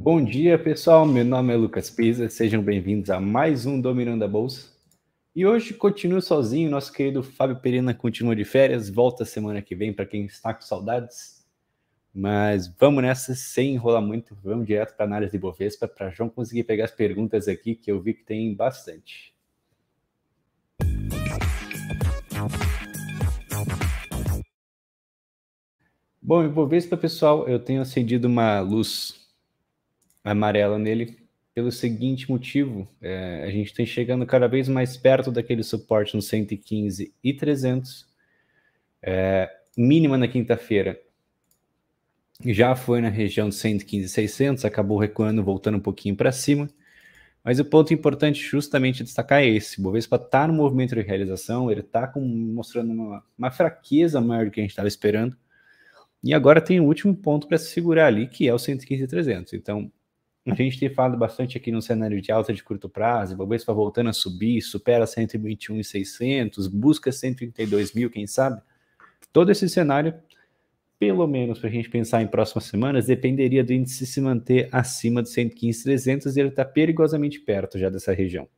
Bom dia, pessoal. Meu nome é Lucas Pisa. Sejam bem-vindos a mais um Dominando a Bolsa. E hoje continuo sozinho. Nosso querido Fábio Perina continua de férias. Volta semana que vem para quem está com saudades. Mas vamos nessa sem enrolar muito. Vamos direto para a análise de Bovespa para João conseguir pegar as perguntas aqui que eu vi que tem bastante. Bom, Bovespa, pessoal, eu tenho acendido uma luz amarela nele pelo seguinte motivo: é, a gente está chegando cada vez mais perto daquele suporte no 115 e 300, é, mínima na quinta-feira. Já foi na região de 115 e 600, acabou recuando, voltando um pouquinho para cima. Mas o ponto importante justamente destacar é esse. O Bovespa está no movimento de realização, ele está mostrando uma, uma, fraqueza maior do que a gente estava esperando. E agora tem o último ponto para se segurar ali, que é o 115.300. Então, a gente tem falado bastante aqui no cenário de alta de curto prazo, Ibovespa voltando a subir, supera 121.600, busca 132 mil, quem sabe? Todo esse cenário, pelo menos para a gente pensar em próximas semanas, dependeria do índice se manter acima de 115.300 e ele está perigosamente perto já dessa região.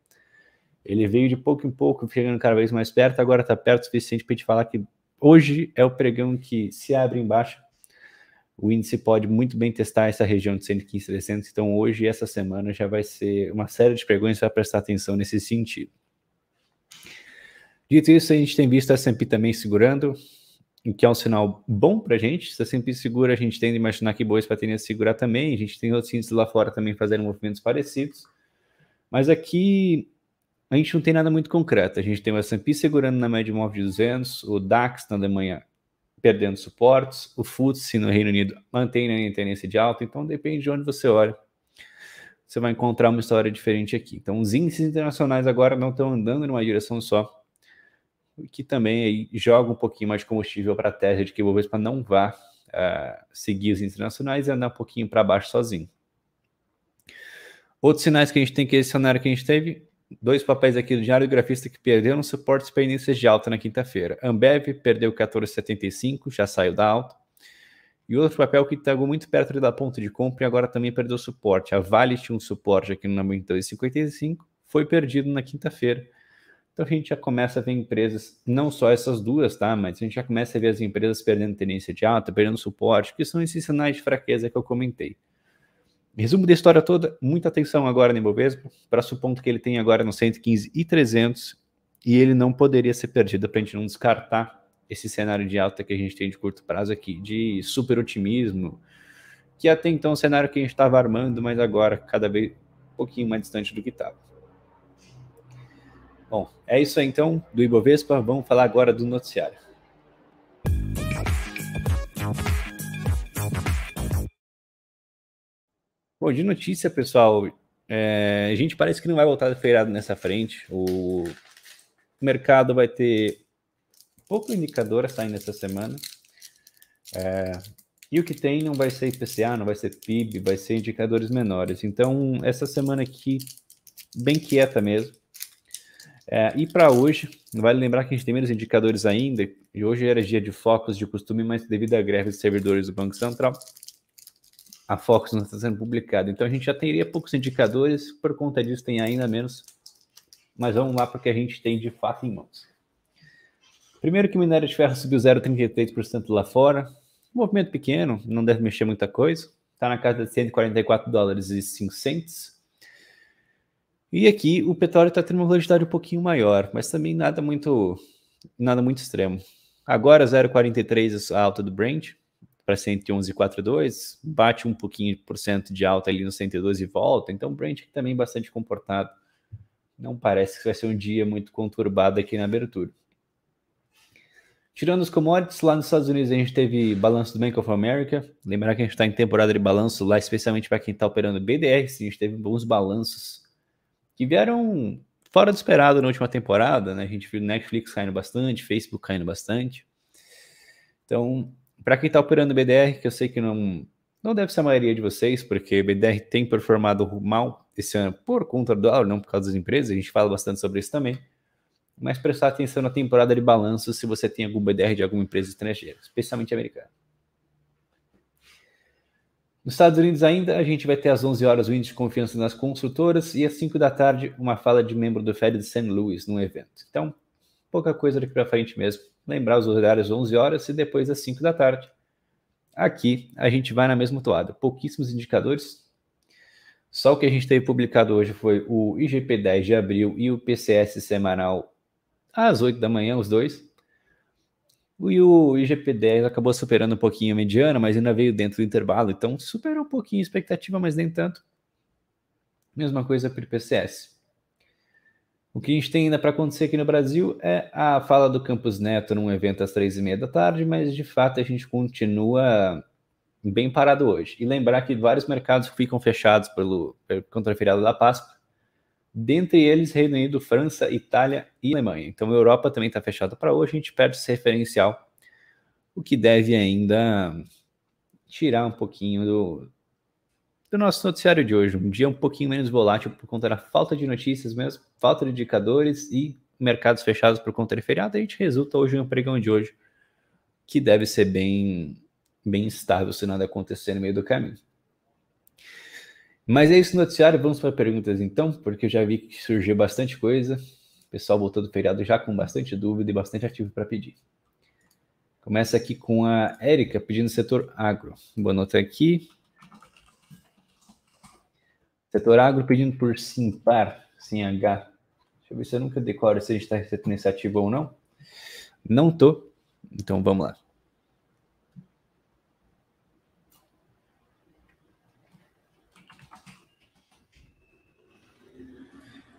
Ele veio de pouco em pouco, chegando cada vez mais perto, agora está perto o suficiente para a gente falar que hoje é o pregão que se abre embaixo o índice pode muito bem testar essa região de 115, 300. Então, hoje e essa semana já vai ser uma série de perguntas para prestar atenção nesse sentido. Dito isso, a gente tem visto a S&P também segurando, o que é um sinal bom para a gente. Se a S&P segura, a gente tende a imaginar que boas para tendem a segurar também. A gente tem outros índices lá fora também fazendo movimentos parecidos. Mas aqui a gente não tem nada muito concreto. A gente tem o S&P segurando na média móvel de 200, o DAX na Alemanha perdendo suportes, o FTSE no Reino Unido mantém né, a tendência de alta, então depende de onde você olha. Você vai encontrar uma história diferente aqui. Então, os índices internacionais agora não estão andando numa direção só, o que também aí, joga um pouquinho mais de combustível para a tese de que o Bovespa não vá uh, seguir os internacionais e andar um pouquinho para baixo sozinho. Outros sinais que a gente tem que esse cenário que a gente teve, Dois papéis aqui do Diário do Grafista que perderam suportes para inícios de alta na quinta-feira. Ambev perdeu 14,75, já saiu da alta. E outro papel que está muito perto da ponta de compra e agora também perdeu suporte. A Vale tinha um suporte aqui no 255, foi perdido na quinta-feira. Então a gente já começa a ver empresas, não só essas duas, tá? Mas a gente já começa a ver as empresas perdendo tendência de alta, perdendo suporte, que são esses sinais de fraqueza que eu comentei. Resumo da história toda, muita atenção agora no Ibovespa, para o ponto que ele tem agora é no 115 e 300, e ele não poderia ser perdido para a gente não descartar esse cenário de alta que a gente tem de curto prazo aqui, de super otimismo, que até então é um cenário que a gente estava armando, mas agora cada vez um pouquinho mais distante do que estava. Bom, é isso aí então do Ibovespa, vamos falar agora do noticiário. Bom, de notícia, pessoal, é, a gente parece que não vai voltar feriado nessa frente. O mercado vai ter pouco indicador saindo essa semana. É, e o que tem não vai ser IPCA, não vai ser PIB, vai ser indicadores menores. Então, essa semana aqui, bem quieta mesmo. É, e para hoje, vale lembrar que a gente tem menos indicadores ainda, e hoje era dia de focos de costume, mas devido à greve de servidores do Banco Central, a Fox não está sendo publicada. Então a gente já teria poucos indicadores, por conta disso tem ainda menos. Mas vamos lá para o que a gente tem de fato em mãos. Primeiro que o minério de ferro subiu 0,33% lá fora. Um movimento pequeno, não deve mexer muita coisa. Está na casa de 144 dólares e 5 E aqui o petróleo está tendo uma velocidade um pouquinho maior, mas também nada muito nada muito extremo. Agora 0,43 a alta do Brent, para 111,42, bate um pouquinho por cento de alta ali no 112 e volta. Então, o Brent também bastante comportado. Não parece que vai ser um dia muito conturbado aqui na abertura. Tirando os commodities, lá nos Estados Unidos a gente teve balanço do Bank of America. Lembrar que a gente está em temporada de balanço lá, especialmente para quem está operando BDR, sim, a gente teve bons balanços que vieram fora do esperado na última temporada, né? A gente viu Netflix caindo bastante, Facebook caindo bastante. Então, para quem está operando BDR, que eu sei que não, não deve ser a maioria de vocês, porque BDR tem performado mal esse ano por conta do dólar, não por causa das empresas, a gente fala bastante sobre isso também. Mas prestar atenção na temporada de balanço se você tem algum BDR de alguma empresa estrangeira, especialmente americana. Nos Estados Unidos ainda, a gente vai ter às 11 horas o índice de confiança nas construtoras e às 5 da tarde uma fala de membro do Fed de St. Louis num evento. Então, pouca coisa daqui para frente mesmo. Lembrar os horários 11 horas e depois às 5 da tarde. Aqui a gente vai na mesma toada, pouquíssimos indicadores. Só o que a gente teve publicado hoje foi o IGP-10 de abril e o PCS semanal às 8 da manhã, os dois. E o IGP-10 acabou superando um pouquinho a mediana, mas ainda veio dentro do intervalo, então superou um pouquinho a expectativa, mas nem tanto. Mesma coisa para o IPCS. O que a gente tem ainda para acontecer aqui no Brasil é a fala do Campos Neto num evento às três e meia da tarde, mas de fato a gente continua bem parado hoje. E lembrar que vários mercados ficam fechados pelo, pelo feriado da Páscoa, dentre eles Reino Unido, França, Itália e Alemanha. Então a Europa também está fechada para hoje, a gente perde esse referencial, o que deve ainda tirar um pouquinho do, do nosso noticiário de hoje. Um dia um pouquinho menos volátil por conta da falta de notícias mesmo, falta de indicadores e mercados fechados por conta de feriado. A gente resulta hoje em um pregão de hoje, que deve ser bem, bem estável se nada acontecer no meio do caminho. Mas é isso, noticiário. Vamos para perguntas então, porque eu já vi que surgiu bastante coisa. O pessoal voltou do feriado já com bastante dúvida e bastante ativo para pedir. Começa aqui com a Érica pedindo setor agro. boa nota aqui. Setor agro pedindo por Simpar, sem H. Deixa eu ver se eu nunca decoro se a gente está recebendo iniciativa ativo ou não. Não tô. Então vamos lá.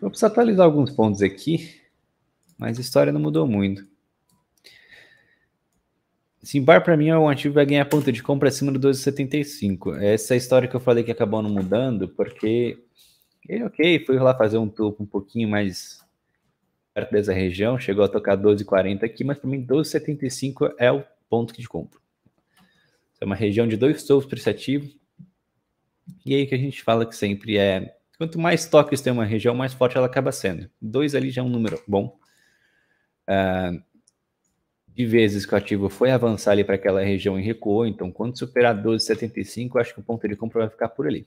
Vou precisar atualizar alguns pontos aqui, mas a história não mudou muito. Simbar para mim é um ativo que vai ganhar ponto de compra acima do 12,75. Essa é a história que eu falei que acabou não mudando, porque ele, é ok, foi lá fazer um topo um pouquinho mais perto dessa região, chegou a tocar 12,40 aqui, mas para mim 12,75 é o ponto de compra. É uma região de dois topos para esse ativo. E aí que a gente fala que sempre é, quanto mais toques tem uma região, mais forte ela acaba sendo. Dois ali já é um número bom. Uh, de vezes que o ativo foi avançar ali para aquela região e recuou. Então, quando superar 12,75, acho que o ponto de compra vai ficar por ali.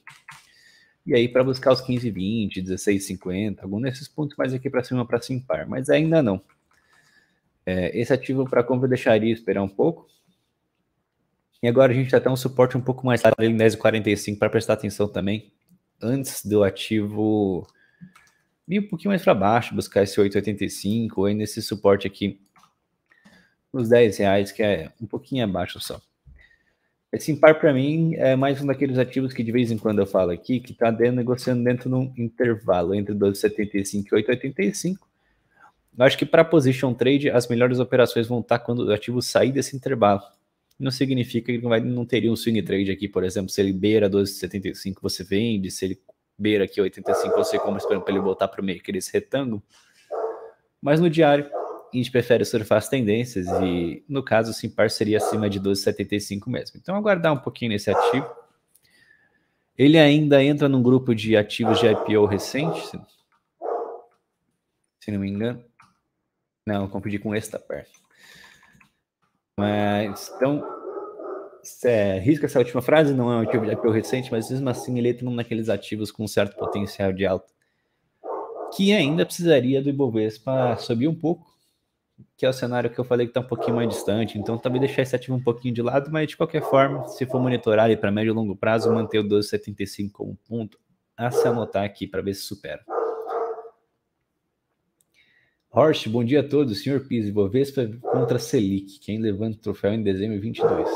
E aí, para buscar os 15,20, 16,50, algum desses pontos mais aqui para cima para simpar, mas ainda não. É, esse ativo para compra eu deixaria esperar um pouco. E agora a gente está até um suporte um pouco mais claro, em 10,45 para prestar atenção também. Antes do ativo vir um pouquinho mais para baixo, buscar esse 8,85, ou aí nesse suporte aqui uns 10 reais, que é um pouquinho abaixo só. Esse impar para mim é mais um daqueles ativos que de vez em quando eu falo aqui, que está negociando dentro de um intervalo entre 12,75 e 8,85. Eu acho que para position trade as melhores operações vão estar tá quando o ativo sair desse intervalo. Não significa que não, vai, não teria um swing trade aqui, por exemplo, se ele beira 12,75 você vende, se ele beira aqui 85 você compra esperando para ele voltar para o meio, aquele retângulo. Mas no diário, a gente prefere surfar as tendências e, no caso, sim, parceria acima de 12,75 mesmo. Então, aguardar um pouquinho nesse ativo. Ele ainda entra num grupo de ativos de IPO recente, se, não me engano. Não, confundi com esta tá parte. Mas, então, é, risca essa última frase, não é um ativo de IPO recente, mas mesmo assim ele entra num daqueles ativos com um certo potencial de alta que ainda precisaria do Ibovespa subir um pouco que é o cenário que eu falei que está um pouquinho mais distante, então também deixar esse ativo um pouquinho de lado, mas de qualquer forma, se for monitorar e para médio e longo prazo, manter o 12,75 como ponto a se anotar aqui para ver se supera. Horst, bom dia a todos. Senhor Pise, Bovespa contra Selic. Quem levanta o troféu em dezembro de 22?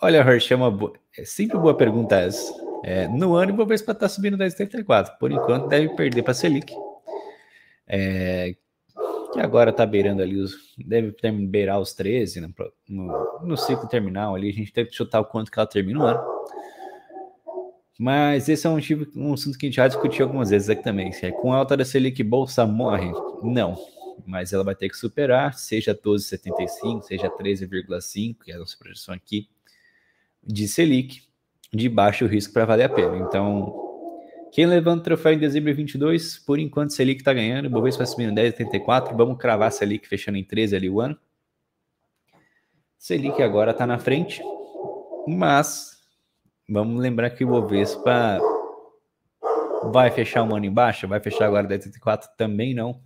Olha, Horst, é, uma é sempre uma boa pergunta essa. É, no ano, o Bovespa está subindo 10,34. Por enquanto, deve perder para Selic. É, que agora está beirando ali os. Deve beirar os 13 no, né, no, no, ciclo terminal ali. A gente tem que chutar o quanto que ela termina o né. ano. Mas esse é um tipo um assunto que a gente já discutiu algumas vezes aqui também. Se é com alta da Selic Bolsa morre? Não. Mas ela vai ter que superar, seja 12,75, seja 13,5, que é a nossa projeção aqui, de Selic, de baixo risco para valer a pena. Então, quem levando o troféu em dezembro de 22, por enquanto Selic está ganhando, Bovespa vai subindo 10,84, vamos cravar Selic fechando em 13 ali o ano. Selic agora está na frente, mas vamos lembrar que o Bovespa vai fechar o um ano em baixa, vai fechar agora 10,84 também não.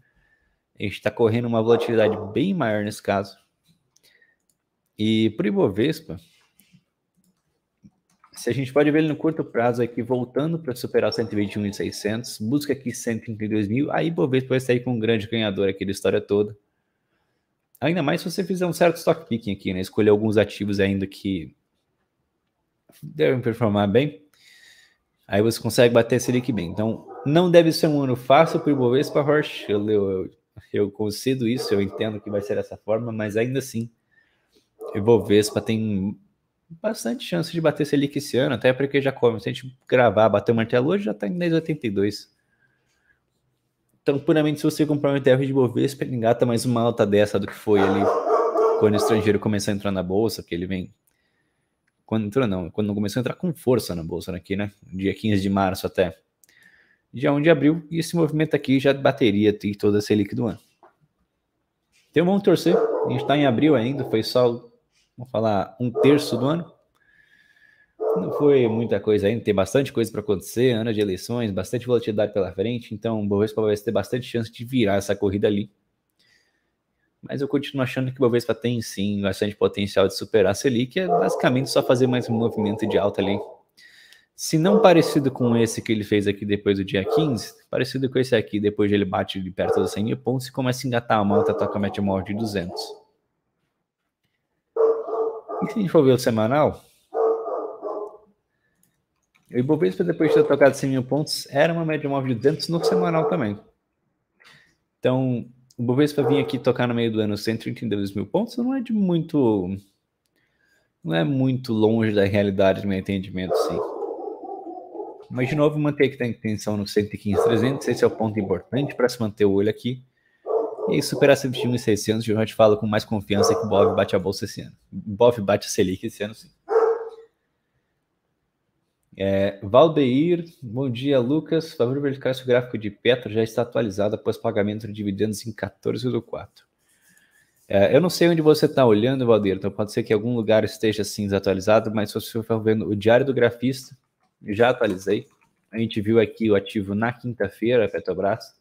A gente está correndo uma volatilidade bem maior nesse caso. E para o Ibovespa, se a gente pode ver ele no curto prazo aqui voltando para superar 121.600, busca aqui 132 mil, aí Bovespa vai sair com um grande ganhador aqui da história toda. Ainda mais se você fizer um certo stock picking aqui, né? Escolher alguns ativos ainda que devem performar bem. Aí você consegue bater esse link bem. Então, não deve ser um ano fácil para o Bovespa Horsch. Eu, eu, eu concedo isso, eu entendo que vai ser dessa forma, mas ainda assim, o Bovespa tem bastante chance de bater Selic esse ano, até porque já come. Se a gente gravar, bater o martelo hoje, já está em 10,82. Então, puramente, se você comprar um ETF de Bovespa, ele engata mais uma alta dessa do que foi ali quando o estrangeiro começou a entrar na bolsa, que ele vem. Quando entrou, não, quando começou a entrar com força na bolsa né, aqui, né? Dia 15 de março até. Dia 1 de abril, e esse movimento aqui já bateria toda a Selic do ano. Então vamos torcer, a gente está em abril ainda, foi só vamos falar, um terço do ano. Não foi muita coisa ainda, tem bastante coisa para acontecer, ano de eleições, bastante volatilidade pela frente, então o Bovespa vai ter bastante chance de virar essa corrida ali. Mas eu continuo achando que o Bovespa tem sim bastante potencial de superar a Selic, é basicamente só fazer mais um movimento de alta ali. Se não parecido com esse que ele fez aqui depois do dia 15, parecido com esse aqui, depois ele bate de perto dos 100 mil pontos e começa a engatar a malta, toca a média maior de 200. E se a gente for ver o semanal, o Ibovespa, depois de ter tocado 100 mil pontos, era uma média móvel de 200 no semanal também. Então, o Ibovespa vir aqui tocar no meio do ano 132 mil pontos não é de muito... Não é muito longe da realidade do meu entendimento, sim. Mas, de novo, manter aqui a intenção no 115, 300. Esse é o ponto importante para se manter o olho aqui. E superar esse time em 600, eu já te falo com mais confiança que o Bob bate a bolsa esse ano. Bob bate a Selic esse ano, sim. É, Valdeir, bom dia, Lucas. Favor verificar se o gráfico de Petro já está atualizado após pagamento de dividendos em 14 do 4. É, eu não sei onde você está olhando, Valdeir, então pode ser que algum lugar esteja assim desatualizado, mas se você for vendo o diário do grafista, já atualizei. A gente viu aqui o ativo na quinta-feira, Petrobras,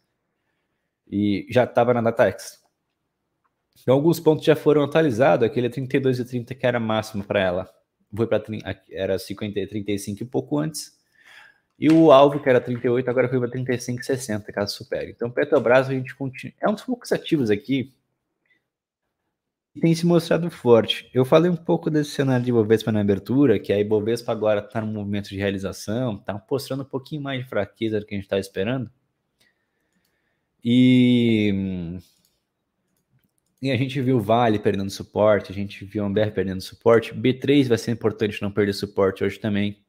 e já estava na DataX. Então, alguns pontos já foram atualizados, aquele 32 e 30 que era máximo para ela, foi para era 50 35 e pouco antes, e o alvo que era 38 agora foi para 35 e 60, caso supere. Então, Petrobras a gente continua, é um dos poucos ativos aqui que tem se mostrado forte. Eu falei um pouco desse cenário de Ibovespa na abertura, que a Ibovespa agora está num movimento de realização, está mostrando um pouquinho mais de fraqueza do que a gente está esperando. E, hum, e a gente viu Vale perdendo suporte, a gente viu Amber perdendo suporte. B3 vai ser importante não perder suporte hoje também.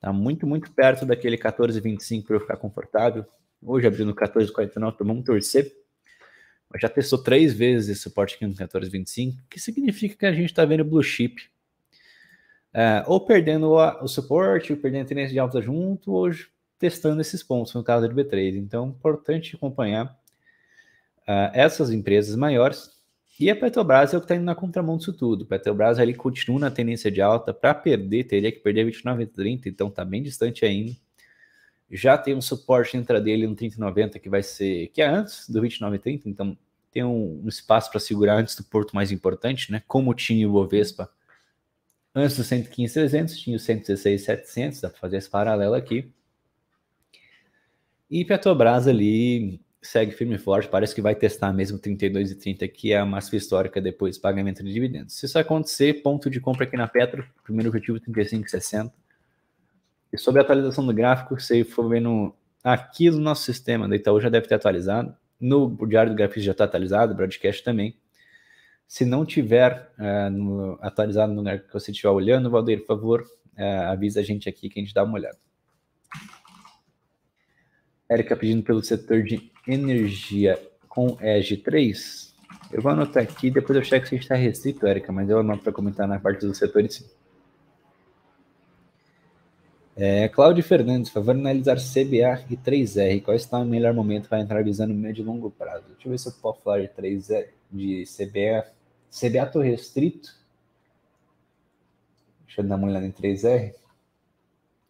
Tá muito, muito perto daquele 14,25 para eu ficar confortável. Hoje abriu no 14,49, tá vamos torcer. Mas já testou três vezes esse suporte aqui no 14,25, que significa que a gente está vendo blue chip é, ou perdendo a, o suporte, ou perdendo a tendência de alta junto, hoje testando esses pontos no caso do B3. Então, é importante acompanhar uh, essas empresas maiores. E a Petrobras é o que está indo na contramão disso tudo. A Petrobras ali continua na tendência de alta. Para perder, teria que perder 29,30, então está bem distante ainda. Já tem um suporte entra dele no 30,90 que vai ser que é antes do 29,30, então tem um, um espaço para segurar antes do porto mais importante, né? Como tinha o Bovespa antes do 115,300, tinha o 116,700, dá para fazer esse paralelo aqui. E Petrobras ali segue firme e forte, parece que vai testar mesmo 32 e 30, que é a máxima histórica depois do pagamento de dividendos. Se isso acontecer, ponto de compra aqui na Petro, primeiro objetivo 35,60. E sobre a atualização do gráfico, se for vendo aqui no nosso sistema da Itaú já deve ter atualizado, no Diário do Grafista já está atualizado, o broadcast também. Se não tiver uh, no, atualizado no lugar que você estiver olhando, Valdeir, por favor, uh, avisa a gente aqui que a gente dá uma olhada. Érica pedindo pelo setor de energia com EG3. Eu vou anotar aqui, depois eu checo se está restrito, Érica, mas eu anoto para comentar na parte dos setores sim. É, Cláudio Fernandes, favor analisar CBA e 3R. Qual está o melhor momento para entrar visando médio e longo prazo? Deixa eu ver se eu posso falar de 3R, de CBA. CBA estou restrito. Deixa eu dar uma olhada em 3R.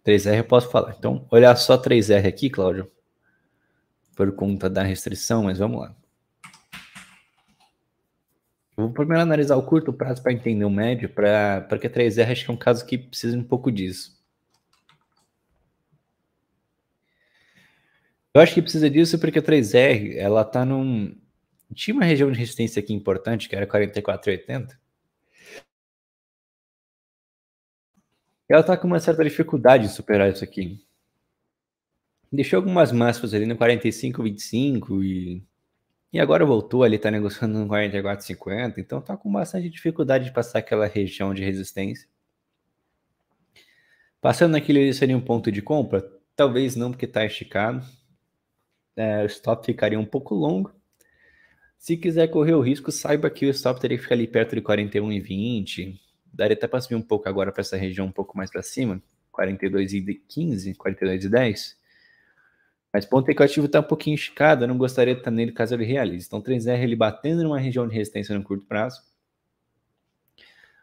3R eu posso falar. Então, olhar só 3R aqui, Cláudio por conta da restrição, mas vamos lá. Eu vou primeiro analisar o curto prazo para entender o médio, para que a 3R acho que é um caso que precisa um pouco disso. Eu acho que precisa disso porque a 3R, ela tá num... Tinha uma região de resistência aqui importante, que era 44,80. Ela tá com uma certa dificuldade de superar isso aqui deixou algumas máximas ali no 45,25 e e agora voltou ali, tá negociando no 44,50, então tá com bastante dificuldade de passar aquela região de resistência. Passando naquele ali seria um ponto de compra? Talvez não, porque tá esticado. É, o stop ficaria um pouco longo. Se quiser correr o risco, saiba que o stop teria que ficar ali perto de 41,20. Daria até para subir um pouco agora para essa região um pouco mais para cima, 42,15, 42,10. Mas ponto é ativo está um pouquinho esticado, eu não gostaria de estar nele caso ele realize. Então, 3R ele batendo numa região de resistência no curto prazo.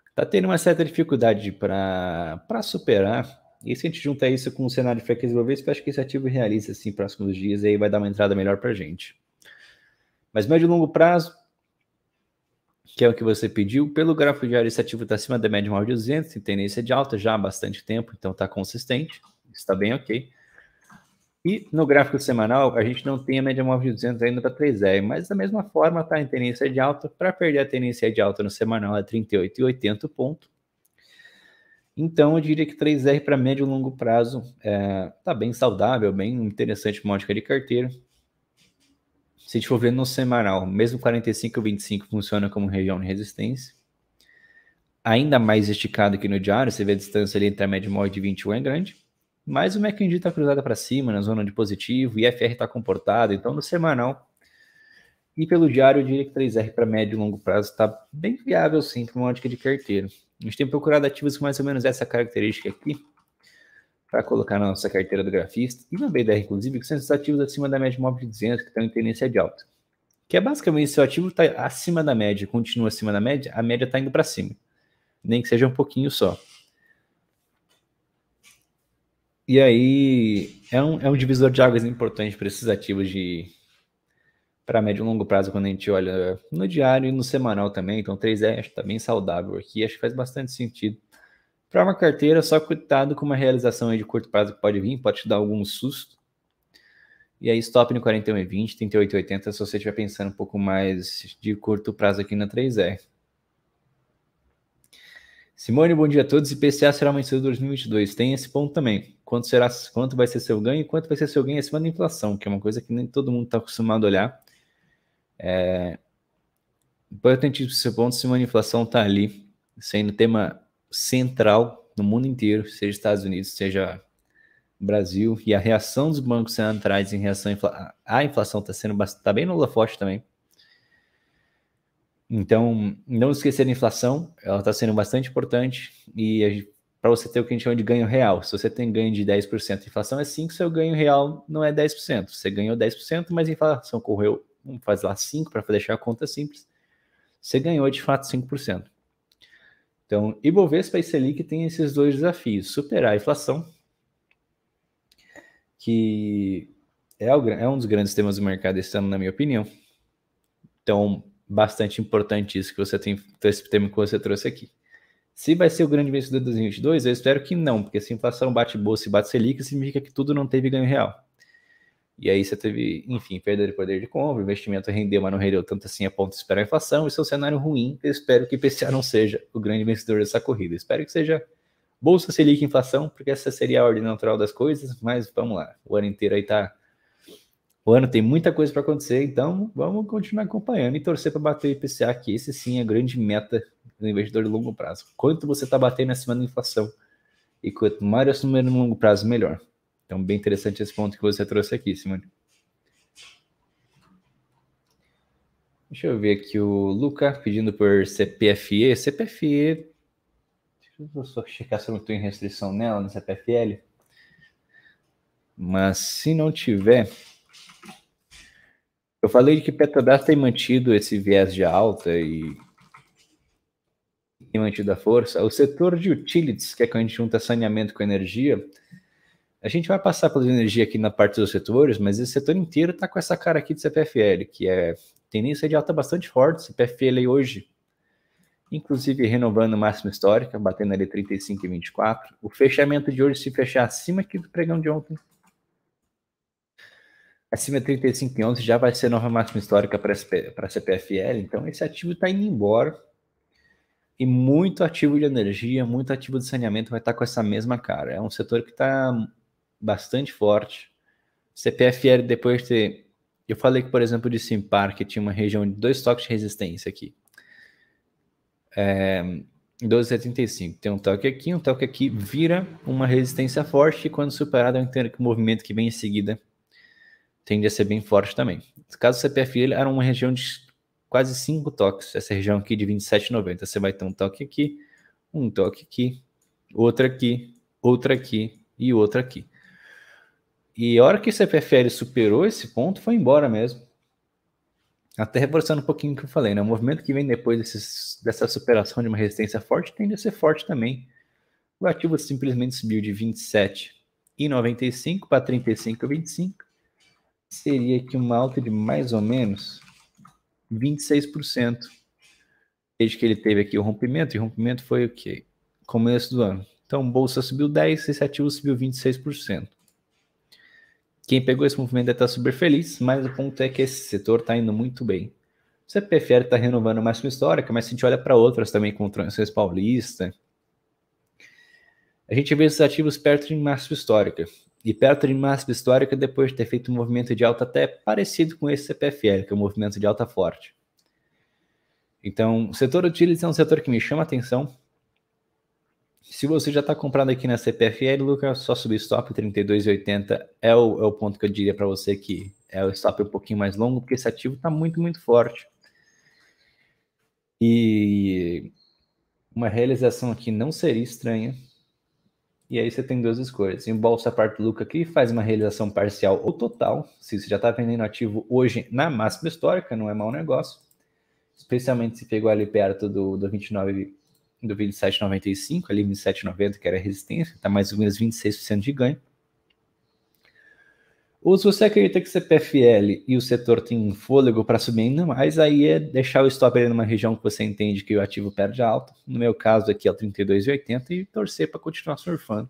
Está tendo uma certa dificuldade para superar. E se a gente juntar isso com o cenário de fraqueza vez, eu acho que esse ativo realiza assim próximos dias e aí vai dar uma entrada melhor para gente. Mas médio e longo prazo, que é o que você pediu, pelo gráfico diário esse ativo está acima da média maior de 200, tem tendência de alta já há bastante tempo, então está consistente, está bem ok. E no gráfico semanal, a gente não tem a média móvel de 200 ainda para 3R, mas da mesma forma está em tendência é de alta. Para perder a tendência de alta no semanal é 38,80 ponto. Então, eu diria que 3R para médio e longo prazo está é, tá bem saudável, bem interessante módica de carteira. Se a gente for ver no semanal, mesmo 45 e 25 funciona como região de resistência. Ainda mais esticado que no diário, você vê a distância ali entre a média móvel de 21 é grande. Mas o McIntyre está cruzada para cima, na zona de positivo, IFR está comportado, então no semanal. E pelo diário, eu diria que 3R para médio e longo prazo está bem viável, sim, para uma ótica de carteira. A gente tem procurado ativos com mais ou menos essa característica aqui, para colocar na nossa carteira do grafista, e na BDR, inclusive, que são esses ativos acima da média móvel de 200, que estão tá em tendência de alta. Que é basicamente, se o ativo está acima da média, continua acima da média, a média está indo para cima. Nem que seja um pouquinho só. E aí é um, é um divisor de águas importante para esses ativos de para médio e longo prazo quando a gente olha no diário e no semanal também. Então 3 é acho que tá bem saudável aqui, acho que faz bastante sentido. Para uma carteira, só cuidado com uma realização de curto prazo que pode vir, pode te dar algum susto. E aí stop no 41,20, 38,80 se você estiver pensando um pouco mais de curto prazo aqui na 3R. Simone, bom dia a todos. IPCA será vencido em 2022. Tem esse ponto também. Quanto será, quanto vai ser seu ganho e quanto vai ser seu ganho acima da inflação, que é uma coisa que nem todo mundo está acostumado a olhar. É importante esse ponto, Simone, a inflação está ali, sendo tema central no mundo inteiro, seja Estados Unidos, seja Brasil, e a reação dos bancos centrais em reação à inflação está sendo tá bem no forte também. Então, não esquecer a inflação, ela está sendo bastante importante e para você ter o que a gente chama de ganho real. Se você tem ganho de 10%, de inflação é 5%, seu ganho real não é 10%. Você ganhou 10%, mas a inflação correu, vamos fazer lá 5% para deixar a conta simples. Você ganhou de fato 5%. Então, Ibovespa e Selic têm esses dois desafios: superar a inflação, que é, é um dos grandes temas do mercado esse ano, na minha opinião. Então, bastante importante isso que você tem, esse tema que você trouxe aqui. Se vai ser o grande vencedor de 2022, eu espero que não, porque se inflação bate bolsa e bate selic, significa que tudo não teve ganho real. E aí você teve, enfim, perda de poder de compra, investimento rendeu, mas não rendeu tanto assim a ponto de esperar a inflação. Isso é um cenário ruim. Eu espero que o IPCA não seja o grande vencedor dessa corrida. Eu espero que seja bolsa, selic, inflação, porque essa seria a ordem natural das coisas, mas vamos lá. O ano inteiro aí tá o ano tem muita coisa para acontecer, então vamos continuar acompanhando e torcer para bater o IPCA, que esse sim é a grande meta do investidor de longo prazo. Quanto você está batendo acima da inflação? E quanto mais esse número no longo prazo, melhor. Então, bem interessante esse ponto que você trouxe aqui, Simone. Deixa eu ver aqui o Luca pedindo por CPFE. CPFE. Deixa eu só checar se eu não estou em restrição nela, no CPFL. Mas se não tiver, eu falei que Petrobras tem mantido esse viés de alta e tem mantido a força. O setor de utilities, que é quando a gente junta saneamento com energia, a gente vai passar pela energia aqui na parte dos setores, mas esse setor inteiro está com essa cara aqui de CPFL, que é tendência de alta bastante forte. CPFL hoje, inclusive renovando o máximo histórico, batendo ali 35,24. e O fechamento de hoje, se fechar acima aqui do pregão de ontem, acima de 35 em 11 já vai ser nova máxima histórica para a CPFL, então esse ativo está indo embora. E muito ativo de energia, muito ativo de saneamento vai estar tá com essa mesma cara. É um setor que está bastante forte. CPFL, depois de ter. Eu falei que, por exemplo, de Simpar, que tinha uma região de dois toques de resistência aqui. É, 12,75. Tem um toque aqui, um toque aqui, vira uma resistência forte e quando superado é um movimento que vem em seguida tende a ser bem forte também. No caso do CPFI, era uma região de quase 5 toques, essa região aqui de 27,90. Você vai ter um toque aqui, um toque aqui, outro aqui, outro aqui e outro aqui. E a hora que o CPFL superou esse ponto, foi embora mesmo. Até reforçando um pouquinho o que eu falei, né? O movimento que vem depois dessa superação de uma resistência forte tende a ser forte também. O ativo simplesmente subiu de 27,95 para 35,25 seria que uma alta de mais ou menos 26%, desde que ele teve aqui o rompimento, e o rompimento foi o quê? Começo do ano. Então, bolsa subiu 10, esse ativo subiu 26%. Quem pegou esse movimento deve estar super feliz, mas o ponto é que esse setor está indo muito bem. O CPFL está renovando mais uma histórica, mas se a gente olha para outras também, como o Paulista, a gente vê esses ativos perto de máximo histórica. E perto de máxima histórica depois de ter feito um movimento de alta até parecido com esse CPFL, que é o um movimento de alta forte. Então, o setor utilities é um setor que me chama a atenção. Se você já está comprando aqui na CPFL, Lucas, só subir stop 32,80 é o, é o ponto que eu diria para você que é o stop um pouquinho mais longo, porque esse ativo está muito, muito forte. E uma realização aqui não seria estranha e aí você tem duas escolhas. Embolsa a parte do lucro aqui, faz uma realização parcial ou total. Se você já está vendendo ativo hoje na máxima histórica, não é mau negócio. Especialmente se pegou ali perto do, do 29 do 27,95, ali 27,90, que era a resistência, está mais ou menos 26% de ganho. Ou se você acredita que o CPFL e o setor tem fôlego para subir ainda mais, aí é deixar o stop ali numa região que você entende que o ativo perde alto. No meu caso aqui é o 32,80 e torcer para continuar surfando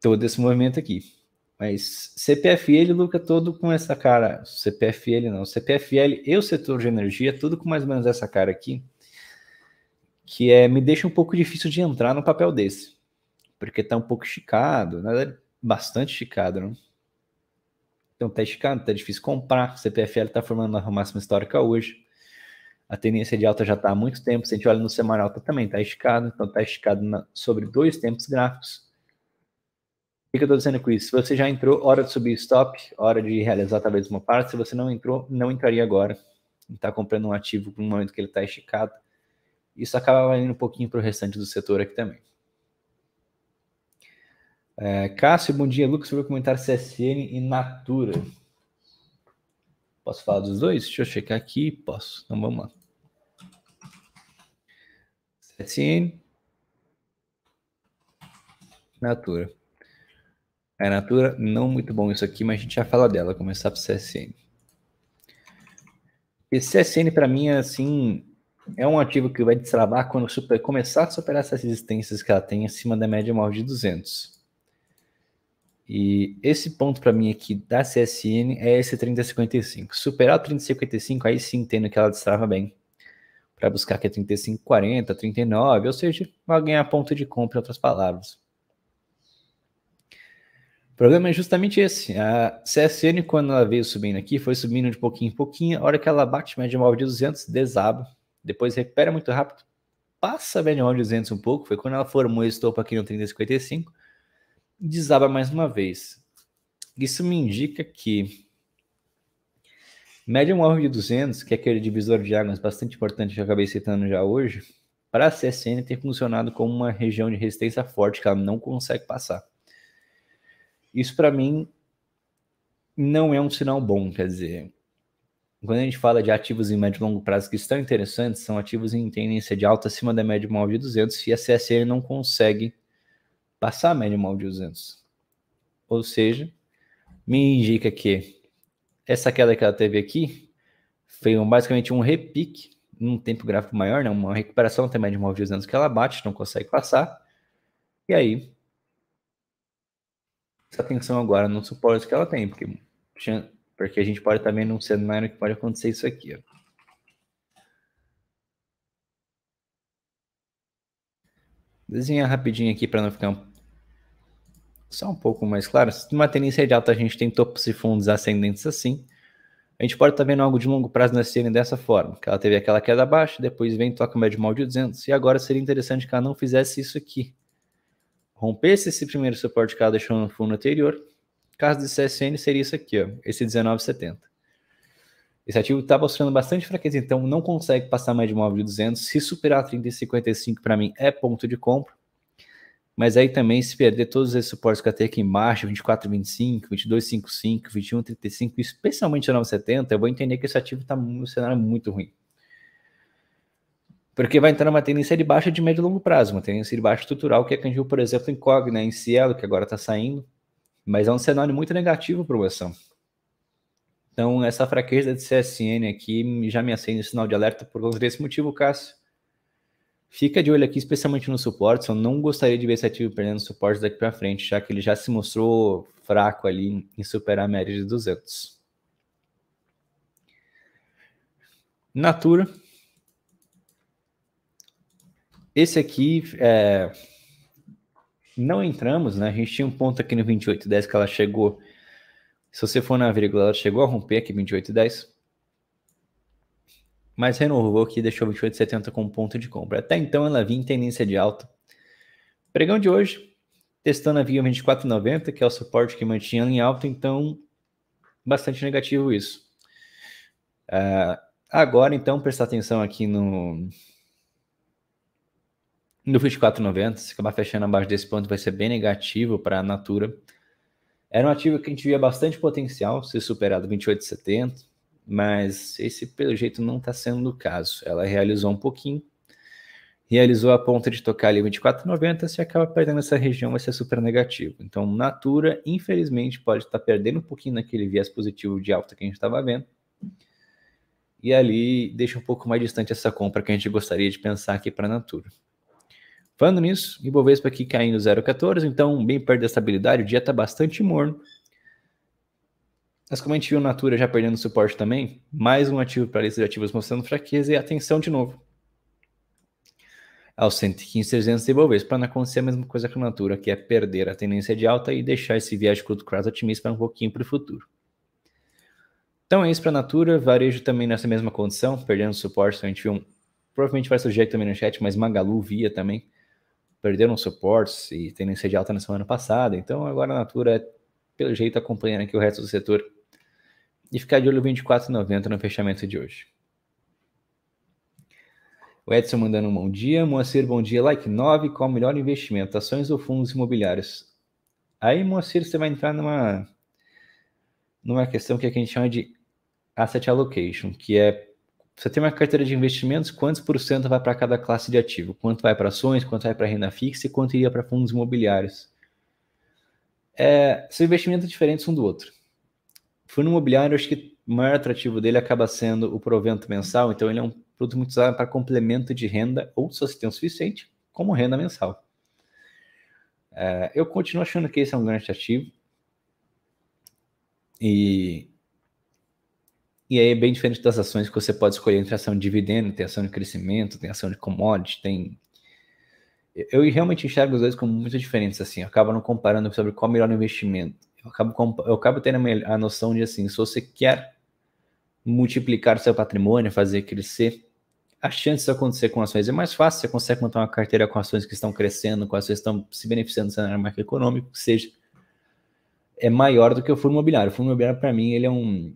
todo esse movimento aqui. Mas CPFL, Luca, todo com essa cara. CPFL não, CPFL e o setor de energia, tudo com mais ou menos essa cara aqui. Que é, me deixa um pouco difícil de entrar num papel desse. Porque tá um pouco esticado, né? bastante esticado, não? Né? Então está esticado, está difícil comprar. O CPFL está formando a máxima histórica hoje. A tendência de alta já está há muito tempo. Se a gente olha no semanal, tá, também está esticado. Então está esticado na, sobre dois tempos gráficos. O que eu estou dizendo com isso? Se você já entrou, hora de subir stop, hora de realizar talvez uma parte. Se você não entrou, não entraria agora. Está comprando um ativo no momento que ele está esticado. Isso acaba valendo um pouquinho para o restante do setor aqui também. É, Cássio, bom dia. Lucas, sobre comentar CSN e Natura. Posso falar dos dois? Deixa eu checar aqui. Posso. Então vamos lá. CSN. Natura. A é, Natura, não muito bom isso aqui, mas a gente já fala dela. Começar por CSN. Esse CSN, para mim, é assim, é um ativo que vai destravar quando super, começar a superar essas resistências que ela tem acima da média móvel de 200. E esse ponto para mim aqui da CSN é esse 3055. Superar o 3055, aí sim entendo que ela destrava bem. Para buscar aqui é 3540, 39, ou seja, vai ganhar ponto de compra, em outras palavras. O problema é justamente esse. A CSN, quando ela veio subindo aqui, foi subindo de pouquinho em pouquinho. A hora que ela bate média móvel de 200, desaba. Depois recupera muito rápido. Passa a média móvel de 200 um pouco. Foi quando ela formou esse topo aqui no 3055 desaba mais uma vez. Isso me indica que média móvel de 200, que é aquele divisor de águas bastante importante que eu acabei citando já hoje, para a CSN ter funcionado como uma região de resistência forte que ela não consegue passar. Isso para mim não é um sinal bom, quer dizer, quando a gente fala de ativos em médio e longo prazo que estão interessantes, são ativos em tendência de alta acima da média móvel de 200 e a CSN não consegue passar a média móvel de 200. Ou seja, me indica que essa queda que ela teve aqui foi um, basicamente um repique num tempo gráfico maior, né? uma recuperação até média móvel de 200 que ela bate, não consegue passar. E aí, essa atenção agora no suporte que ela tem, porque, porque a gente pode também sendo cenário que pode acontecer isso aqui. Ó. Desenha rapidinho aqui para não ficar um... só um pouco mais claro. Se uma tendência de alta a gente tem topos e fundos ascendentes assim, a gente pode estar tá vendo algo de longo prazo na dessa forma, que ela teve aquela queda baixa, depois vem toca o médio mal de 200, e agora seria interessante que ela não fizesse isso aqui. Rompesse esse primeiro suporte que ela deixou no fundo anterior, caso desse CSN, seria isso aqui, ó, esse 1970. Esse ativo está mostrando bastante fraqueza, então não consegue passar mais de móvel de 200. Se superar 30,55 para mim é ponto de compra. Mas aí também se perder todos esses suportes que eu tenho aqui embaixo, 24,25, 22,55, 21,35, especialmente no 9,70, eu vou entender que esse ativo está num cenário é muito ruim. Porque vai entrar numa tendência de baixa de médio e longo prazo, uma tendência de baixa estrutural que é atingiu, por exemplo, em Cogna, em Cielo, que agora está saindo. Mas é um cenário muito negativo para o ação. Então, essa fraqueza de CSN aqui já me acende o sinal de alerta por causa desse motivo, Cássio. Fica de olho aqui, especialmente no suporte. Eu não gostaria de ver esse ativo perdendo suporte daqui para frente, já que ele já se mostrou fraco ali em superar a média de 200. Natura. Esse aqui é... não entramos, né? A gente tinha um ponto aqui no 2810 que ela chegou se você for na vírgula, ela chegou a romper aqui 28,10. Mas renovou aqui, deixou 28,70 como ponto de compra. Até então ela vinha em tendência de alta. Pregão de hoje, testando a via 24,90, que é o suporte que mantinha ela em alta, então bastante negativo isso. Uh, agora, então, prestar atenção aqui no, no 24,90. Se acabar fechando abaixo desse ponto, vai ser bem negativo para a Natura. Era um ativo que a gente via bastante potencial ser superado 28,70, mas esse, pelo jeito, não está sendo o caso. Ela realizou um pouquinho, realizou a ponta de tocar ali 24,90, se acaba perdendo essa região, vai ser super negativo. Então, Natura, infelizmente, pode estar tá perdendo um pouquinho naquele viés positivo de alta que a gente estava vendo. E ali deixa um pouco mais distante essa compra que a gente gostaria de pensar aqui para a Natura. Falando nisso, Ibovespa aqui caindo 0,14, então bem perto da estabilidade, o dia está bastante morno. Mas como a gente viu, Natura já perdendo suporte também, mais um ativo para a lista de ativos mostrando fraqueza e atenção de novo. Aos 115,300 Ibovespa, para não acontecer a mesma coisa com a Natura, que é perder a tendência de alta e deixar esse viés de curto prazo otimista um pouquinho para o futuro. Então é isso para a Natura, varejo também nessa mesma condição, perdendo suporte, então a gente viu, um, provavelmente vai surgir também no chat, mas Magalu via também, perderam suportes e tendência de alta na semana passada. Então agora a Natura é, pelo jeito, acompanhando aqui o resto do setor e ficar de olho 24,90 no fechamento de hoje. O Edson mandando um bom dia. Moacir, bom dia. Like 9, qual o melhor investimento? Ações ou fundos imobiliários? Aí, Moacir, você vai entrar numa, numa questão que a gente chama de asset allocation, que é você tem uma carteira de investimentos, quantos por cento vai para cada classe de ativo? Quanto vai para ações, quanto vai para renda fixa e quanto iria para fundos imobiliários? É, são investimentos é diferentes um do outro. Fundo imobiliário, acho que o maior atrativo dele acaba sendo o provento mensal, então ele é um produto muito usado para complemento de renda ou, se você tem o suficiente, como renda mensal. É, eu continuo achando que esse é um grande ativo. E e aí é bem diferente das ações que você pode escolher entre ação de dividendo, tem ação de crescimento, tem ação de commodity, tem. Eu realmente enxergo os dois como muito diferentes, assim. Eu acabo não comparando sobre qual é o melhor investimento. Eu acabo, comp... eu acabo tendo a noção de, assim, se você quer multiplicar o seu patrimônio, fazer crescer, a chance de acontecer com ações é mais fácil. Você consegue montar uma carteira com ações que estão crescendo, com ações que estão se beneficiando do cenário macroeconômico, que seja. É maior do que o fundo imobiliário. O fundo imobiliário, para mim, ele é um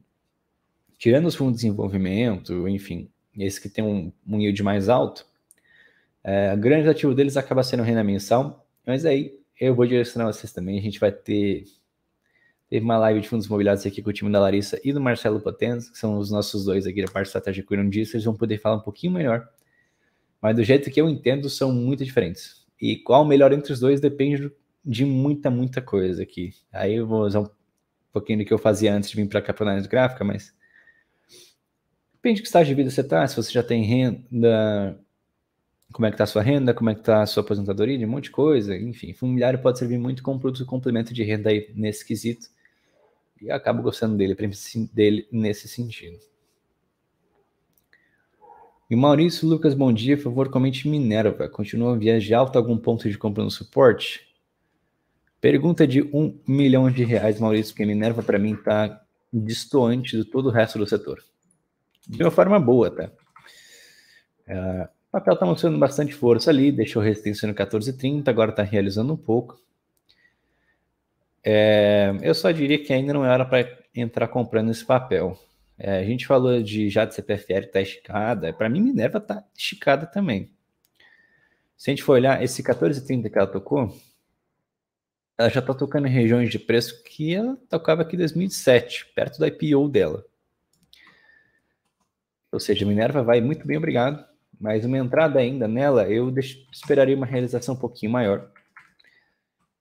tirando os fundos de desenvolvimento, enfim, esses que têm um, um yield mais alto, é, o grande ativo deles acaba sendo renda mensal, mas aí eu vou direcionar vocês também, a gente vai ter teve uma live de fundos imobiliários aqui com o time da Larissa e do Marcelo Potenza, que são os nossos dois aqui da parte estratégica um disso, eles vão poder falar um pouquinho melhor. Mas do jeito que eu entendo, são muito diferentes. E qual o melhor entre os dois depende de muita, muita coisa aqui. Aí eu vou usar um pouquinho do que eu fazia antes de vir para a Caponais Gráfica, mas Depende de que estágio de vida você está, se você já tem renda, como é que está a sua renda, como é que está a sua aposentadoria, de um monte de coisa. Enfim, fundo pode servir muito como produto complemento de renda aí nesse quesito. E acabo gostando dele, dele nesse sentido. E Maurício Lucas, bom dia. Por favor, comente Minerva. Continua a viagem alta algum ponto de compra no suporte? Pergunta de um milhão de reais, Maurício, porque Minerva para mim está distoante do todo o resto do setor de uma forma boa, tá? É, o papel está mostrando bastante força ali, deixou resistência no 14,30, agora está realizando um pouco. É, eu só diria que ainda não é hora para entrar comprando esse papel. É, a gente falou de já de CPFR está esticada. Para mim, Minerva está esticada também. Se a gente for olhar esse 14,30 que ela tocou, ela já está tocando em regiões de preço que ela tocava aqui em 2007, perto da IPO dela. Ou seja, Minerva vai muito bem, obrigado, mas uma entrada ainda nela, eu esperaria uma realização um pouquinho maior.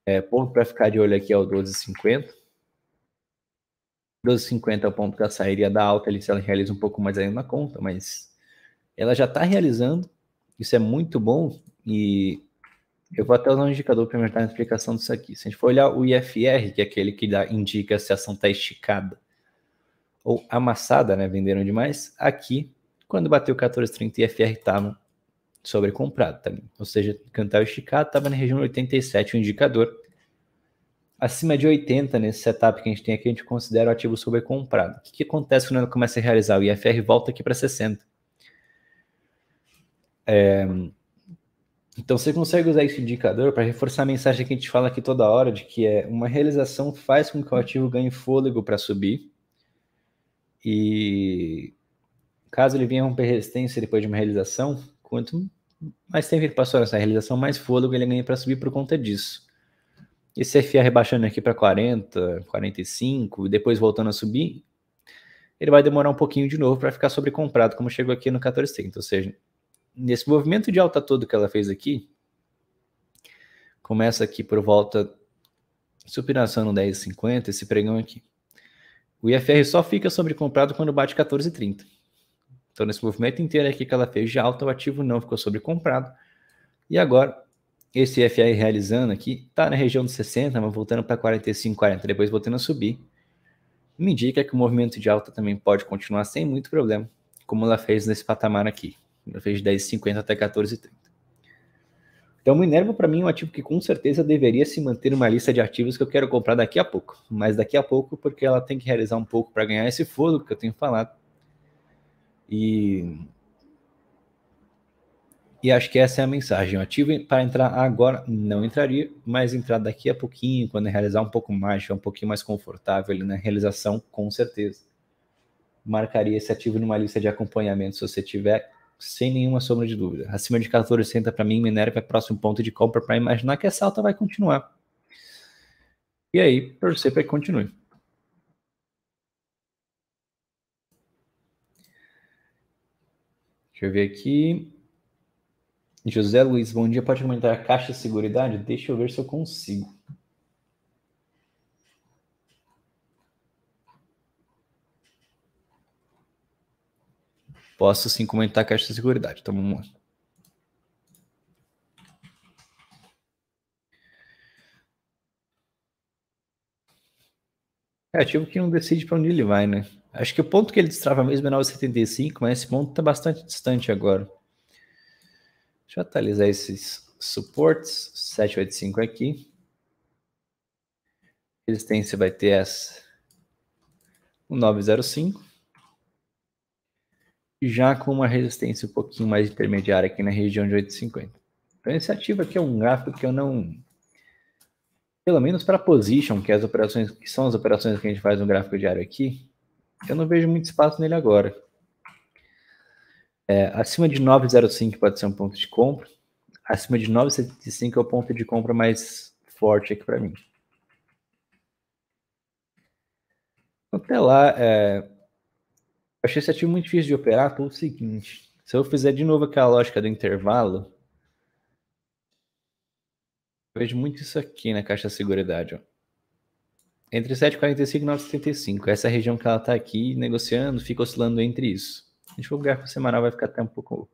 É, ponto para ficar de olho aqui é o 12,50. 12,50 é o ponto que ela sairia da alta ali se ela realiza um pouco mais ainda na conta, mas ela já está realizando, isso é muito bom e eu vou até usar um indicador para me dar uma explicação disso aqui. Se a gente for olhar o IFR, que é aquele que dá, indica se a ação está esticada, ou amassada, né? Venderam demais. Aqui, quando bateu 14,30, IFR estava sobrecomprado também. Ou seja, o esticado estava na região 87 o indicador. Acima de 80 nesse setup que a gente tem aqui, a gente considera o ativo sobrecomprado. O que, que acontece quando ela começa a realizar? O IFR volta aqui para 60. É... Então você consegue usar esse indicador para reforçar a mensagem que a gente fala aqui toda hora de que é uma realização faz com que o ativo ganhe fôlego para subir e caso ele venha romper resistência depois de uma realização, quanto mais tempo ele passou nessa realização, mais fôlego ele ganha para subir por conta disso. Esse FA rebaixando aqui para 40, 45, e depois voltando a subir, ele vai demorar um pouquinho de novo para ficar sobrecomprado, como chegou aqui no 14 Ou seja, nesse movimento de alta todo que ela fez aqui, começa aqui por volta, supinação no 10,50, esse pregão aqui. O IFR só fica sobrecomprado quando bate 14,30. Então, nesse movimento inteiro aqui que ela fez de alta, o ativo não ficou sobrecomprado. E agora, esse IFR realizando aqui, está na região dos 60, mas voltando para 45,40, depois voltando a subir. Me indica que o movimento de alta também pode continuar sem muito problema, como ela fez nesse patamar aqui. Ela fez de 10,50 até 14,30. Então, Minerva, para mim, é um ativo que com certeza deveria se manter numa lista de ativos que eu quero comprar daqui a pouco. Mas daqui a pouco, porque ela tem que realizar um pouco para ganhar esse fôlego que eu tenho falado. E. E acho que essa é a mensagem. O ativo para entrar agora não entraria, mas entrar daqui a pouquinho, quando realizar um pouco mais, é um pouquinho mais confortável ali na realização, com certeza. Marcaria esse ativo numa lista de acompanhamento se você tiver sem nenhuma sombra de dúvida. Acima de 14,60 para mim, minério vai é próximo ponto de compra para imaginar que essa alta vai continuar. E aí, torcer para que continue. Deixa eu ver aqui. José Luiz, bom dia. Pode comentar a caixa de seguridade? Deixa eu ver se eu consigo. Posso sim comentar a caixa de seguridade. Então vamos lá. É ativo que não decide para onde ele vai, né? Acho que o ponto que ele destrava mesmo é 975, mas esse ponto está bastante distante agora. Deixa eu atualizar esses suportes. 785 aqui. Resistência vai ter essa. 905 já com uma resistência um pouquinho mais intermediária aqui na região de 8,50. Então esse ativo aqui é um gráfico que eu não... Pelo menos para position, que, é as operações, que são as operações que a gente faz no gráfico diário aqui, eu não vejo muito espaço nele agora. É, acima de 9,05 pode ser um ponto de compra. Acima de 9,75 é o ponto de compra mais forte aqui para mim. Até lá, é, achei esse ativo muito difícil de operar pelo seguinte: se eu fizer de novo aquela lógica do intervalo, eu vejo muito isso aqui na caixa de seguridade. Ó. Entre 7,45 e 9,75. Essa é região que ela está aqui negociando, fica oscilando entre isso. A gente for o gráfico semanal, vai ficar até um pouco,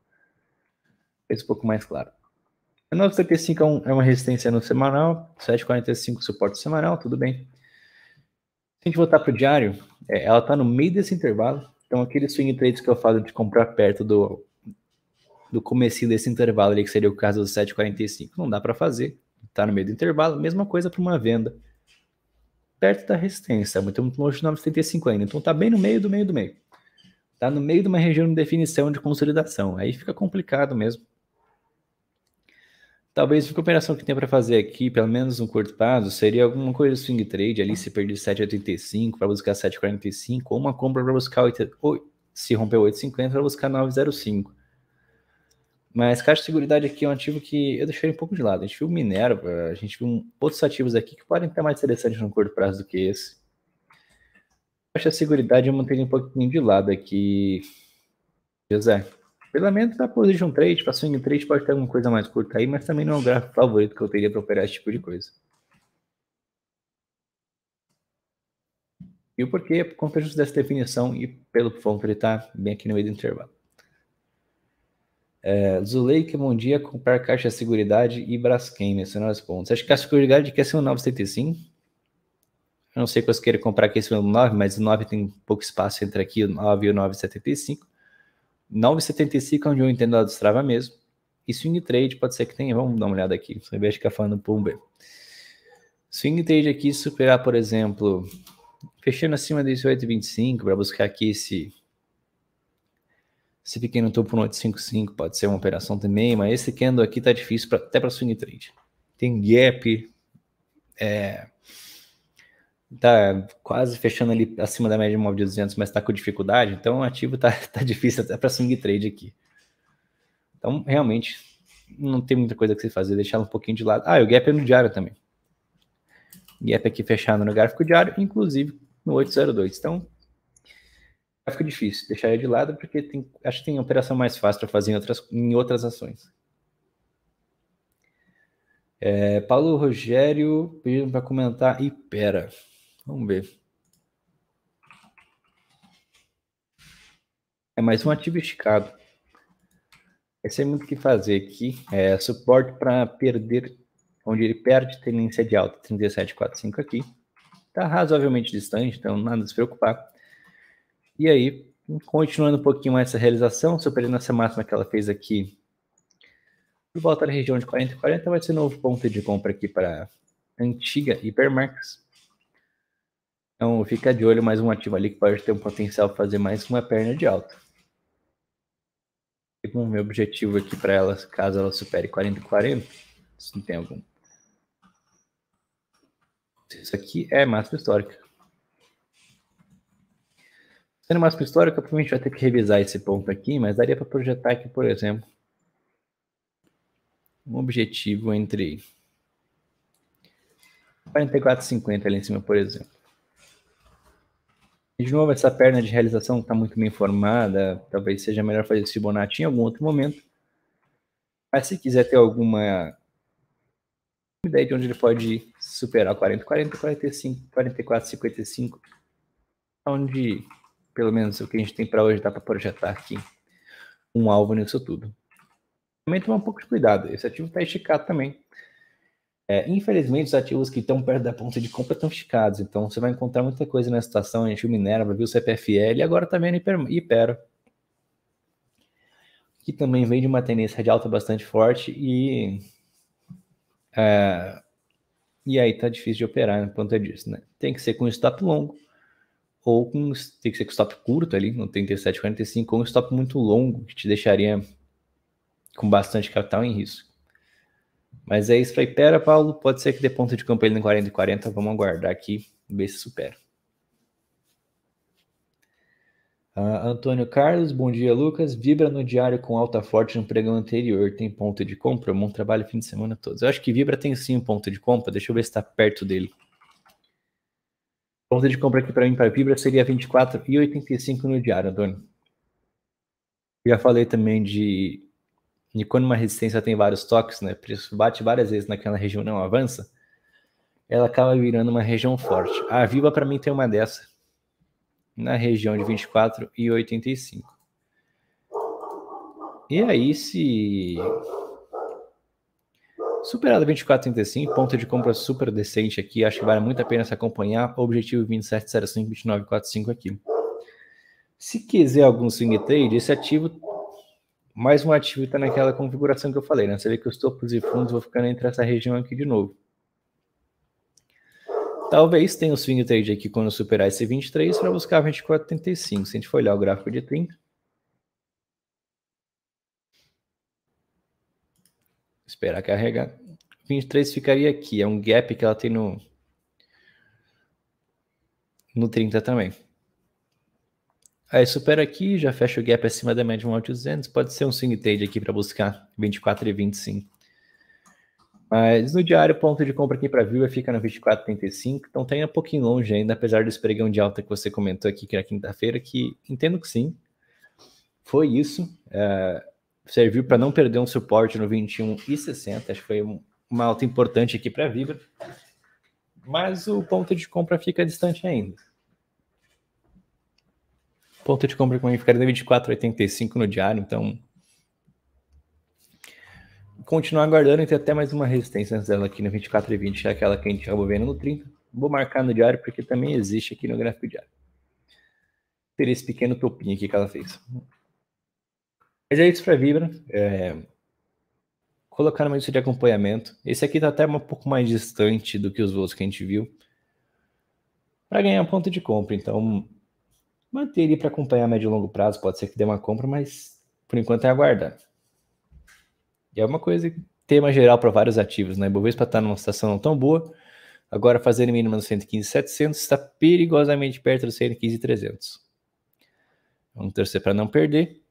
um pouco mais claro. 9,75 é, um, é uma resistência no semanal, 7,45 suporte semanal, tudo bem. Se a gente voltar para o diário, é, ela está no meio desse intervalo, então, aqueles swing trades que eu falo de comprar perto do, do começo desse intervalo ali, que seria o caso do 7,45, não dá para fazer. Está no meio do intervalo. Mesma coisa para uma venda. Perto da resistência, muito, muito longe de 9,75 ainda. Então, está bem no meio do meio do meio. Está no meio de uma região de definição de consolidação. Aí fica complicado mesmo. Talvez a operação que tem para fazer aqui, pelo menos no curto prazo, seria alguma coisa swing trade ali, se perder 7,85 para buscar 7,45, ou uma compra para buscar 8, se romper 8,50 para buscar 9,05. Mas caixa de seguridade aqui é um ativo que eu deixei um pouco de lado. A gente viu Minerva, a gente viu outros ativos aqui que podem estar mais interessantes no curto prazo do que esse. Caixa de seguridade eu mantenho um pouquinho de lado aqui, José. Pelo menos a Position passou tipo, para Swing trade, pode ter alguma coisa mais curta aí, mas também não é o gráfico favorito que eu teria para operar esse tipo de coisa. E o porquê é por conta dessa definição e pelo ponto que ele está bem aqui no meio do intervalo. É, Zuleika, bom dia. Comprar Caixa de Seguridade e Braskem, mencionar é os pontos. Acho que a Seguridade quer ser um 975. Eu não sei quais queiram comprar aqui esse 9, mas o 9 tem pouco espaço entre aqui, o 9 e o 975. 9,75 é onde eu entendo a destrava mesmo. E swing trade pode ser que tenha. Vamos dar uma olhada aqui. Você vai ficar falando por um B. Swing trade aqui superar, por exemplo, fechando acima de 18,25 para buscar aqui esse, esse pequeno topo no 8,55. Pode ser uma operação também, mas esse candle aqui tá difícil pra, até para swing trade. Tem gap. É, tá quase fechando ali acima da média móvel de 200, mas está com dificuldade, então o ativo tá, tá difícil até para swing trade aqui. Então, realmente, não tem muita coisa que se fazer, deixar um pouquinho de lado. Ah, e o gap é no diário também. Gap aqui fechado no gráfico diário, inclusive no 802. Então, fica difícil, deixar ele de lado, porque tem, acho que tem operação mais fácil para fazer em outras, em outras ações. É, Paulo Rogério pedindo para comentar pera. Vamos ver. É mais um ativo esticado. Esse é muito o que fazer aqui. É suporte para perder, onde ele perde tendência de alta, 37,45 aqui. Está razoavelmente distante, então nada a se preocupar. E aí, continuando um pouquinho essa realização, superando essa máxima que ela fez aqui, por volta da região de 40,40, e 40, vai ser novo ponto de compra aqui para antiga Hipermax. Então fica de olho mais um ativo ali que pode ter um potencial para fazer mais uma perna de alta. Fico com o meu objetivo aqui para ela, caso ela supere 40 e 40, se não tem algum. Isso aqui é máxima histórica. Sendo máxima histórica, provavelmente vai ter que revisar esse ponto aqui, mas daria para projetar aqui, por exemplo, um objetivo entre 50 ali em cima, por exemplo. E de novo, essa perna de realização está muito bem formada, talvez seja melhor fazer esse Bonatti em algum outro momento. Mas se quiser ter alguma ideia de onde ele pode superar 40, 40, 45, 44, 55, onde, pelo menos o que a gente tem para hoje, dá para projetar aqui um alvo nisso tudo. Também tomar um pouco de cuidado, esse ativo está esticado também. É, infelizmente, os ativos que estão perto da ponta de compra estão esticados, então você vai encontrar muita coisa na situação. A gente viu Minerva, viu CPFL e agora também no Hiper, Hipero, que também vem de uma tendência de alta bastante forte e. É, e aí tá difícil de operar né, por conta disso, né? Tem que ser com stop longo ou com, tem que ser com stop curto ali, no 37,45, ou um stop muito longo, que te deixaria com bastante capital em risco. Mas é isso aí. Pera, Paulo, pode ser que dê ponto de campo ele no 40 e 40. Vamos aguardar aqui, ver se supera. Uh, Antônio Carlos, bom dia, Lucas. Vibra no diário com alta forte no pregão anterior. Tem ponto de compra? Bom trabalho, fim de semana todos. Eu acho que Vibra tem sim um ponto de compra. Deixa eu ver se está perto dele. Ponto de compra aqui para mim, para Vibra, seria 24,85 no diário, Antônio. Já falei também de e quando uma resistência tem vários toques, né, bate várias vezes naquela região não avança, ela acaba virando uma região forte. A Viva, para mim, tem uma dessa. Na região de 24 e 85. E aí, se superado 24,35, ponto de compra super decente aqui, acho que vale muito a pena se acompanhar. Objetivo 27,05, 29,45 aqui. Se quiser algum swing trade, esse ativo mais um ativo está naquela configuração que eu falei, né? Você vê que os topos e fundos vão ficando entre essa região aqui de novo. Talvez tenha um swing trade aqui quando superar esse 23 para buscar 24,35. Se a gente for olhar o gráfico de 30. Esperar carregar. 23 ficaria aqui. É um gap que ela tem no, no 30 também. Aí supera aqui, já fecha o gap acima da média de 1,800. Pode ser um swing trade aqui para buscar 24 e 25. Mas no diário, ponto de compra aqui para Viva é fica no 24,35. Então tem tá um pouquinho longe ainda, apesar do espregão de alta que você comentou aqui que na quinta-feira, que entendo que sim. Foi isso. É, serviu para não perder um suporte no 21,60. Acho que foi uma alta importante aqui para Viva. Mas o ponto de compra fica distante ainda. Ponto de compra comigo ficaria 24,85 no diário, então. Continuar aguardando e ter até mais uma resistência nessa dela aqui no 24,20, que é aquela que a gente acabou vendo no 30. Vou marcar no diário porque também existe aqui no gráfico diário. Ter esse pequeno topinho aqui que ela fez. Mas é isso para Vibra. É... Colocar uma lista de acompanhamento. Esse aqui tá até um pouco mais distante do que os voos que a gente viu. Para ganhar ponto de compra. Então, manter ele para acompanhar a médio e longo prazo. Pode ser que dê uma compra, mas por enquanto é aguardar. E é uma coisa, tema geral para vários ativos, né? Ibovespa está numa situação não tão boa. Agora, fazendo mínimo nos 115.700, está perigosamente perto dos 115.300. Vamos torcer para não perder.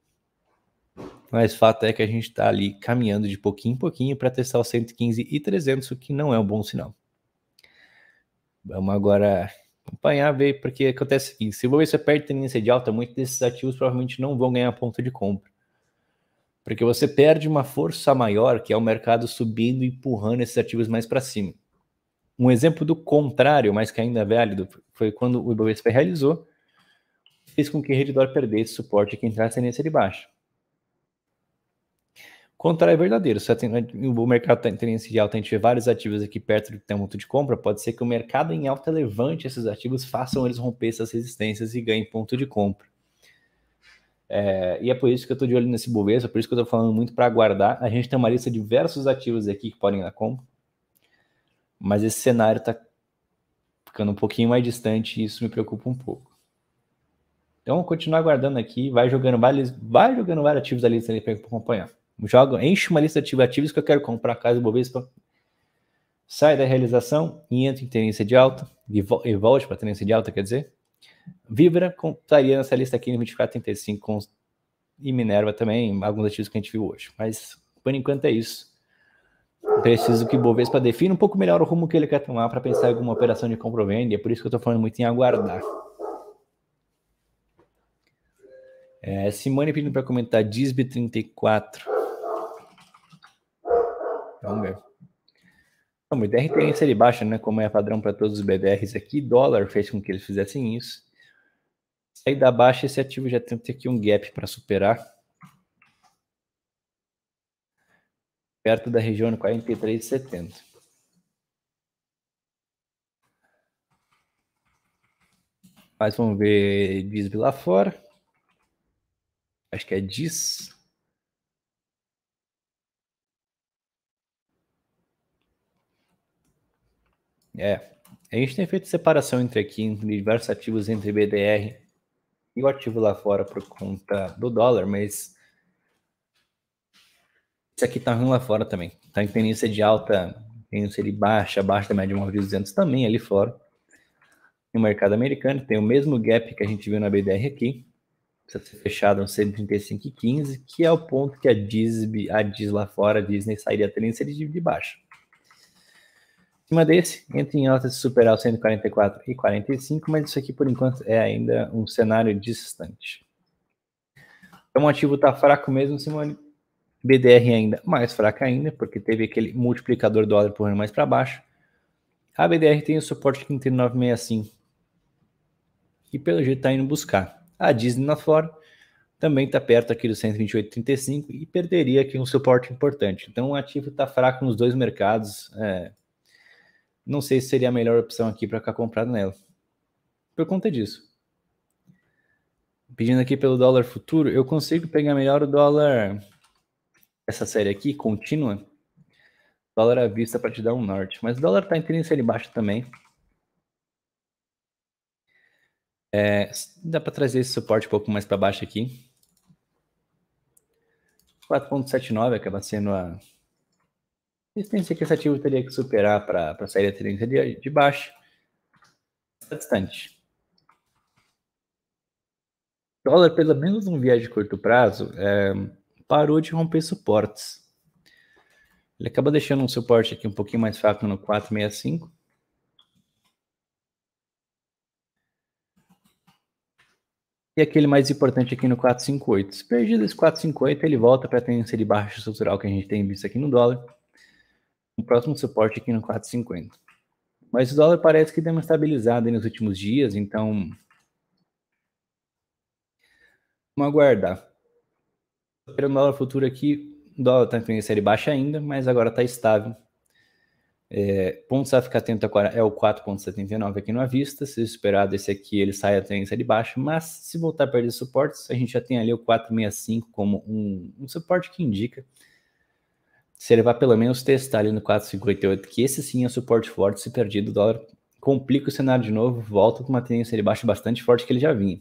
Mas fato é que a gente está ali caminhando de pouquinho em pouquinho para testar os 115 e 300, o que não é um bom sinal. Vamos agora acompanhar, ver, porque acontece o seguinte: se o Ibovespa perde tendência de alta, muitos desses ativos provavelmente não vão ganhar ponto de compra. Porque você perde uma força maior, que é o mercado subindo e empurrando esses ativos mais para cima. Um exemplo do contrário, mas que ainda é válido, foi quando o Ibovespa realizou, fez com que o Redditor perdesse suporte e que entrasse tendência de baixa contrário é verdadeiro. Se o mercado tá em tendência de alta, a gente vê vários ativos aqui perto do que tem um de compra, pode ser que o mercado em alta levante esses ativos, façam eles romper essas resistências e ganhem ponto de compra. É, e é por isso que eu estou de olho nesse Bovespa, por isso que eu estou falando muito para aguardar. A gente tem uma lista de diversos ativos aqui que podem dar compra, mas esse cenário está ficando um pouquinho mais distante e isso me preocupa um pouco. Então, continuar aguardando aqui, vai jogando vários, vai jogando vários ativos da lista ali para acompanhar. Joga, enche uma lista de ativos que eu quero comprar caso o Bovespa. Sai da realização e entra em tendência de alta, e, vo e volte para tendência de alta, quer dizer. Vibra estaria nessa lista aqui no 2435 com, e Minerva também, alguns ativos que a gente viu hoje. Mas por enquanto é isso. Preciso que o Bovespa defina um pouco melhor o rumo que ele quer tomar para pensar em alguma operação de compra ou venda. É por isso que eu estou falando muito em aguardar. É, Simone pedindo para comentar Disb 34. Vamos ver. Então, o BDR tem série baixa, né? Como é padrão para todos os BDRs aqui, dólar fez com que eles fizessem isso. Sair da baixa, esse ativo já tem que ter aqui um gap para superar. Perto da região 43,70. Mas vamos ver DISB lá fora. Acho que é DIS. É. A gente tem feito separação entre aqui, entre diversos ativos entre BDR e o ativo lá fora por conta do dólar, mas isso aqui tá ruim lá fora também. Tá em tendência de alta, tendência de baixa, abaixo da média de 1,200 também ali fora. No mercado americano tem o mesmo gap que a gente viu na BDR aqui. Precisa ser fechado no 135,15, que é o ponto que a Disney, a Disney lá fora, a Disney sairia a tendência de, de baixa. Cima desse, entre em alta se superar os 144 e 45, mas isso aqui por enquanto é ainda um cenário distante. Então o ativo está fraco mesmo, Simone. BDR ainda mais fraca ainda, porque teve aquele multiplicador dólar por mais para baixo. A BDR tem o suporte 3965, e pelo jeito está indo buscar. A Disney na fora também está perto aqui do 128,35 e perderia aqui um suporte importante. Então o ativo está fraco nos dois mercados, é, não sei se seria a melhor opção aqui para ficar comprado nela. Por conta disso. Pedindo aqui pelo dólar futuro, eu consigo pegar melhor o dólar. Essa série aqui, contínua. Dólar à vista para te dar um norte. Mas o dólar está em tendência de baixo também. É, dá para trazer esse suporte um pouco mais para baixo aqui. 4.79 acaba sendo a, resistência que esse ativo teria que superar para sair da tendência de, de baixo está distante. O dólar, pelo menos num viés de curto prazo, é, parou de romper suportes. Ele acaba deixando um suporte aqui um pouquinho mais fraco no 465. E aquele mais importante aqui no 458. Se perdido esse 458, ele volta para a tendência de baixa estrutural que a gente tem visto aqui no dólar um próximo suporte aqui no 4,50. Mas o dólar parece que deu uma estabilizada nos últimos dias, então. Vamos aguardar. O dólar futuro aqui, o dólar está em tendência de baixa ainda, mas agora está estável. É, ponto a ficar atento agora é o 4,79 aqui no Avista. Se esperado esse aqui, ele sai a tendência de baixa, mas se voltar a perder suportes, a gente já tem ali o 4,65 como um, um suporte que indica se ele vai pelo menos testar ali no 4,58, que esse sim é suporte forte, se perdido, o dólar complica o cenário de novo, volta com uma tendência de baixa bastante forte que ele já vinha.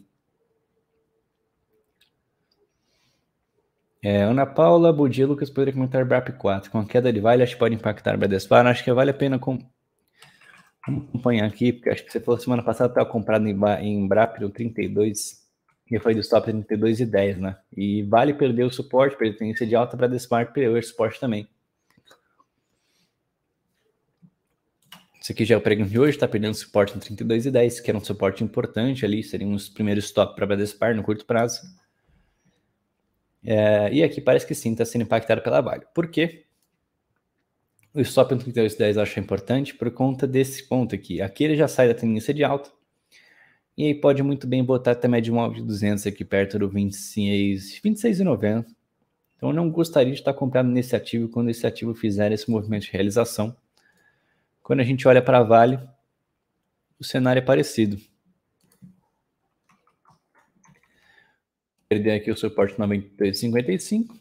É, Ana Paula, Budia, Lucas, poderia comentar BRAP 4. Com a queda de Vale, acho que pode impactar Bradespar. Acho que vale a pena com... acompanhar aqui, porque acho que você falou semana passada estava comprado em, em BRAP no 32, e foi do stop 32 e 10, né? E Vale perder o suporte, perder tendência de alta, Bradespar perdeu o suporte também. Isso aqui já é o pregão de hoje, está perdendo suporte em 32 e 10, que era um suporte importante ali, seria um dos primeiros stop para Bradespar no curto prazo. É, e aqui parece que sim, está sendo impactado pela Vale. Por quê? O stop em 32,10 eu acho importante por conta desse ponto aqui. Aqui ele já sai da tendência de alta. E aí pode muito bem botar até média móvel de 200 aqui perto do 26,90. 26 então eu não gostaria de estar comprando nesse ativo quando esse ativo fizer esse movimento de realização. Quando a gente olha para a Vale, o cenário é parecido. Perder aqui o suporte 93,55.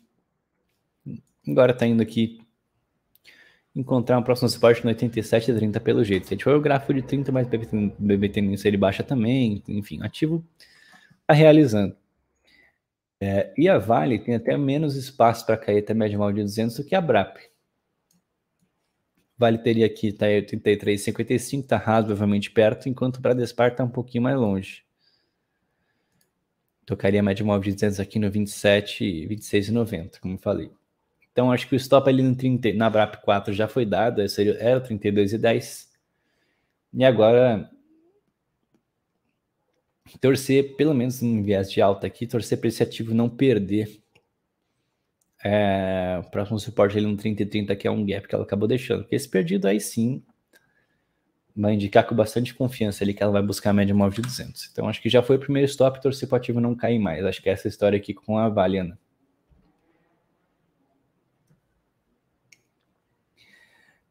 Agora está indo aqui encontrar um próximo suporte no 87,30 pelo jeito. Se a gente for o gráfico de 30, mas BB tendência ele baixa também, enfim, ativo está realizando. É, e a Vale tem até menos espaço para cair até média móvel de 200 do que a BRAP. Vale teria aqui, está em 83,55, está razoavelmente perto, enquanto o Bradespar está um pouquinho mais longe. Tocaria mais de móvel de 200 aqui no 27, 26,90, como falei. Então, acho que o stop ali no 30, na BRAP 4 já foi dado, seria, era 32,10. E agora, torcer, pelo menos um viés de alta aqui, torcer para esse ativo não perder é, o próximo suporte ele no 30 e 30 que é um gap que ela acabou deixando. Porque esse perdido aí sim vai indicar com bastante confiança ali que ela vai buscar a média móvel de 200. Então acho que já foi o primeiro stop, torcer para ativo não cair mais. Acho que é essa história aqui com a Valiana.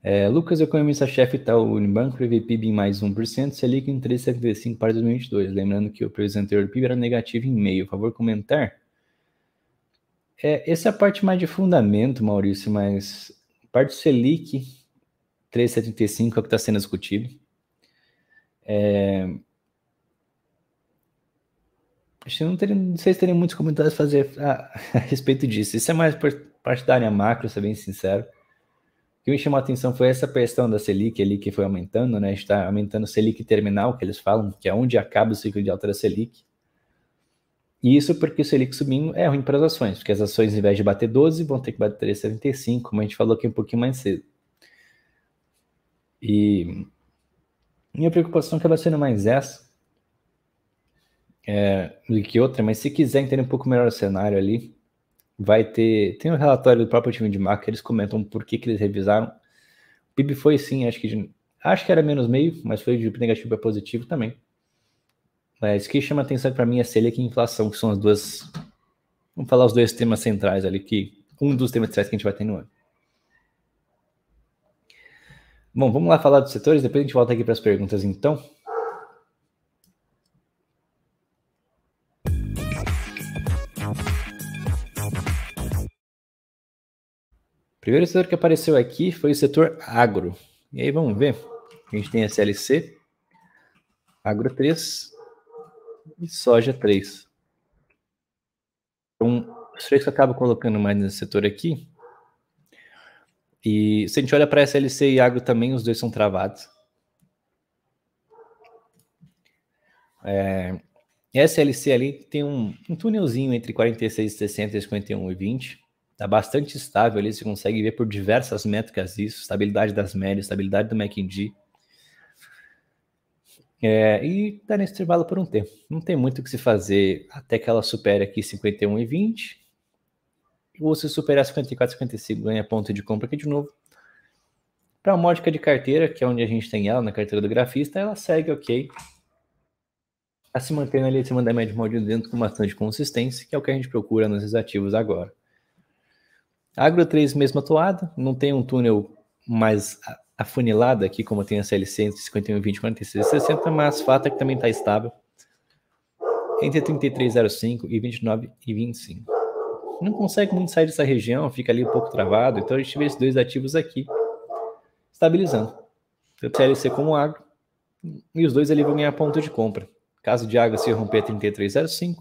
É, Lucas, economista-chefe tal tá UniBank Unibanco, EVP em mais 1%, Selic em 3,75 para 2022. Lembrando que o preço anterior do PIB era negativo em meio. Favor comentar? É, essa é a parte mais de fundamento, Maurício, mas parte do Selic 3,75 é o que está sendo discutido. É... Acho que não, teria, não sei se teria muitos comentários a fazer a, a respeito disso. Isso é mais parte da área macro, ser bem sincero. O que me chamou a atenção foi essa questão da Selic ali que foi aumentando, né? Está aumentando o Selic terminal, que eles falam, que é onde acaba o ciclo de alta da Selic. Isso porque o Selic subindo é ruim para as ações, porque as ações, ao invés de bater 12, vão ter que bater 3,75, como a gente falou aqui um pouquinho mais cedo. E minha preocupação acaba sendo mais essa é, do que outra, mas se quiser entender um pouco melhor o cenário ali, vai ter. Tem um relatório do próprio time de marca, eles comentam por que, que eles revisaram. O PIB foi sim, acho que, acho que era menos meio, mas foi de negativo para positivo também. É, isso que chama atenção para mim é Selic e inflação, que são as duas. Vamos falar os dois temas centrais ali, que um dos temas centrais que a gente vai ter no ano. Bom, vamos lá falar dos setores, depois a gente volta aqui para as perguntas então. primeiro setor que apareceu aqui foi o setor agro. E aí vamos ver. A gente tem a SLC, Agro 3, e soja 3. Então, os três acabam colocando mais nesse setor aqui. E se a gente olha para SLC e agro também, os dois são travados. É, SLC ali tem um, um túnelzinho entre 46 e 60 e 51 e 20. Está bastante estável ali, você consegue ver por diversas métricas isso, estabilidade das médias, estabilidade do MACD, é, e tá nesse intervalo por um tempo. Não tem muito o que se fazer até que ela supere aqui 51,20. Ou se superar 54, 55, ganha ponto de compra aqui de novo. Para a módica de carteira, que é onde a gente tem ela na carteira do grafista, ela segue ok. A tá se manter ali acima da média móvel dentro com bastante consistência, que é o que a gente procura nos ativos agora. Agro 3, mesma toada, não tem um túnel mais afunilada aqui, como tem a CLC 151, 20, 46, 60, mas fato é que também está estável entre 33,05 e 29,25. Não consegue muito sair dessa região, fica ali um pouco travado, então a gente vê esses dois ativos aqui estabilizando. Tanto CLC como agro, e os dois ali vão ganhar ponto de compra. Caso de água se romper 33,05,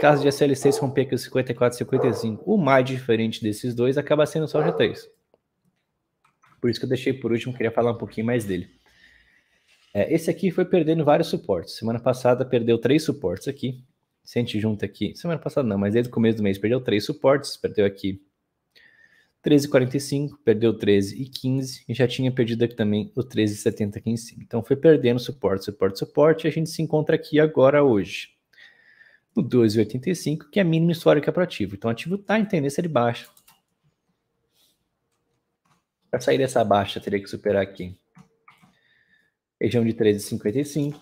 caso de SLC se romper aqui 54,55. O mais diferente desses dois acaba sendo só o G3. Por isso que eu deixei por último, queria falar um pouquinho mais dele. É, esse aqui foi perdendo vários suportes. Semana passada perdeu três suportes aqui. Se a gente junta aqui, semana passada não, mas desde o começo do mês perdeu três suportes, perdeu aqui 13,45, perdeu 13,15 e já tinha perdido aqui também o 13,70 aqui em cima. Então foi perdendo suporte, suporte, suporte e a gente se encontra aqui agora hoje no 2,85, que é a mínima histórica para então, ativo. Então, o ativo está em tendência de baixa, para sair dessa baixa, teria que superar aqui. Região de 13,55.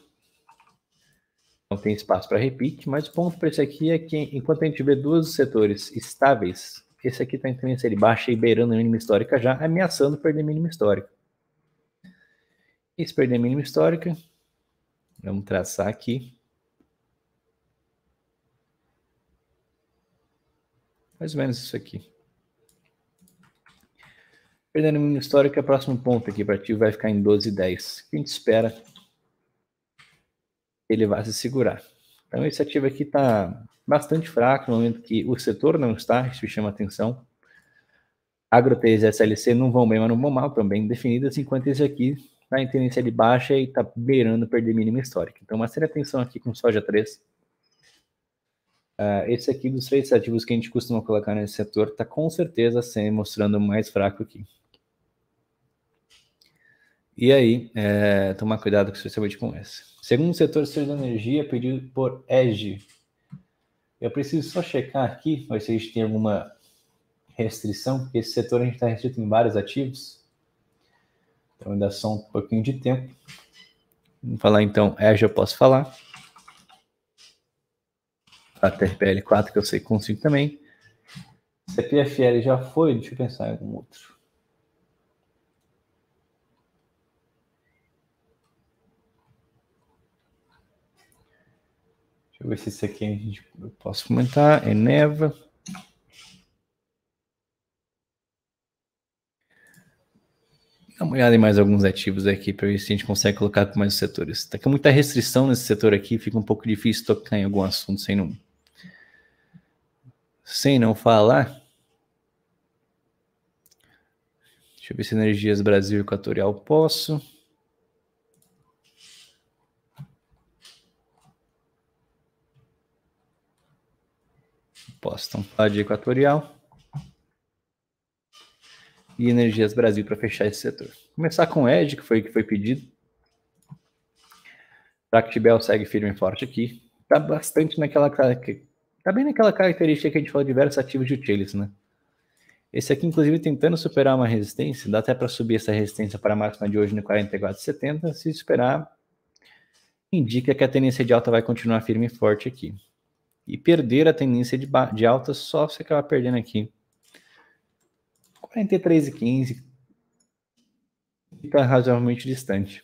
Não tem espaço para repique, mas o ponto para esse aqui é que enquanto a gente vê dois setores estáveis, esse aqui está em tendência de baixa e beirando a mínima histórica já, ameaçando perder mínima histórica. E se perder mínima histórica, vamos traçar aqui. Mais ou menos isso aqui. Perdendo mínimo histórico, é O próximo ponto aqui para ti vai ficar em 12 e 10. A gente espera ele vai se segurar. Então, esse ativo aqui está bastante fraco no momento que o setor não está, isso chama atenção. Agro e SLC não vão bem, mas não vão mal também, definidas, enquanto esse aqui está em tendência de baixa e está beirando perder mínimo histórico. Então, uma séria atenção aqui com soja 3. Uh, ah, esse aqui dos três ativos que a gente costuma colocar nesse setor está com certeza sendo mostrando mais fraco aqui. E aí, é, tomar cuidado que você seu saúde com essa. Segundo setor de energia, pedido por EGE. Eu preciso só checar aqui, se a gente tem alguma restrição, porque esse setor a gente está restrito em vários ativos. Então ainda só um pouquinho de tempo. Vamos falar então, EGE eu posso falar. A TRPL 4 que eu sei consigo também. CPFL já foi, deixa eu pensar em algum outro. Deixa eu ver se isso aqui a gente, eu posso comentar. Eneva. É Dá uma olhada em mais alguns ativos aqui para ver se a gente consegue colocar com mais setores. Está com muita restrição nesse setor aqui, fica um pouco difícil tocar em algum assunto sem não, sem não falar. Deixa eu ver se Energias Brasil Equatorial posso. Postam falar de Equatorial. E Energias Brasil para fechar esse setor. Começar com o Ed, que foi que foi pedido. Tractibel segue firme e forte aqui. Tá bastante naquela. Tá bem naquela característica que a gente falou de diversos ativos de utilities, né? Esse aqui, inclusive, tentando superar uma resistência, dá até para subir essa resistência para a máxima de hoje no 44,70. Se esperar, indica que a tendência de alta vai continuar firme e forte aqui e perder a tendência de, de alta só você acabar perdendo aqui. 43,15 fica razoavelmente distante.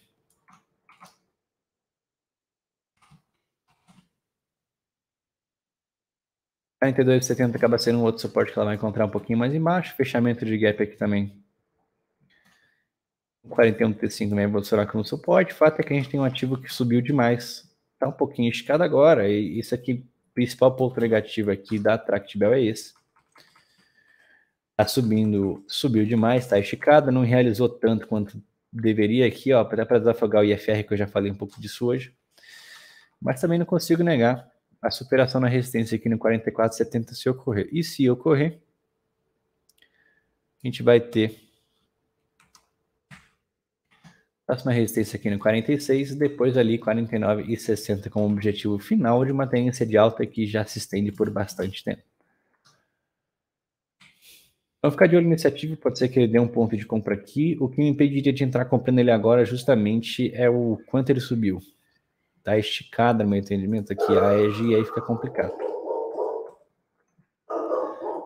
A 42,70 acaba sendo um outro suporte que ela vai encontrar um pouquinho mais embaixo. Fechamento de gap aqui também. 41,35 também vou funcionar como suporte. O fato é que a gente tem um ativo que subiu demais. Está um pouquinho esticado agora. E isso aqui principal ponto negativo aqui da Tractbel é esse. Tá subindo, subiu demais, tá esticada, não realizou tanto quanto deveria aqui, ó, até para desafogar o IFR, que eu já falei um pouco disso hoje. Mas também não consigo negar a superação na resistência aqui no 44,70 se ocorrer. E se ocorrer, a gente vai ter Próxima resistência aqui no 46, depois ali 49 e 60 como objetivo final de uma tendência de alta que já se estende por bastante tempo. Então ficar de olho nesse ativo, pode ser que ele dê um ponto de compra aqui. O que me impediria de entrar comprando ele agora justamente é o quanto ele subiu. Tá esticada no meu entendimento aqui a EG e aí fica complicado.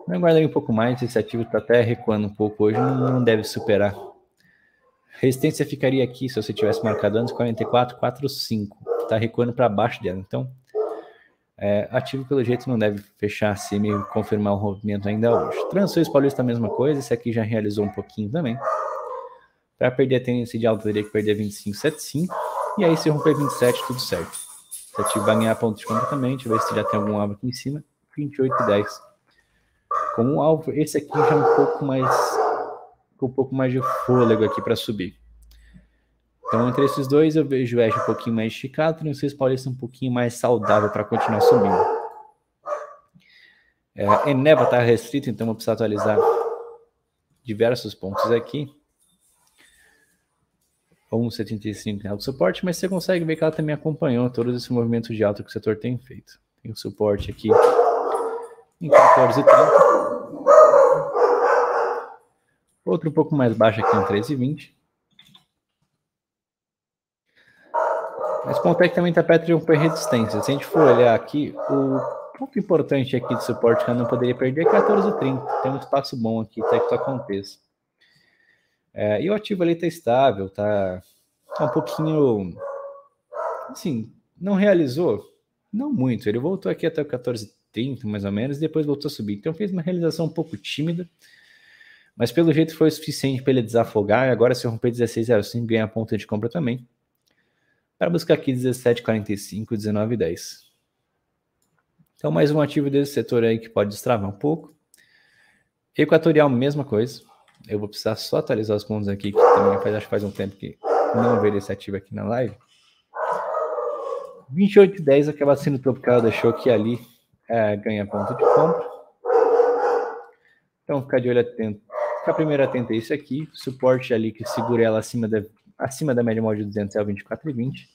Eu aguardei um pouco mais, esse ativo está até recuando um pouco hoje, não deve superar Resistência ficaria aqui se você tivesse marcado antes 44, 4, 5. Está recuando para baixo dela. Então, é, ativo pelo jeito não deve fechar se me confirmar o rompimento ainda hoje. Transuís Paulista, a mesma coisa. Esse aqui já realizou um pouquinho também. Para perder a tendência de alta, teria que perder 25,75. E aí, se romper 27, tudo certo. Se ativo vai ganhar pontos completamente. ver se já tem algum alvo aqui em cima. 28,10. Como um alvo, esse aqui já é um pouco mais com um pouco mais de fôlego aqui para subir. Então, entre esses dois, eu vejo o Ash um pouquinho mais esticado e o Francisco Paulista um pouquinho mais saudável para continuar subindo. É, Eneva está restrito, então vou precisar atualizar diversos pontos aqui. 1,75 é o suporte, mas você consegue ver que ela também acompanhou todos esses movimentos de alta que o setor tem feito. Tem o suporte aqui em 14,30. Outro um pouco mais baixo aqui em 13,20. Mas aqui é também está perto de um de resistência. Se a gente for olhar aqui, o ponto importante aqui de suporte que eu não poderia perder é 14,30. Tem um espaço bom aqui até que isso aconteça. É, e o ativo ali está estável, está tá um pouquinho. Assim, não realizou? Não muito. Ele voltou aqui até o 14,30 mais ou menos, e depois voltou a subir. Então fez uma realização um pouco tímida. Mas pelo jeito foi o suficiente para ele desafogar, e agora se romper 16,05 ganha ponta de compra também. Para buscar aqui 17,45, 19,10. Então mais um ativo desse setor aí que pode destravar um pouco. Equatorial, mesma coisa. Eu vou precisar só atualizar os pontos aqui, que também faz, acho que faz um tempo que não vejo esse ativo aqui na live. 28,10 acaba sendo ela deixou que ali é, ganha ponto de compra. Então, ficar de olho atento Fica primeiro atento a isso aqui. Suporte ali que segura ela acima da, acima da média móvel de 200 é o 24,20. Deixa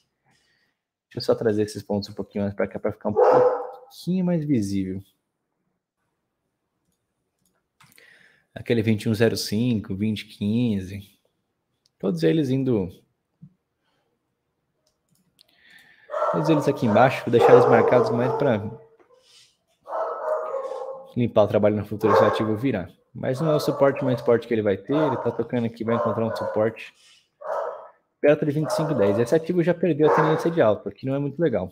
eu só trazer esses pontos um pouquinho mais para cá para ficar um pouquinho mais visível. Aquele 2105, 2015. Todos eles indo Todos eles aqui embaixo, vou deixar eles marcados mais para limpar o trabalho no futuro se o ativo virar. Mas não é o suporte mais forte que ele vai ter. Ele tá tocando aqui, vai encontrar um suporte perto de 25,10. Esse ativo já perdeu a tendência de alta, que não é muito legal.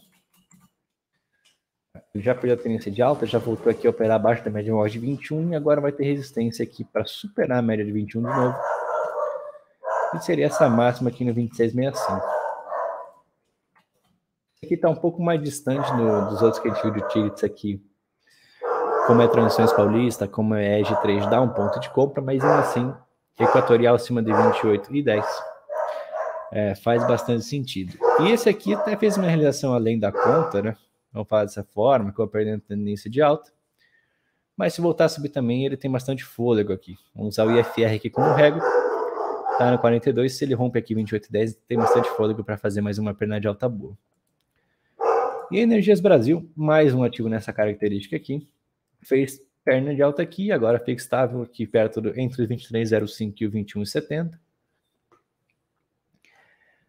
Ele já perdeu a tendência de alta, já voltou aqui a operar abaixo da média móvel de 21 e agora vai ter resistência aqui para superar a média de 21 de novo. E seria essa máxima aqui no 26,65. Aqui está um pouco mais distante do, dos outros que a gente viu de Tirits aqui como é Transições Paulista, como é EG3, dá um ponto de compra, mas ainda assim, Equatorial acima de 28 e 10 é, faz bastante sentido. E esse aqui até fez uma realização além da conta, né? Vamos falar dessa forma, que eu perdendo tendência de alta. Mas se voltar a subir também, ele tem bastante fôlego aqui. Vamos usar o IFR aqui como regra. Tá no 42, se ele rompe aqui 28,10, tem bastante fôlego para fazer mais uma perna de alta boa. E Energias Brasil, mais um ativo nessa característica aqui fez perna de alta aqui, agora fica estável aqui perto do, entre 23,05 e o 21,70.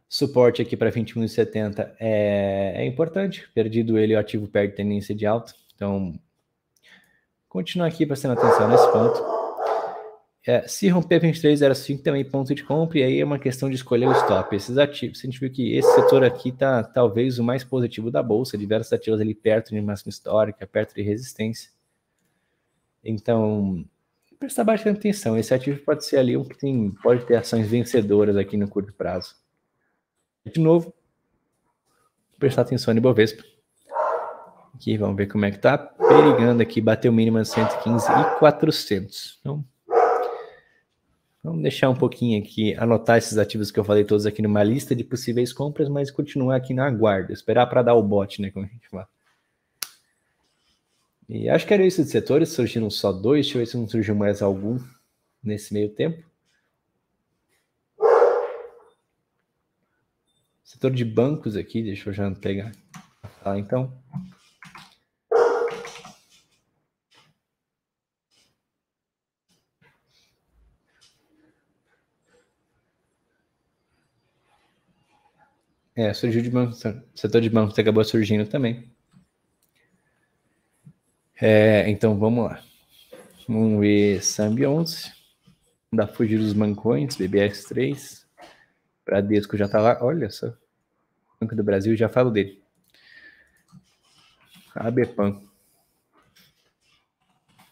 Suporte aqui para 21,70 é, é importante. Perdido ele, o ativo perde tendência de alta. Então, continua aqui prestando atenção nesse ponto. É, se romper 23,05 também ponto de compra, e aí é uma questão de escolher o stop. Esses ativos, a gente viu que esse setor aqui está talvez o mais positivo da bolsa, diversos ativos ali perto de máxima histórica, perto de resistência. Então, prestar bastante atenção. Esse ativo pode ser ali um que tem, pode ter ações vencedoras aqui no curto prazo. De novo, prestar atenção no Ibovespa. Aqui, vamos ver como é que tá. Perigando aqui, bateu o mínimo de 115 e 400. Então, vamos deixar um pouquinho aqui, anotar esses ativos que eu falei todos aqui numa lista de possíveis compras, mas continuar aqui na guarda, esperar para dar o bote, né, como a gente fala. E acho que era isso de setores, surgiram só dois, deixa eu ver se não surgiu mais algum nesse meio tempo. Setor de bancos aqui, deixa eu já pegar. Ah, então. É, surgiu de banco, setor de bancos acabou surgindo também. É, então vamos lá. Vamos ver Sambi 11. Dá fugir dos mancões, BBS 3. Bradesco já tá lá. Olha só. Banco do Brasil, já falo dele. ABPAN.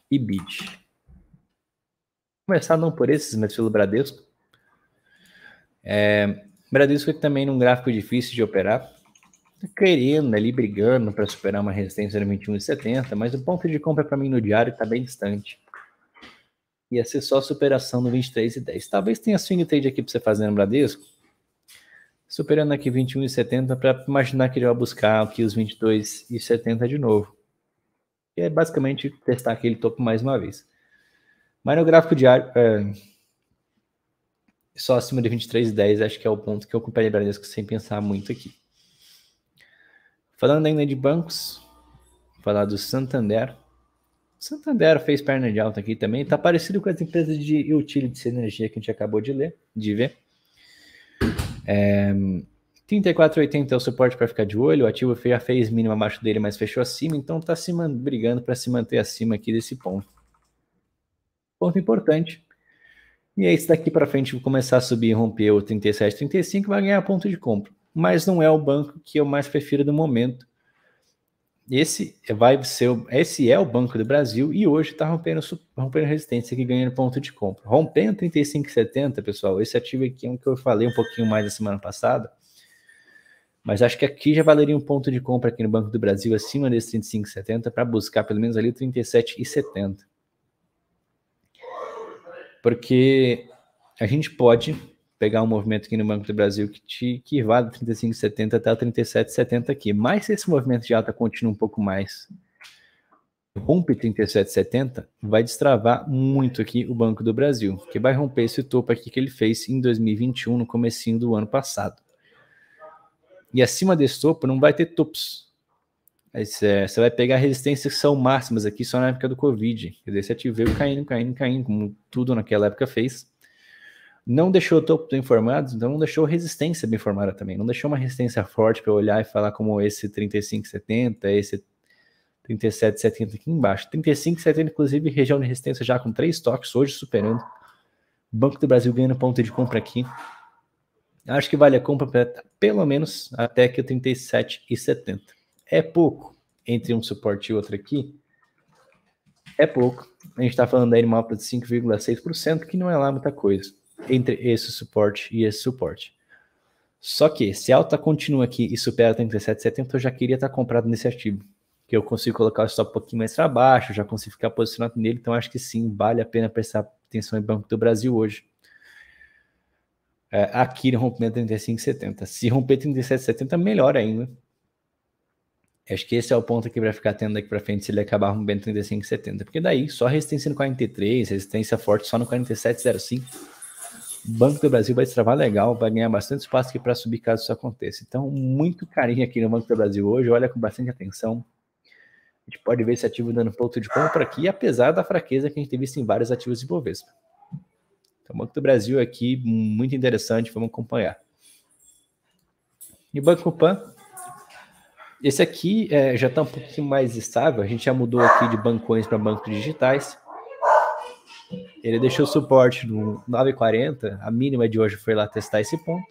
E BID. Começar não por esses, mas pelo Bradesco. É, Bradesco é também num gráfico difícil de operar querendo ali, brigando para superar uma resistência no 21,70, mas o ponto de compra para mim no diário está bem distante. Ia ser só superação no 23,10. Talvez tenha swing trade aqui para você fazer no Bradesco. Superando aqui 21,70 para imaginar que ele vai buscar aqui os 22,70 de novo. Que é basicamente testar aquele topo mais uma vez. Mas no gráfico diário, é, só acima de 23,10 acho que é o ponto que eu comprei Bradesco sem pensar muito aqui. Falando ainda de bancos, falar do Santander. Santander fez perna de alta aqui também. Está parecido com as empresas de utilities de energia que a gente acabou de ler, de ver. É, 34,80 é o suporte para ficar de olho. O ativo já fez mínimo abaixo dele, mas fechou acima. Então está se brigando para se manter acima aqui desse ponto. Ponto importante. E aí, se daqui para frente começar a subir e romper o 37,35, vai ganhar ponto de compra mas não é o banco que eu mais prefiro no momento. Esse vai ser, esse é o Banco do Brasil e hoje está rompendo, rompendo resistência aqui, ganhando ponto de compra. Rompendo 35,70, pessoal, esse ativo aqui é um que eu falei um pouquinho mais na semana passada, mas acho que aqui já valeria um ponto de compra aqui no Banco do Brasil acima desse 35,70 para buscar pelo menos ali 37,70. Porque a gente pode pegar um movimento aqui no Banco do Brasil que te que vá de 35,70 até 37,70 aqui. Mas se esse movimento de alta continua um pouco mais, rompe 37,70, vai destravar muito aqui o Banco do Brasil, que vai romper esse topo aqui que ele fez em 2021, no comecinho do ano passado. E acima desse topo não vai ter topos. você vai pegar resistências que são máximas aqui só na época do Covid. Quer dizer, você ativeu caindo, caindo, caindo, como tudo naquela época fez não deixou o topo bem informado, então não deixou resistência bem formada também, não deixou uma resistência forte para olhar e falar como esse 3570, esse 3770 aqui embaixo. 3570, inclusive, região de resistência já com três toques, hoje superando. Banco do Brasil ganhando ponto de compra aqui. Acho que vale a compra pelo menos até que o 37,70. É pouco entre um suporte e outro aqui. É pouco. A gente está falando aí de uma alta de 5,6%, que não é lá muita coisa entre esse suporte e esse suporte. Só que se a alta continua aqui e supera 37,70, eu já queria estar comprado nesse ativo. Que eu consigo colocar o stop um pouquinho mais para baixo, já consigo ficar posicionado nele, então acho que sim, vale a pena prestar atenção em Banco do Brasil hoje. É, aqui no rompimento 35,70. Se romper 37,70, melhor ainda. Acho que esse é o ponto que vai ficar tendo daqui para frente se ele acabar rompendo 35,70. Porque daí, só resistência no 43, resistência forte só no 47,05 Banco do Brasil vai travar legal, vai ganhar bastante espaço aqui para subir caso isso aconteça. Então, muito carinho aqui no Banco do Brasil hoje, olha com bastante atenção. A gente pode ver esse ativo dando ponto de compra aqui, apesar da fraqueza que a gente tem visto em vários ativos de Bovespa. Então, Banco do Brasil aqui, muito interessante, vamos acompanhar. E Banco Pan, esse aqui é, já está um pouquinho mais estável, a gente já mudou aqui de bancões para bancos digitais. Ele deixou o suporte no 9,40, a mínima de hoje foi lá testar esse ponto.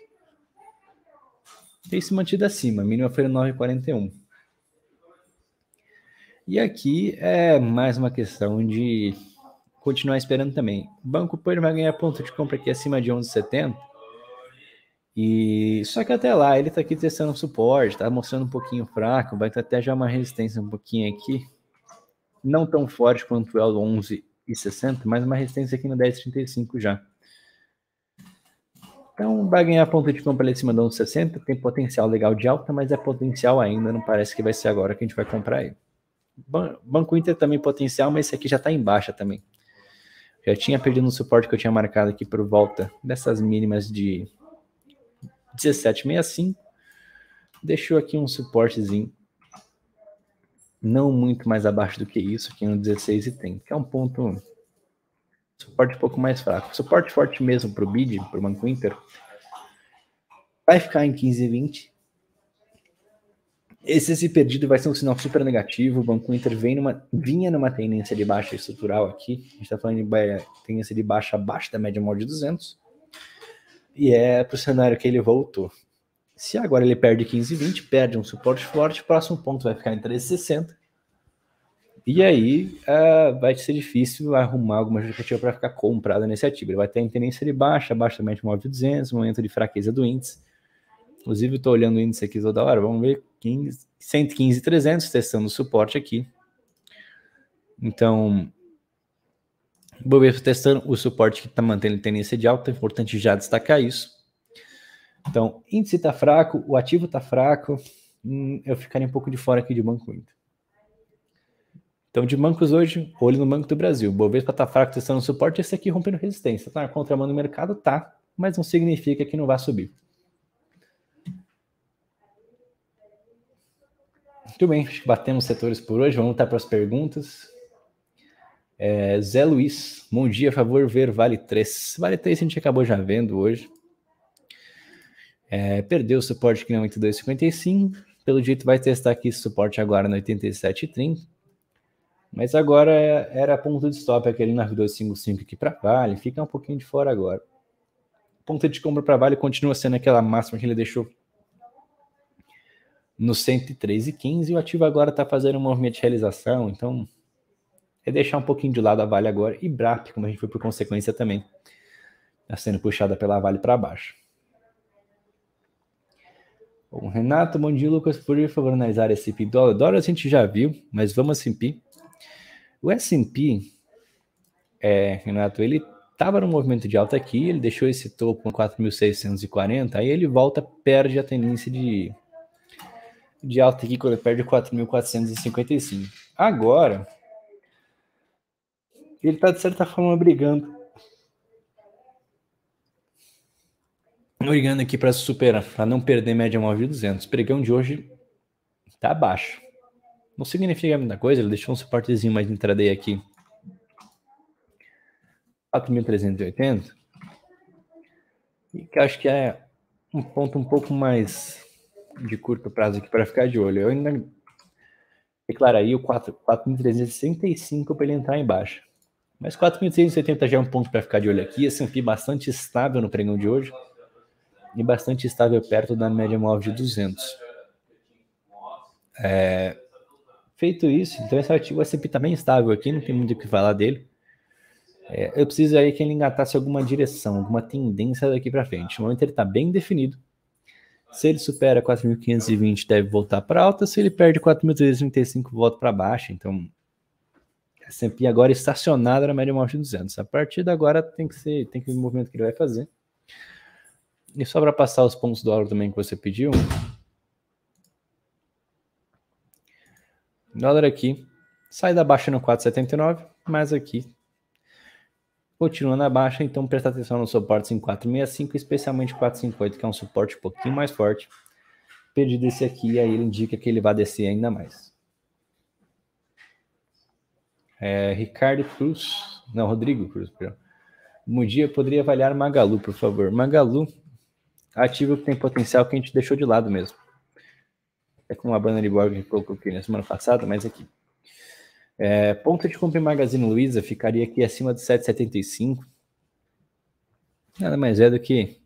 Tem se mantido acima, a mínima foi no 9,41. E aqui é mais uma questão de continuar esperando também. O Banco Pan vai ganhar ponto de compra aqui acima de 11,70. E só que até lá ele está aqui testando suporte, está mostrando um pouquinho fraco, vai ter até já uma resistência um pouquinho aqui. Não tão forte quanto é o 11 e 60, mais uma resistência aqui no 10,35 já. Então, vai ganhar é ponto de compra ali em cima do 60, tem potencial legal de alta, mas é potencial ainda, não parece que vai ser agora que a gente vai comprar ele. Banco Inter também potencial, mas esse aqui já está em baixa também. Já tinha perdido um suporte que eu tinha marcado aqui por volta dessas mínimas de 17,65. Deixou aqui um suportezinho não muito mais abaixo do que isso, que no é 16 e tem, que é um ponto suporte um pouco mais fraco. Suporte forte mesmo para o bid, para o Banco Inter, vai ficar em 15 e 20. Esse, esse perdido vai ser um sinal super negativo. O Banco Inter vem numa, vinha numa tendência de baixa estrutural aqui. A gente está falando de tendência de baixa abaixo da média móvel de 200. E é para o cenário que ele voltou. Se agora ele perde 15,20, e perde um suporte forte, o próximo ponto vai ficar em 360. E aí uh, vai ser difícil arrumar alguma justificativa para ficar comprada nesse ativo. Ele vai ter tendência de baixa, baixa também de 9,200, momento de fraqueza do índice. Inclusive, estou olhando o índice aqui toda hora, vamos ver, 115,300, testando o suporte aqui. Então, Bovespa testando o suporte que está mantendo tendência de alta, é importante já destacar isso. Então, índice está fraco, o ativo está fraco, hum, eu ficaria um pouco de fora aqui de Banco Inter. Então, de bancos hoje, olho no Banco do Brasil. Bovespa está fraco, testando suporte, esse aqui rompendo resistência. Está na contramão do mercado? Tá, mas não significa que não vá subir. Muito bem, acho que batemos setores por hoje. Vamos voltar para as perguntas. É, Zé Luiz, bom dia, favor ver Vale 3. Vale 3 a gente acabou já vendo hoje. É, perdeu o suporte aqui na 82,55. Pelo jeito, vai testar aqui esse suporte agora na 87,30. Mas agora é, era ponto de stop, aquele navio 255 aqui para Vale, fica um pouquinho de fora agora. Ponto de compra para Vale continua sendo aquela máxima que ele deixou no 103,15 e o ativo agora está fazendo um movimento de realização, então é deixar um pouquinho de lado a Vale agora e BRAP, como a gente foi por consequência também, está sendo puxada pela Vale para baixo. Renato, bom dia, Lucas. Por favor, analisar esse Cip dólar. Dólar a gente já viu, mas vamos S&P. O S&P, é, Renato, é ele estava no movimento de alta aqui, ele deixou esse topo em 4.640, aí ele volta, perde a tendência de, de alta aqui, quando ele perde 4.455. Agora, ele está, de certa forma, brigando. Brigando aqui para superar, para não perder média móvel de 200. O pregão de hoje está baixo. Não significa muita coisa, ele deixou um suportezinho mais intraday aqui. 4.380. E que acho que é um ponto um pouco mais de curto prazo aqui para ficar de olho. Eu ainda declararia o 4.365 para ele entrar em baixa. Mas 4.380 já é um ponto para ficar de olho aqui. S&P assim, bastante estável no pregão de hoje e bastante estável perto da média móvel de 200. É, Feito isso, então esse ativo S&P também estável aqui, não tem muito o que falar dele. É, eu preciso aí que ele engatasse alguma direção, alguma tendência daqui para frente. No momento ele está bem definido. Se ele supera 4.520, deve voltar para alta. Se ele perde 4.335, volta para baixa. Então, S&P agora é estacionada na média móvel de 200. A partir de agora tem que ser, tem que ver o movimento que ele vai fazer. E só para passar os pontos do dólar também que você pediu, Dólar aqui, sai da baixa no 4,79, mas aqui continua na baixa, então presta atenção nos suportes em 4,65, especialmente 4,58, que é um suporte um pouquinho mais forte. Perdido esse aqui, aí ele indica que ele vai descer ainda mais. É, Ricardo Cruz, não, Rodrigo Cruz, perdão. Bom dia, poderia avaliar Magalu, por favor. Magalu, ativo que tem potencial que a gente deixou de lado mesmo. É como a Banda de Borg eu coloquei na né, semana passada, mas aqui. É, de compra em Magazine Luiza ficaria aqui acima de 7,75. Nada mais é do que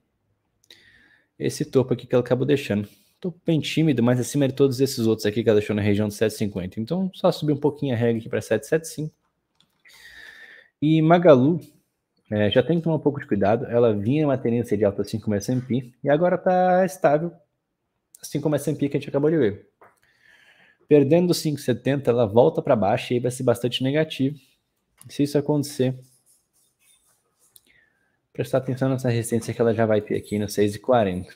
esse topo aqui que ela acabou deixando. Topo bem tímido, mas acima de todos esses outros aqui que ela deixou na região de 7,50. Então, só subir um pouquinho a regra aqui para 7,75. E Magalu, é, já tem que tomar um pouco de cuidado. Ela vinha uma tendência de alta assim como S&P e agora está estável assim como a S&P que a gente acabou de ver. Perdendo 5,70, ela volta para baixo e aí vai ser bastante negativo. Se isso acontecer, prestar atenção nessa resistência que ela já vai ter aqui no 6,40.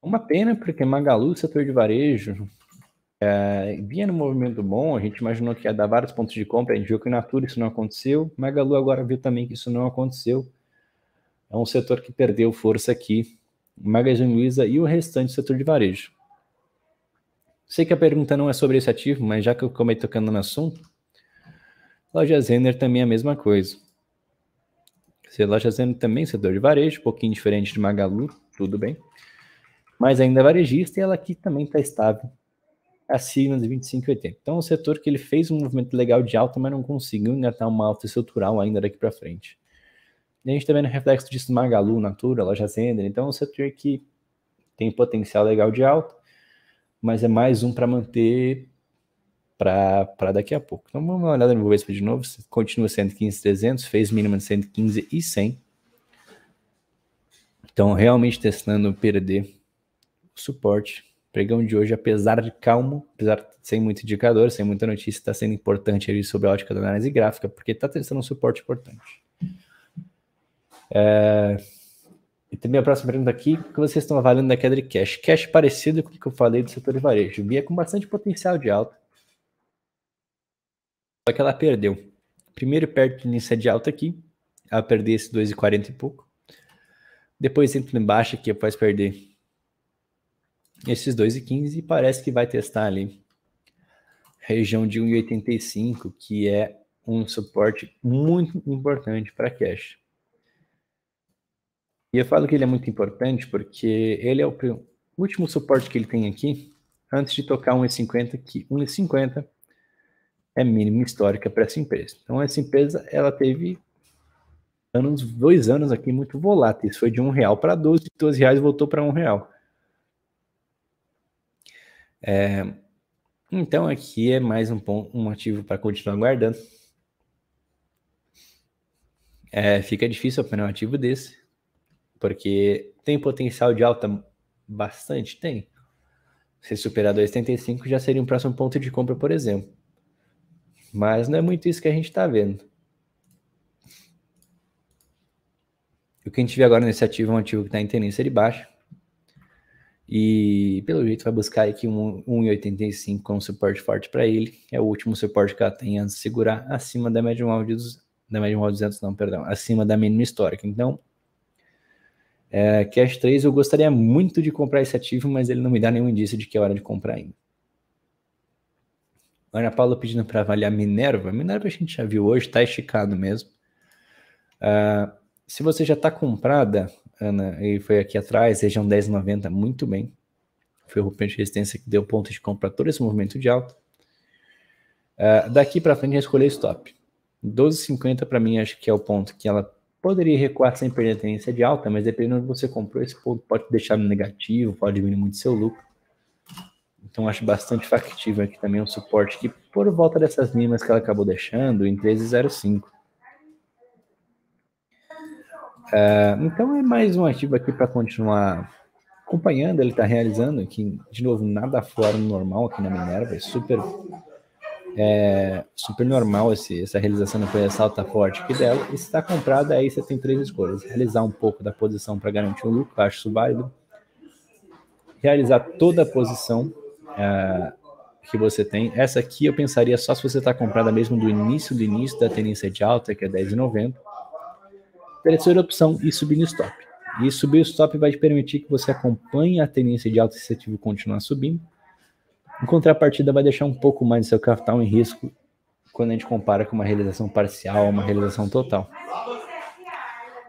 Uma pena, porque Magalu, setor de varejo, é, vinha no movimento bom, a gente imaginou que ia dar vários pontos de compra, a gente viu que Natura isso não aconteceu, Magalu agora viu também que isso não aconteceu. É um setor que perdeu força aqui, Magazine Luiza e o restante do setor de varejo. Sei que a pergunta não é sobre esse ativo, mas já que eu comei tocando no assunto, loja Zener também é a mesma coisa. Se loja Zener também é setor de varejo, um pouquinho diferente de Magalu, tudo bem. Mas ainda é varejista e ela aqui também está estável acima de 25,80. Então é um setor que ele fez um movimento legal de alta, mas não conseguiu engatar uma alta estrutural ainda daqui para frente a gente está vendo reflexo disso Magalu, Natura, Loja Zender. Então, é um setor que tem potencial legal de alta, mas é mais um para manter para daqui a pouco. Então, vamos dar uma olhada no Bovespa de novo. Continua 115, 300, fez mínima de 115 e 100. Então, realmente testando perder o suporte. O pregão de hoje, apesar de calmo, apesar de sem muito indicador, sem muita notícia, está sendo importante ali sobre a ótica da análise gráfica, porque está testando um suporte importante. É... E também a próxima pergunta aqui, o que vocês estão avaliando na queda de cash? Cash parecido com o que eu falei do setor de varejo. Via com bastante potencial de alta. Só que ela perdeu. Primeiro de início de alta aqui. Ela perdeu esse 2,40 e pouco. Depois entra embaixo aqui, após perder esses 2,15 e parece que vai testar ali região de 1,85, que é um suporte muito importante para cash. E eu falo que ele é muito importante porque ele é o último suporte que ele tem aqui, antes de tocar 1,50, que 1,50 é mínimo histórica para essa empresa. Então, essa empresa, ela teve anos, dois anos aqui muito voláteis. Foi de um real para 12, 12 reais voltou para um real. É, então, aqui é mais um, ponto, um motivo para continuar guardando. É, fica difícil operar um ativo desse, porque tem potencial de alta bastante? Tem. Se superar 2,75 já seria um próximo ponto de compra, por exemplo. Mas não é muito isso que a gente está vendo. O que a gente vê agora nesse ativo é um ativo que está em tendência de baixa. E pelo jeito vai buscar aqui um 1,85 com um suporte forte para ele. É o último suporte que ela tem antes de segurar acima da média móvel de, da média móvel 200, não, perdão, acima da mínima histórica. Então, é, Cash 3 eu gostaria muito de comprar esse ativo, mas ele não me dá nenhum indício de que é hora de comprar ainda. Ana Paula pedindo para avaliar Minerva. Minerva a gente já viu hoje, está esticado mesmo. Uh, se você já está comprada, Ana, e foi aqui atrás, região 10,90, muito bem. Foi o rompimento de resistência que deu ponto de compra todo esse movimento de alta. Uh, daqui para frente, eu escolher stop. 12,50 para mim acho que é o ponto que ela Poderia recuar sem perder a tendência de alta, mas dependendo de onde você comprou, esse ponto pode deixar no negativo, pode diminuir muito seu lucro. Então acho bastante factível aqui também um suporte que por volta dessas mínimas que ela acabou deixando em 13,05. Uh, é, então é mais um ativo aqui para continuar acompanhando, ele está realizando aqui, de novo, nada fora do normal aqui na Minerva, é super é super normal esse, essa realização da posição alta forte aqui dela. E se está comprada, aí você tem três escolhas. Realizar um pouco da posição para garantir um lucro, acho isso válido. Realizar toda a posição é, que você tem. Essa aqui eu pensaria só se você está comprada mesmo do início do início da tendência de alta, que é 10,90. Terceira opção, e subir no stop. E subir o stop vai te permitir que você acompanhe a tendência de alta se você continuar subindo em contrapartida, vai deixar um pouco mais do seu capital em risco quando a gente compara com uma realização parcial, uma realização total.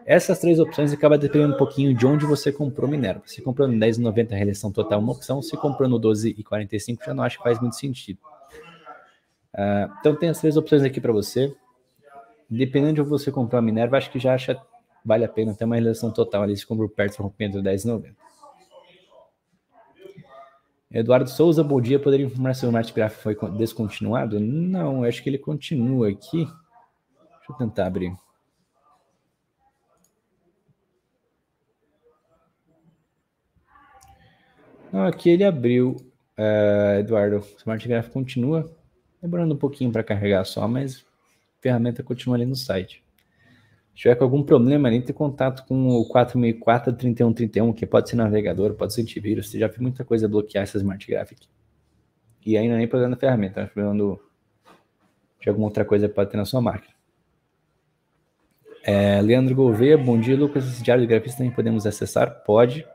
Essas três opções acabam dependendo um pouquinho de onde você comprou minério. Se comprou no 10,90 a realização total é uma opção, se comprou no 12,45 já não acho que faz muito sentido. Uh, então tem as três opções aqui para você. Dependendo de onde você comprou o minério, acho que já acha vale a pena ter uma realização total ali se comprou perto do rompimento do 10,90. Eduardo Souza, bom dia. Poderia informar se o SmartGraph Graph foi descontinuado? Não, acho que ele continua aqui. Deixa eu tentar abrir. Não, aqui ele abriu, uh, Eduardo. O Smart Graph continua. Demorando um pouquinho para carregar só, mas a ferramenta continua ali no site tiver com algum problema, entre em contato com o 464 3131, que pode ser navegador, pode ser antivírus, você já viu muita coisa bloquear essa Smart Graphic. E ainda nem problema da ferramenta, mas problema do, de alguma outra coisa que pode ter na sua máquina. É, Leandro Gouveia, bom dia, Lucas. Esse diário de grafista também podemos acessar? Pode.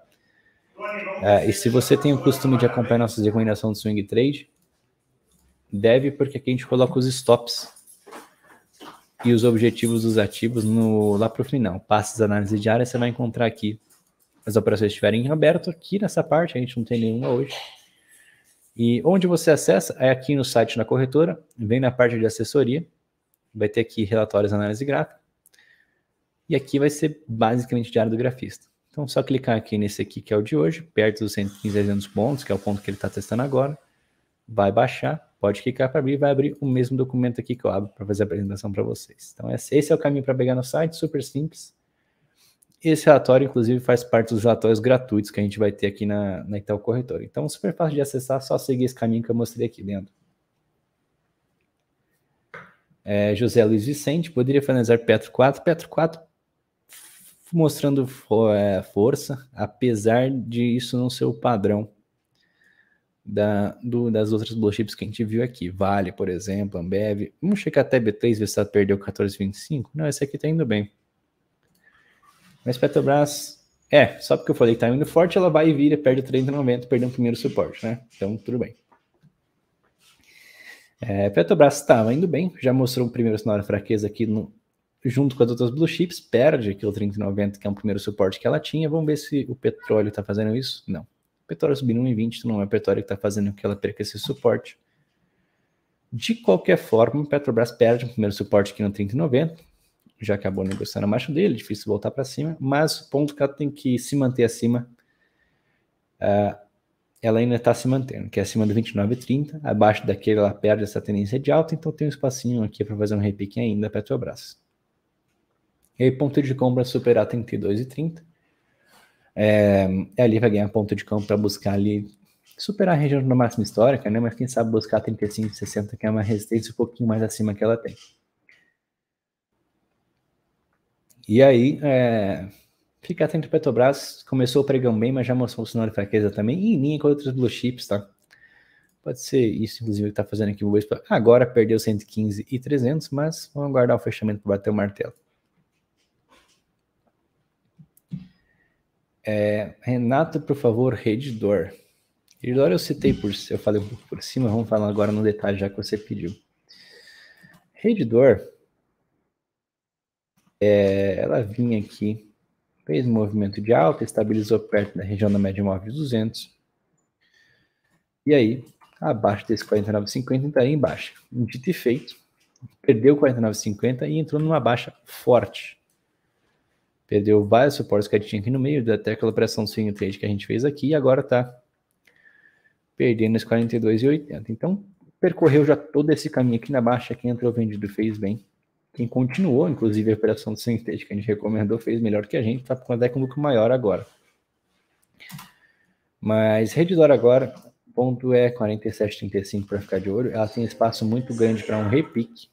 É, e se você tem o costume de acompanhar nossas recomendações do Swing Trade, deve, porque aqui a gente coloca os stops e os objetivos dos ativos no, lá para o final. Passes análise diária, você vai encontrar aqui as operações estiverem em aberto. Aqui nessa parte, a gente não tem nenhuma hoje. E onde você acessa é aqui no site da corretora, vem na parte de assessoria, vai ter aqui relatórios análise gráfica. E aqui vai ser basicamente diário do grafista. Então, só clicar aqui nesse aqui que é o de hoje, perto dos 115 pontos, que é o ponto que ele está testando agora. Vai baixar pode clicar para abrir, vai abrir o mesmo documento aqui que eu abro para fazer a apresentação para vocês. Então, esse é o caminho para pegar no site, super simples. Esse relatório, inclusive, faz parte dos relatórios gratuitos que a gente vai ter aqui na, na Itaú Corretora. Então, super fácil de acessar, só seguir esse caminho que eu mostrei aqui dentro. É, José Luiz Vicente, poderia finalizar Petro 4. Petro 4 mostrando é, força, apesar de isso não ser o padrão da, do, das outras blue chips que a gente viu aqui. Vale, por exemplo, Ambev. Vamos checar até B3, ver se ela perdeu 14,25. Não, esse aqui tá indo bem. Mas Petrobras, é, só porque eu falei que tá indo forte, ela vai e vira, perde 30,90, perdeu o primeiro suporte, né? Então, tudo bem. É, Petrobras estava indo bem, já mostrou um primeiro sinal de fraqueza aqui no, junto com as outras blue chips, perde aqui 30,90, que é um primeiro suporte que ela tinha. Vamos ver se o petróleo está fazendo isso? Não. Petróleo subindo 1,20, então não é petróleo que está fazendo que ela perca esse suporte. De qualquer forma, Petrobras perde o primeiro suporte aqui no 30,90, já acabou negociando abaixo dele, é difícil voltar para cima, mas o ponto que ela tem que se manter acima, uh, ela ainda está se mantendo, que é acima do 29,30, abaixo daquele ela perde essa tendência de alta, então tem um espacinho aqui para fazer um repique ainda Petrobras. E aí, ponto de compra superar 32,30 é, é, ali vai ganhar ponto de campo para buscar ali, superar a região no máximo histórica, né? Mas quem sabe buscar 35, 60, que é uma resistência um pouquinho mais acima que ela tem. E aí, é, fica atento, Petrobras começou o pregão bem, mas já mostrou o sinal de fraqueza também, e em linha com outros blue chips, tá? Pode ser isso, inclusive, que está fazendo aqui o Agora perdeu 115 e 300, mas vamos aguardar o fechamento para bater o martelo. É, Renato, por favor, Redidor. Redidor eu citei por eu falei um pouco por cima, vamos falar agora no detalhe, já que você pediu. Redidor, é, ela vinha aqui, fez um movimento de alta, estabilizou perto da região da média móvel de 200. E aí, abaixo desse 49,50, entraria em baixa. Dito e feito, perdeu 49,50 e entrou numa baixa forte. Perdeu vários suportes que a gente tinha aqui no meio, até aquela operação swing trade que a gente fez aqui, e agora está perdendo os 42,80. Então, percorreu já todo esse caminho aqui na baixa, quem entrou vendido fez bem. Quem continuou, inclusive, a operação do swing trade que a gente recomendou, fez melhor que a gente, está com até com um lucro maior agora. Mas Redditor agora, ponto é 47,35 para ficar de olho. Ela tem espaço muito grande para um repique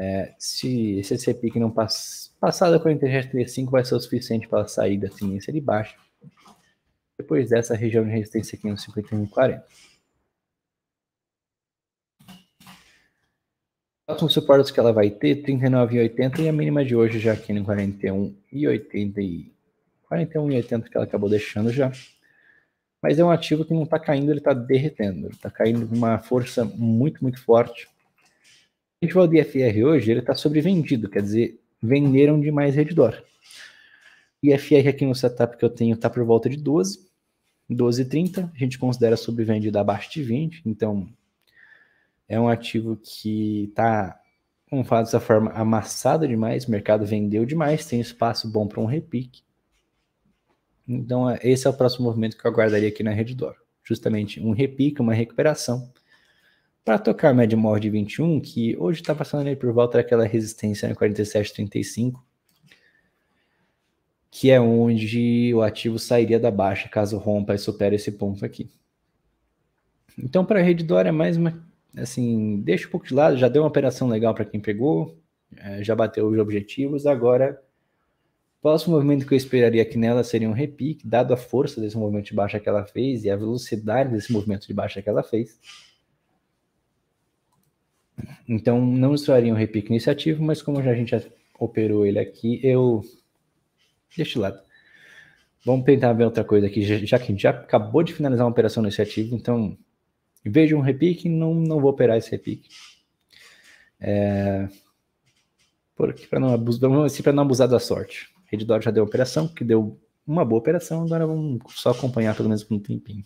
é, se esse CPIC não pass, passar da 43,35 vai ser o suficiente para a saída da tendência de baixo. Depois dessa região de resistência aqui no 51,40. Próximo suporte que ela vai ter, 39,80 e a mínima de hoje já aqui no 41,80 41,80 que ela acabou deixando já. Mas é um ativo que não está caindo, ele está derretendo. Ele está caindo com uma força muito, muito forte a gente vai ao DFR hoje, ele está sobrevendido, quer dizer, venderam demais Redditor. IFR aqui no setup que eu tenho está por volta de 12, 12,30. A gente considera sobrevendido abaixo de 20, então é um ativo que está, vamos falar dessa forma, amassado demais, o mercado vendeu demais, tem espaço bom para um repique. Então, é, esse é o próximo movimento que eu aguardaria aqui na Redditor. Justamente um repique, uma recuperação para tocar Mad Mord 21, que hoje está passando ali por volta daquela resistência 4735, né, que é onde o ativo sairia da baixa caso rompa e supere esse ponto aqui. Então, para a rede Dor é mais uma. Assim, deixa um pouco de lado, já deu uma operação legal para quem pegou, é, já bateu os objetivos, agora. O próximo movimento que eu esperaria aqui nela seria um repique, dado a força desse movimento de baixa que ela fez e a velocidade desse movimento de baixa que ela fez. Então, não usaria um repique iniciativo, mas como já a gente já operou ele aqui, eu Deixa de lado. Vamos tentar ver outra coisa aqui, já que a gente já acabou de finalizar uma operação iniciativa, então vejo um repique, não, não vou operar esse repique. É... Porque para não, abusar assim não abusar da sorte. Rede já deu uma operação, que deu uma boa operação, agora vamos só acompanhar pelo menos por um tempinho.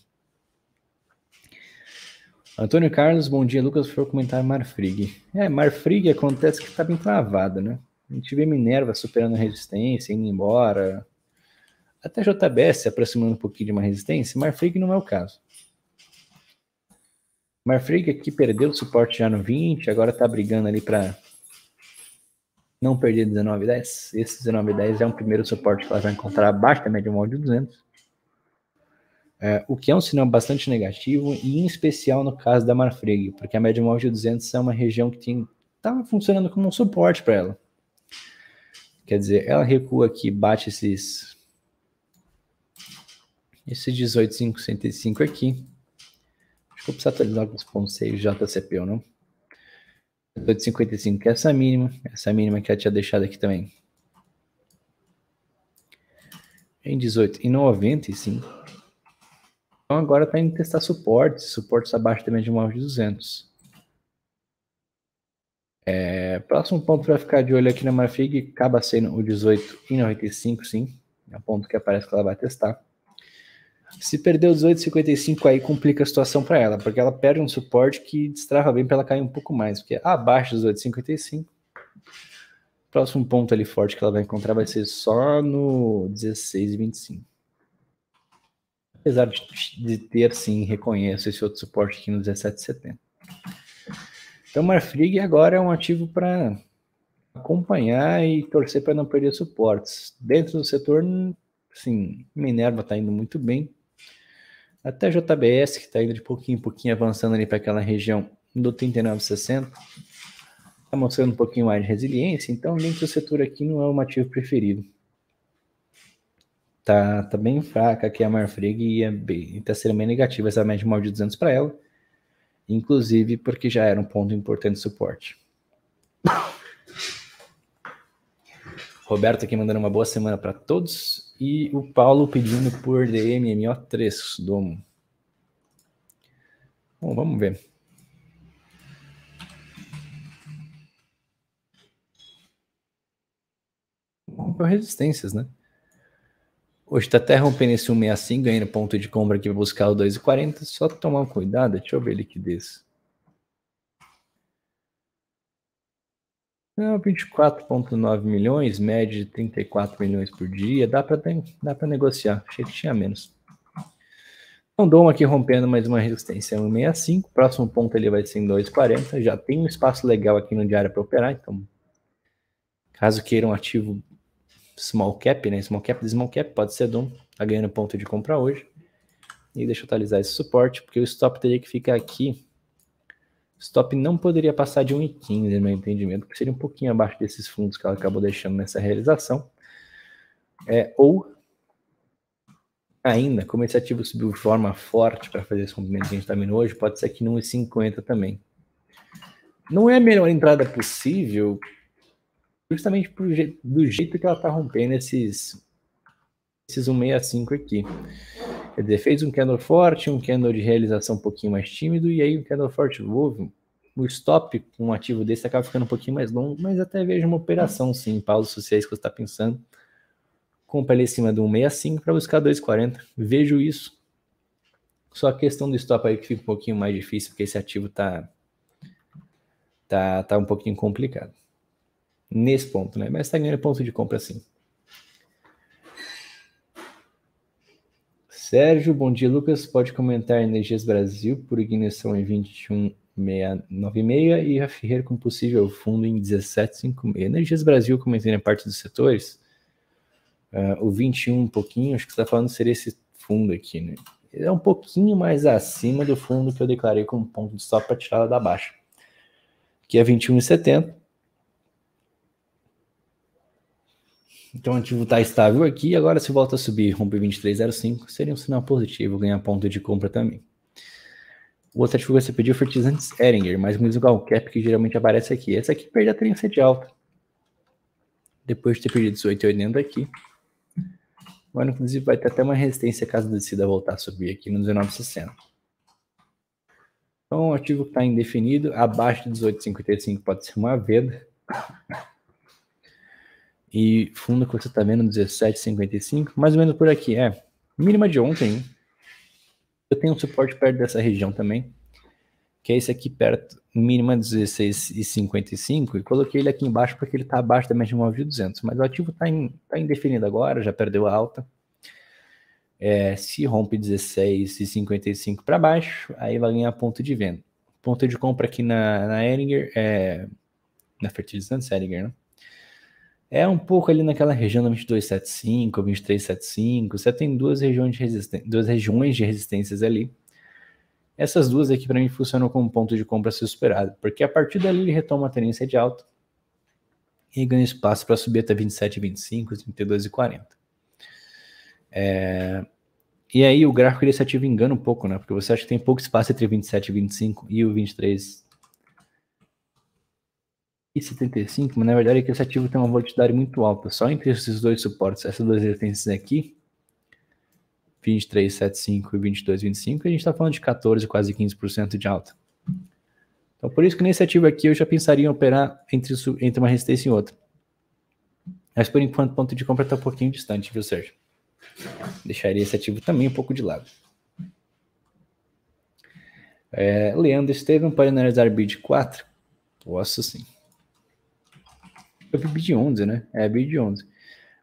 Antônio Carlos, bom dia, Lucas. Foi comentar Marfrig. É, Marfrig acontece que tá bem travado, né? A gente vê Minerva superando a resistência, indo embora. Até JBS se aproximando um pouquinho de uma resistência. Marfrig não é o caso. Marfrig aqui perdeu o suporte já no 20, agora tá brigando ali para não perder 19,10. Esse 19,10 é um primeiro suporte que ela vai encontrar abaixo da média móvel de 200 é, o que é um sinal bastante negativo, e em especial no caso da Marfrig, porque a média móvel de 200 é uma região que está funcionando como um suporte para ela. Quer dizer, ela recua aqui, bate esses, esse 18,505 aqui. Acho que eu preciso atualizar com os pontos 6 JCP ou não. 18,55 que é essa mínima, essa mínima que a tinha deixado aqui também. Em 18,95. Então, agora está indo testar suportes, suportes tá abaixo também de de É, próximo ponto para ficar de olho aqui na Marfig acaba sendo o 18 e 95, sim. É o ponto que aparece que ela vai testar. Se perder o 18,55 aí complica a situação para ela, porque ela perde um suporte que destrava bem para ela cair um pouco mais, porque abaixo dos 18,55. Próximo ponto ali forte que ela vai encontrar vai ser só no 16,25. Apesar de, de ter, sim, reconheço esse outro suporte aqui no 1770. Então, Marfrig agora é um ativo para acompanhar e torcer para não perder suportes. Dentro do setor, sim, Minerva está indo muito bem. Até JBS, que está indo de pouquinho em pouquinho, avançando ali para aquela região do 39,60, está mostrando um pouquinho mais de resiliência. Então, dentro do setor aqui, não é o ativo preferido. Tá, tá bem fraca aqui a Marfrig e, é bem, tá sendo bem negativa essa média maior de 200 para ela. Inclusive porque já era um ponto importante de suporte. Roberto aqui mandando uma boa semana para todos. E o Paulo pedindo por DMMO3 Domo. Bom, vamos ver. Rompeu resistências, né? Hoje está até rompendo esse 1,65, ganhando ponto de compra aqui para buscar o 2,40. Só tomar cuidado, deixa eu ver a liquidez. Não, 24,9 milhões, média de 34 milhões por dia. Dá para dá para negociar. Achei que tinha menos. Então, dou aqui rompendo mais uma resistência 1,65. Próximo ponto ele vai ser em 2,40. Já tem um espaço legal aqui no diário para operar, então caso queira um ativo small cap, né? Small cap de small cap, pode ser Dom, tá ganhando ponto de compra hoje. E deixa eu atualizar esse suporte, porque o stop teria que ficar aqui. Stop não poderia passar de 1,15 no meu entendimento, que seria um pouquinho abaixo desses fundos que ela acabou deixando nessa realização. É, ou ainda, como esse ativo subiu de forma forte para fazer esse rompimento que a gente está vendo hoje, pode ser que no 1,50 também. Não é a melhor entrada possível, justamente pro do jeito que ela tá rompendo esses, esses 165 aqui. Quer dizer, fez um candle forte, um candle de realização um pouquinho mais tímido, e aí o candle forte move, o stop com um ativo desse acaba ficando um pouquinho mais longo, mas até vejo uma operação sim, pausa sociais que você está pensando. Compra ali em cima do 165 para buscar 240. Vejo isso. Só a questão do stop aí que fica um pouquinho mais difícil, porque esse ativo tá tá, tá um pouquinho complicado nesse ponto, né? Mas está ganhando ponto de compra sim. Sérgio, bom dia, Lucas. Pode comentar Energias Brasil por ignição em 21696 e a Ferreira com possível fundo em 1756. Energias Brasil, comentei na parte dos setores. Uh, o 21 um pouquinho, acho que você está falando seria esse fundo aqui, né? Ele é um pouquinho mais acima do fundo que eu declarei como ponto de stop para tirar da baixa, que é 21,70. Então o ativo está estável aqui, agora se volta a subir e romper 23,05, seria um sinal positivo, ganhar ponto de compra também. O outro ativo que você pediu foi Fertilizantes Eringer, mais um igual cap que geralmente aparece aqui. Essa aqui perde a tendência de alta. Depois de ter perdido 18,80 aqui. Agora, inclusive, vai ter até uma resistência caso decida voltar a subir aqui no 19,60. Então, o ativo que está indefinido, abaixo de 18,55 pode ser uma venda. E fundo que você está vendo 17,55, mais ou menos por aqui. É, mínima de ontem. Eu tenho um suporte perto dessa região também, que é esse aqui perto, mínima 16,55, e coloquei ele aqui embaixo porque ele está abaixo da média móvel de 200, mas o ativo está tá indefinido agora, já perdeu a alta. É, se rompe 16,55 para baixo, aí vai ganhar ponto de venda. Ponto de compra aqui na, na Eringer, é, na fertilizante Eringer, né? É um pouco ali naquela região da 2275, 2375. Você tem duas regiões de, resisten duas regiões de resistências ali. Essas duas aqui para mim funcionam como ponto de compra a ser superado, porque a partir dali ele retoma a tendência de alta e ganha espaço para subir até 27, 25, 32 e 40. É... E aí o gráfico ele se ativa engana um pouco, né? Porque você acha que tem pouco espaço entre 27 e 25 e o 23 e 75, mas na verdade é que esse ativo tem uma volatilidade muito alta. Só entre esses dois suportes, essas duas resistências aqui, 23,75 e 22,25, a gente está falando de 14, quase 15% de alta. Então, por isso que nesse ativo aqui eu já pensaria em operar entre, entre uma resistência e outra. Mas por enquanto o ponto de compra está um pouquinho distante, viu, Sérgio? Deixaria esse ativo também um pouco de lado. É, Leandro Estevam pode analisar BID 4? Posso sim. Eu vi bid 11, né? É, bid 11.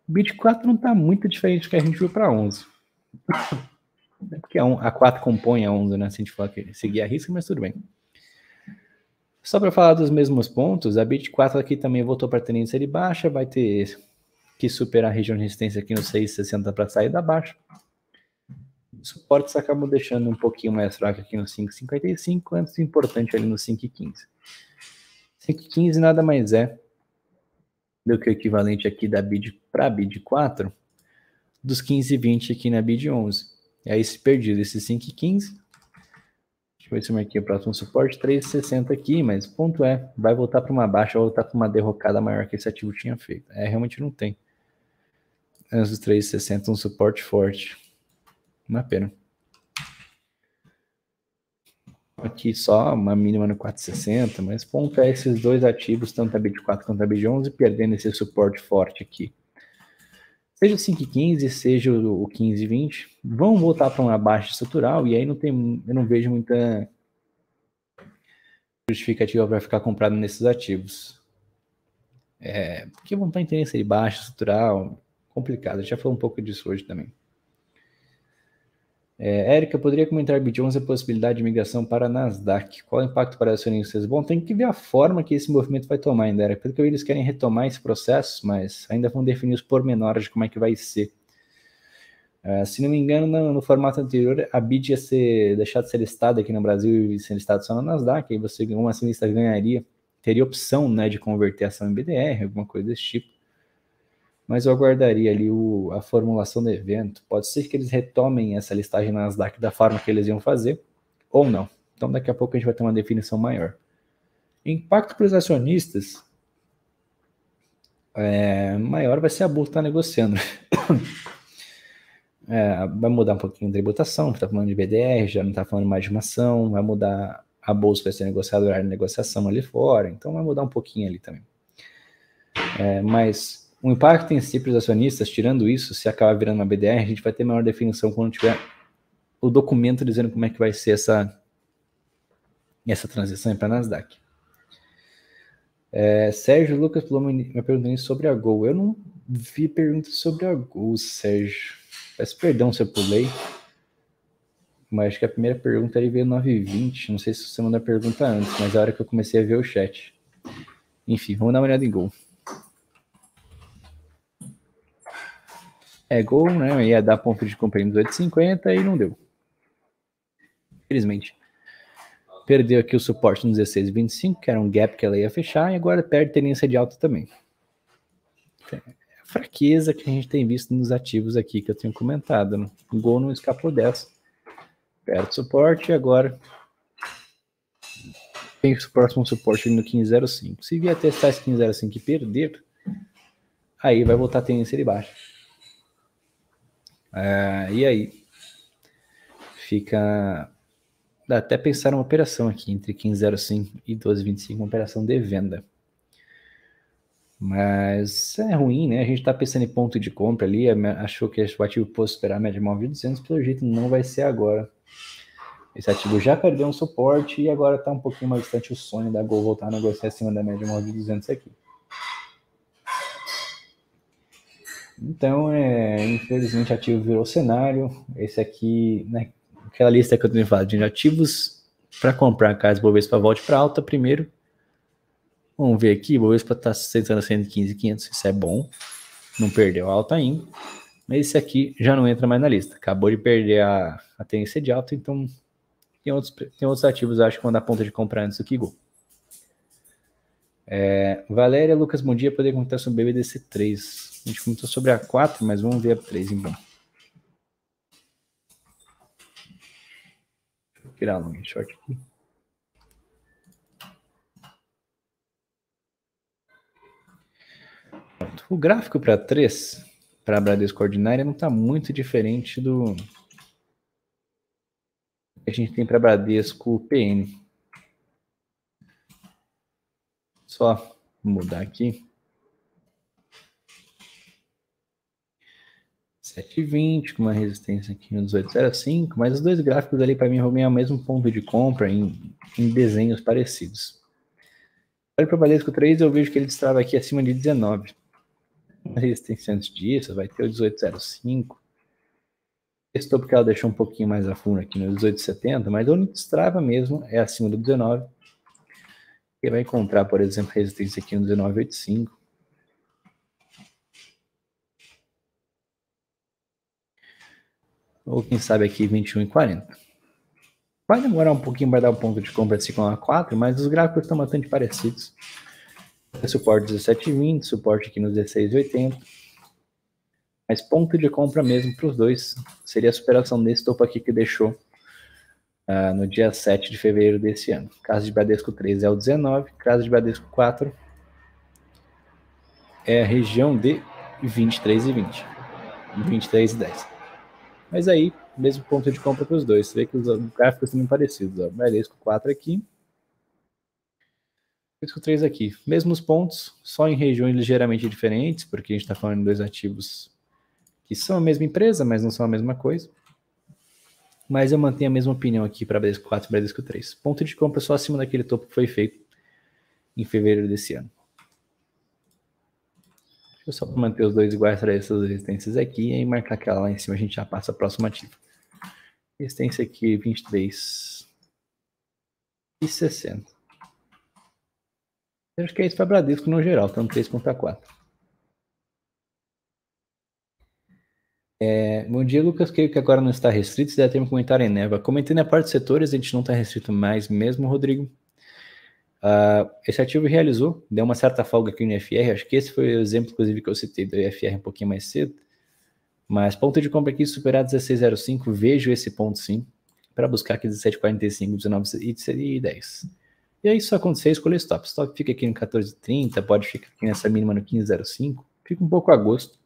Bid 4 não tá muito diferente do que a gente viu para 11. É porque a, é um, a 4 compõe a 11, né? Se a gente falar que seguir a risca, mas tudo bem. Só para falar dos mesmos pontos, a bid 4 aqui também voltou para tendência de baixa, vai ter que superar a região de resistência aqui no 6,60 para sair da baixa. Os suportes acabam deixando um pouquinho mais fraco aqui no 5,55, antes importante ali no 5,15. 5,15 nada mais é do que o equivalente aqui da bid para bid 4 dos 15 e 20 aqui na bid 11. É esse perdido esse 5 e 15, deixa eu ver se eu marquei o próximo suporte, 3,60 aqui, mas o ponto é, vai voltar para uma baixa, vai voltar para uma derrocada maior que esse ativo tinha feito. É, realmente não tem. Antes dos 3,60 um suporte forte. Uma pena aqui só, uma mínima no 460, mas ponto é esses dois ativos, tanto a BID4 quanto a BID11, perdendo esse suporte forte aqui. Seja o 5,15, seja o 15,20, vão voltar para uma baixa estrutural e aí não tem, eu não vejo muita justificativa para ficar comprado nesses ativos. É, porque vão estar em tendência de baixa estrutural, complicado. A gente já falou um pouco disso hoje também. É, Érica, poderia comentar Bit11 a possibilidade de migração para a Nasdaq? Qual o impacto para os acionistas? Bom, tem que ver a forma que esse movimento vai tomar ainda, Érica. Pelo que eles querem retomar esse processo, mas ainda vão definir os pormenores de como é que vai ser. É, se não me engano, no, no, formato anterior, a Bit ia ser deixada de ser listada aqui no Brasil e ser listada só na Nasdaq, aí você, um acionista ganharia, teria opção né, de converter ação em BDR, alguma coisa desse tipo mas eu aguardaria ali o, a formulação do evento. Pode ser que eles retomem essa listagem na Nasdaq da forma que eles iam fazer, ou não. Então daqui a pouco a gente vai ter uma definição maior. Impacto para os acionistas é, maior vai ser a Bolsa que está negociando. É, vai mudar um pouquinho a tributação, está falando de BDR, já não está falando mais de uma ação, vai mudar a bolsa vai ser negociada, o horário de negociação ali fora, então vai mudar um pouquinho ali também. É, mas o impacto em si para os acionistas, tirando isso, se acabar virando uma BDR, a gente vai ter maior definição quando tiver o documento dizendo como é que vai ser essa, essa transição para a Nasdaq. É, Sérgio Lucas me perguntou sobre a Gol. Eu não vi perguntas sobre a Gol, Sérgio. Peço perdão se eu pulei. Mas acho que a primeira pergunta ele veio 9h20. Não sei se você mandou a pergunta antes, mas é a hora que eu comecei a ver o chat. Enfim, vamos dar uma olhada em Gol. é gol, né? Ia dar ponto de compra de 18,50 e não deu. Infelizmente. Perdeu aqui o suporte no 16,25, que era um gap que ela ia fechar, e agora perde tendência de alta também. É a fraqueza que a gente tem visto nos ativos aqui que eu tenho comentado. Né? O gol não escapou dessa. Perde suporte e agora tem o próximo suporte no 15,05. Se vier testar esse 15,05 e perder, aí vai voltar a tendência de baixo. É, e aí? Fica. Dá até pensar uma operação aqui entre 15,05 e 12,25, uma operação de venda. Mas é ruim, né? A gente tá pensando em ponto de compra ali, é, achou que o ativo pôs esperar a média móvel de 200, pelo jeito não vai ser agora. Esse ativo já perdeu um suporte e agora tá um pouquinho mais distante o sonho da Gol voltar a negociar acima da média móvel de 200 aqui. Então, é, infelizmente, ativo virou cenário. Esse aqui, né, aquela lista que eu tenho falado de ativos para comprar caso Bovespa volte para alta primeiro. Vamos ver aqui, Bovespa está aceitando 115, 500, isso é bom. Não perdeu alta ainda. Mas esse aqui já não entra mais na lista. Acabou de perder a, a tendência de alta, então tem outros, tem outros ativos, acho que vão dar ponta de comprar antes do que Gol. É, Valéria, Lucas, bom dia. Poder contar sobre o BBDC3. A gente comentou sobre a 4, mas vamos ver a 3 então. eu tirar a long shot aqui. O gráfico para 3, para a Bradesco Ordinária, não está muito diferente do que a gente tem para a Bradesco PN. Só mudar aqui. 7,20, com uma resistência aqui no 18,05, mas os dois gráficos ali para mim vão é o mesmo ponto de compra em, em desenhos parecidos. Olha para o Valesco 3 eu vejo que ele destrava aqui acima de 19. Uma resistência antes disso, vai ter o 18,05. Estou porque ela deixou um pouquinho mais a fundo aqui no 18,70, mas onde destrava mesmo é acima do 19. Ele vai encontrar, por exemplo, resistência aqui no 19,85 Ou quem sabe aqui 21,40. Vai demorar um pouquinho para dar o ponto de compra de assim 4, mas os gráficos estão bastante parecidos. Suporte 17,20, suporte aqui nos 16,80. Mas ponto de compra mesmo para os dois seria a superação desse topo aqui que deixou uh, no dia 7 de fevereiro desse ano. Caso de Bradesco 3 é o 19, caso de Bradesco 4 é a região de 23 e 20. 23 e 10. Mas aí, mesmo ponto de compra para os dois. Você vê que os gráficos são muito parecidos. Ó. Bradesco 4 aqui. Bradesco 3 aqui. Mesmos pontos, só em regiões ligeiramente diferentes, porque a gente está falando de dois ativos que são a mesma empresa, mas não são a mesma coisa. Mas eu mantenho a mesma opinião aqui para Bradesco 4 e Bradesco 3. Ponto de compra só acima daquele topo que foi feito em fevereiro desse ano. Deixa eu só manter os dois iguais para essas resistências aqui e marcar aquela lá em cima. A gente já passa a próxima ativa. Resistência aqui 23 e 60. Eu acho que é isso para Bradesco no geral, tanto tá? 3 quanto 4. É, bom dia, Lucas. Creio que agora não está restrito. Se der tempo comentar em Neva. Comentei na parte de setores, a gente não está restrito mais mesmo, Rodrigo. Uh, esse ativo realizou, deu uma certa folga aqui no IFR, acho que esse foi o exemplo, inclusive, que eu citei do IFR um pouquinho mais cedo. Mas ponto de compra aqui superar 16,05, vejo esse ponto sim, para buscar aqui 17,45, 19 e 10. E aí, se acontecer, escolher stop. Stop fica aqui no 14,30, pode ficar aqui nessa mínima no 15,05, fica um pouco a gosto.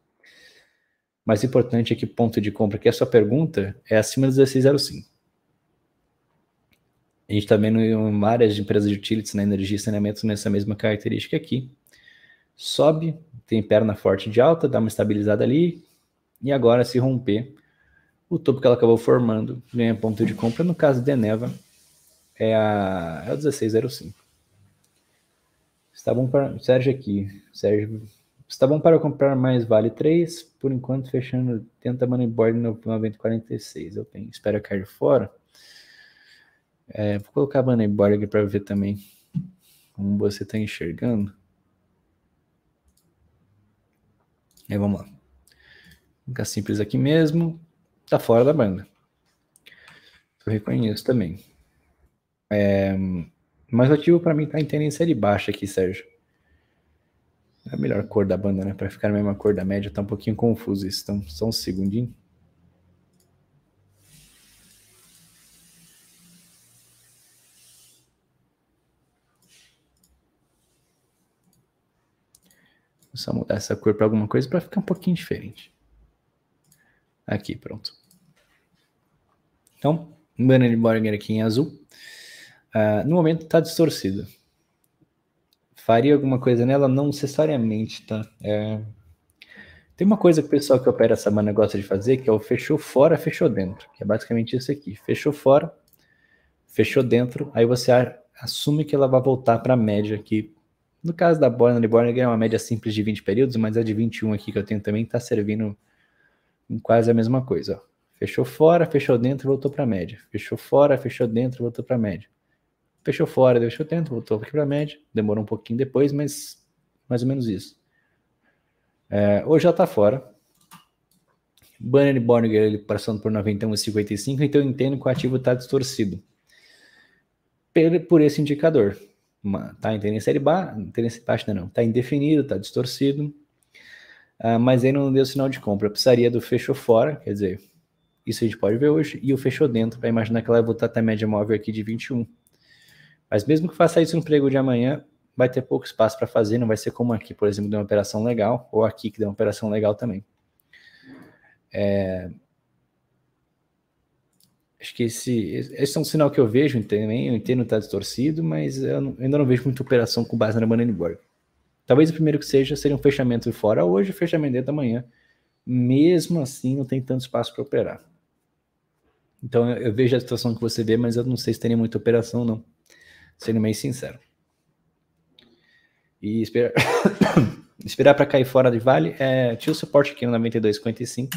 Mas o importante é que ponto de compra, que é a sua pergunta, é acima do 16,05. A gente está vendo várias empresas de utilities na né, energia e saneamento nessa mesma característica aqui. Sobe, tem perna forte de alta, dá uma estabilizada ali, e agora se romper, o topo que ela acabou formando ganha ponto de compra. No caso de Eneva, é, a, é o 1605. Está bom para. Sérgio aqui. Sérgio. Está bom para comprar mais Vale 3, por enquanto fechando, tenta money board no 9046. Eu tenho, espero a card fora. É, vou colocar a bannerboard aqui para ver também como você está enxergando. Aí é, vamos lá. Fica simples aqui mesmo. Tá fora da banda. Eu reconheço também. É, mas o ativo para mim tá em tendência de baixa aqui, Sérgio. É a melhor cor da banda, né? Para ficar na mesma cor da média, tá um pouquinho confuso isso. Então, só um segundinho. só mudar essa cor para alguma coisa para ficar um pouquinho diferente. Aqui, pronto. Então, o Banner Burger aqui em azul. Uh, no momento está distorcido. Faria alguma coisa nela? Não necessariamente, tá? É... Tem uma coisa que o pessoal que opera essa banda gosta de fazer, que é o fechou fora, fechou dentro. Que é basicamente isso aqui. Fechou fora, fechou dentro, aí você assume que ela vai voltar para a média aqui no caso da né, Borna Born é uma média simples de 20 períodos, mas a de 21 aqui que eu tenho também está servindo em quase a mesma coisa. Ó. Fechou fora, fechou dentro, voltou para a média. Fechou fora, fechou dentro, voltou para a média. Fechou fora, fechou dentro, voltou aqui para a média. Demorou um pouquinho depois, mas mais ou menos isso. É, hoje já está fora. Banner e ele passando por 91,55, então eu entendo que o ativo está distorcido por esse indicador tá em tendência ba tendência baixa não, tá indefinido, tá distorcido, uh, mas aí não deu sinal de compra. precisaria do fechou fora, quer dizer, isso a gente pode ver hoje, e o fechou dentro, para imaginar que ela vai voltar até a média móvel aqui de 21. Mas mesmo que faça isso no emprego de amanhã, vai ter pouco espaço para fazer, não vai ser como aqui, por exemplo, deu uma operação legal, ou aqui que deu uma operação legal também. É, Acho que esse, esse é um sinal que eu vejo também. Eu entendo que está distorcido, mas eu, não, eu, ainda não vejo muita operação com base na Brandenburg. Talvez o primeiro que seja seria um fechamento de fora hoje, fechamento dentro da manhã. Mesmo assim, não tem tanto espaço para operar. Então eu, eu, vejo a situação que você vê, mas eu não sei se teria muita operação, não. Sendo meio sincero. E esperar, esperar para cair fora de vale é. Tinha o suporte aqui no 92,55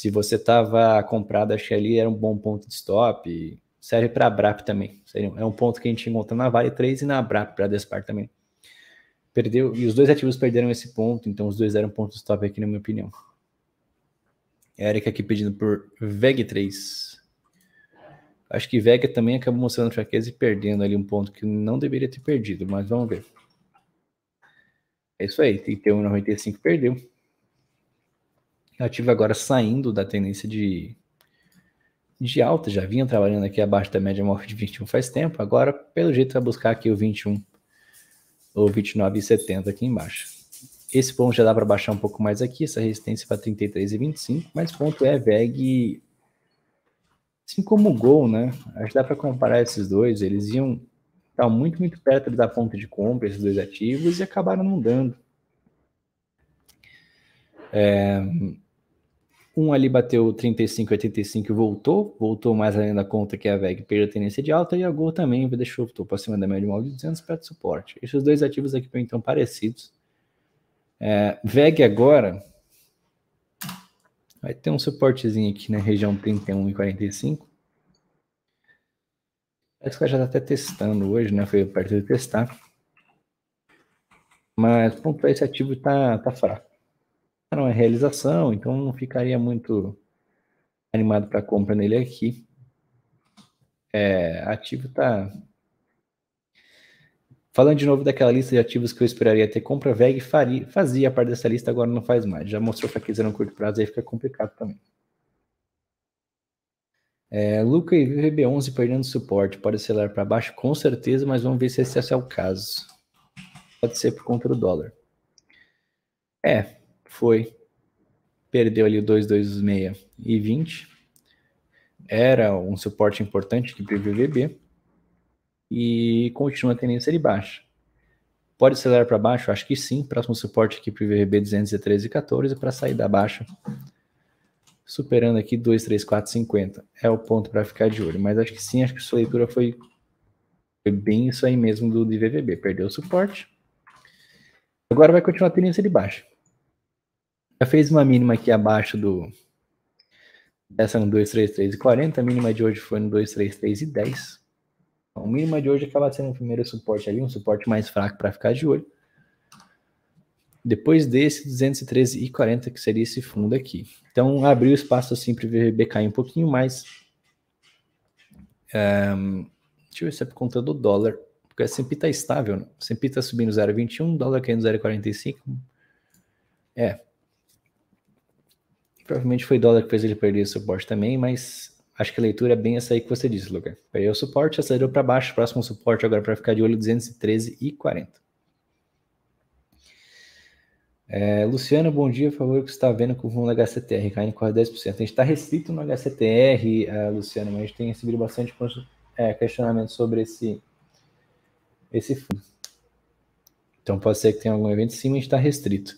se você estava comprado, acho que ali era um bom ponto de stop. Serve para a Brap também. É um ponto que a gente encontra na Vale 3 e na Brap, para Despar também. Perdeu, e os dois ativos perderam esse ponto, então os dois eram ponto de stop aqui, na minha opinião. Eric aqui pedindo por VEG3. Acho que Veg também acabou mostrando fraqueza e perdendo ali um ponto que não deveria ter perdido, mas vamos ver. É isso aí, 31,95 perdeu ativo agora saindo da tendência de, de alta, já vinha trabalhando aqui abaixo da média móvel de 21 faz tempo, agora pelo jeito vai buscar aqui o 21 ou 29,70 aqui embaixo. Esse ponto já dá para baixar um pouco mais aqui, essa resistência para 33,25, mas ponto é VEG, assim como o Gol, né? Acho que dá para comparar esses dois, eles iam estar tá muito, muito perto da ponta de compra, esses dois ativos, e acabaram não dando. É, um ali bateu 35,85 e voltou, voltou mais além da conta que a VEG perdeu a tendência de alta e a Gol também deixou o para cima da média de móvel de 200 perto do suporte. Esses dois ativos aqui então parecidos. É, VEG agora vai ter um suportezinho aqui na região 31 e 45. Parece que ela já está até testando hoje, né? Foi perto de testar. Mas ponto esse ativo está tá fraco era uma realização, então não ficaria muito animado para compra nele aqui. É, ativo tá. Falando de novo daquela lista de ativos que eu esperaria ter compra, VEG faria, fazia parte dessa lista, agora não faz mais. Já mostrou quiser no curto prazo, aí fica complicado também. É, Luca e VB11 perdendo suporte, pode acelerar para baixo com certeza, mas vamos ver se esse é o caso. Pode ser por conta do dólar. É, foi. Perdeu ali o 226 e 20. Era um suporte importante aqui para o VVB. E continua a tendência de baixa. Pode acelerar para baixo? Acho que sim. Próximo suporte aqui para o e 213,14 para sair da baixa. Superando aqui 234,50. É o ponto para ficar de olho. Mas acho que sim, acho que sua leitura foi, foi bem isso aí mesmo do VVB Perdeu o suporte. Agora vai continuar a tendência de baixa. Já fez uma mínima aqui abaixo do. Essa no 233 e 40, a mínima de hoje foi no 233 e 10. Então, a mínima de hoje acaba é sendo o primeiro suporte ali, um suporte mais fraco para ficar de olho. Depois desse, 213 e 40, que seria esse fundo aqui. Então, abriu espaço assim para o VRB cair um pouquinho mais. Um, é, deixa eu ver se é por conta do dólar. Porque a S&P está estável, né? Tá o está subindo 0,21, dólar caindo 0,45. É, provavelmente foi dólar que fez ele perder o suporte também, mas acho que a leitura é bem essa aí que você disse, Lucas. Perdeu o suporte, acelerou para baixo, próximo suporte agora para ficar de olho 213,40. É, Luciano, bom dia, por favor, que você está vendo com o HCTR caindo quase 10%. A gente está restrito no HCTR, uh, eh, Luciano, mas a gente tem recebido bastante é, questionamento sobre esse, esse fundo. Então pode ser que tenha algum evento a gente está restrito.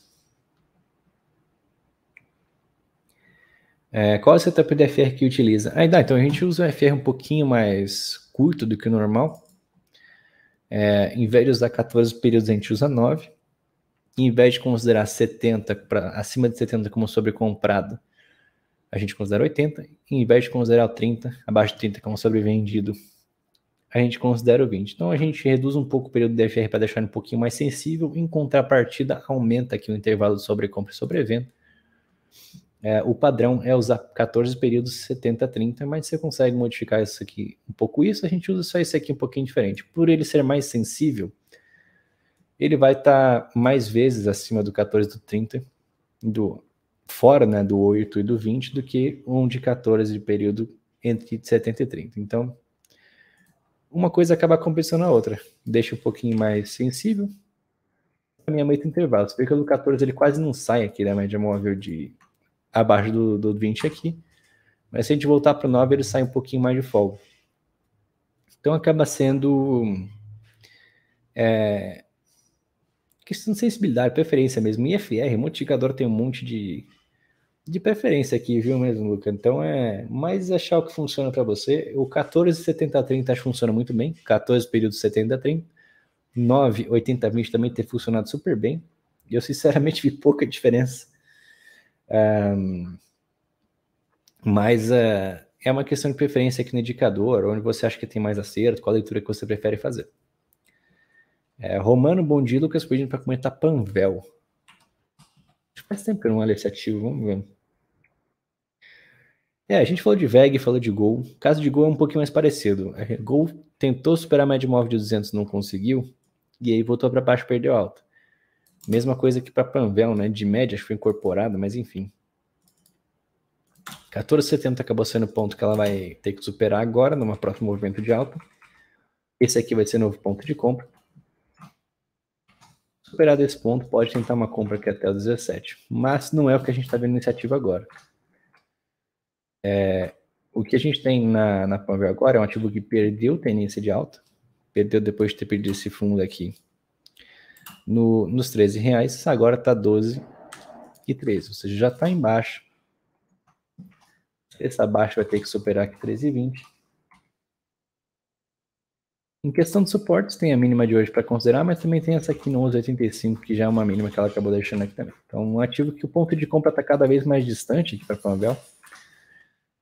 É, qual é o setup de FR que utiliza? Ah, dá, então a gente usa um FR um pouquinho mais curto do que o normal. É, em vez de usar 14 períodos, a gente usa 9. Em vez de considerar 70, pra, acima de 70 como sobrecomprado, a gente considera 80. Em vez de considerar 30, abaixo de 30 como sobrevendido, a gente considera 20. Então a gente reduz um pouco o período de FR para deixar um pouquinho mais sensível. Em contrapartida, aumenta aqui o intervalo de sobrecompra e sobrevenda é, o padrão é usar 14 períodos 70 30, mas você consegue modificar isso aqui um pouco isso, a gente usa só esse aqui um pouquinho diferente. Por ele ser mais sensível, ele vai estar tá mais vezes acima do 14 do 30, do fora né, do 8 e do 20, do que um de 14 de período entre 70 e 30. Então, uma coisa acaba compensando a outra. Deixa um pouquinho mais sensível, Também é muito intervalo. Você vê que o 14 ele quase não sai aqui da né, média móvel de abaixo do, do 20 aqui. Mas se a gente voltar para o 9, ele sai um pouquinho mais de folga. Então acaba sendo. É, questão de sensibilidade, preferência mesmo. IFR, multiplicador tem um monte de, de preferência aqui, viu mesmo, Luca? Então é mais achar o que funciona para você. O 14 70 30 acho que funciona muito bem. 14 período 70 30. 9 80 20 também ter funcionado super bem. Eu sinceramente vi pouca diferença um, mas uh, é uma questão de preferência aqui no indicador, onde você acha que tem mais acerto, qual a leitura que você prefere fazer. É, Romano, bom dia, Lucas, pedindo para comentar Panvel. Faz tempo que eu não olho esse ativo, vamos ver. É, a gente falou de VEG, falou de Gol. O caso de Gol é um pouquinho mais parecido. É, Gol tentou superar a média móvel de 200, não conseguiu. E aí voltou para baixo, perdeu alta. Mesma coisa que para Panvel, né? De média acho que foi incorporada, mas enfim. 14,70 acabou sendo o ponto que ela vai ter que superar agora, numa próximo movimento de alta. Esse aqui vai ser novo ponto de compra. Superado esse ponto, pode tentar uma compra aqui até o 17. Mas não é o que a gente está vendo nesse agora. É, o que a gente tem na, na Panvel agora é um ativo que perdeu tendência de alta, perdeu depois de ter perdido esse fundo aqui no, nos 13 reais, agora está 12 e 13, ou seja, já está em Essa baixa vai ter que superar aqui 13,20. Em questão de suportes, tem a mínima de hoje para considerar, mas também tem essa aqui no 11,85, que já é uma mínima que ela acabou deixando aqui também. Então, um ativo que o ponto de compra está cada vez mais distante aqui para Panvel.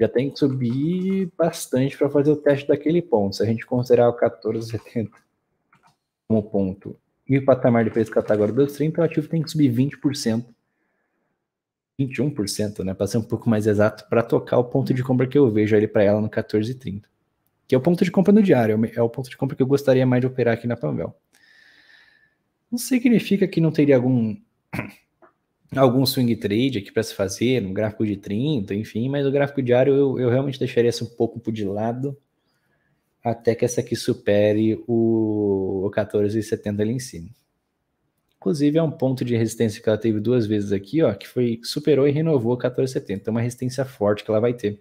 Já tem que subir bastante para fazer o teste daquele ponto. Se a gente considerar o 14,70 como ponto e o patamar de preço que categórico dos 30, o ativo tem que subir 20%, 21%, né? Para ser um pouco mais exato, para tocar o ponto de compra que eu vejo ali para ela no 14,30. Que é o ponto de compra no diário, é, é o ponto de compra que eu gostaria mais de operar aqui na Panvel. Não significa que não teria algum algum swing trade aqui para se fazer, no gráfico de 30, enfim, mas o gráfico diário eu, eu realmente deixaria isso um pouco de lado até que essa aqui supere o, 14,70 ali em cima. Inclusive, é um ponto de resistência que ela teve duas vezes aqui, ó, que foi superou e renovou 14,70. Então, é uma resistência forte que ela vai ter.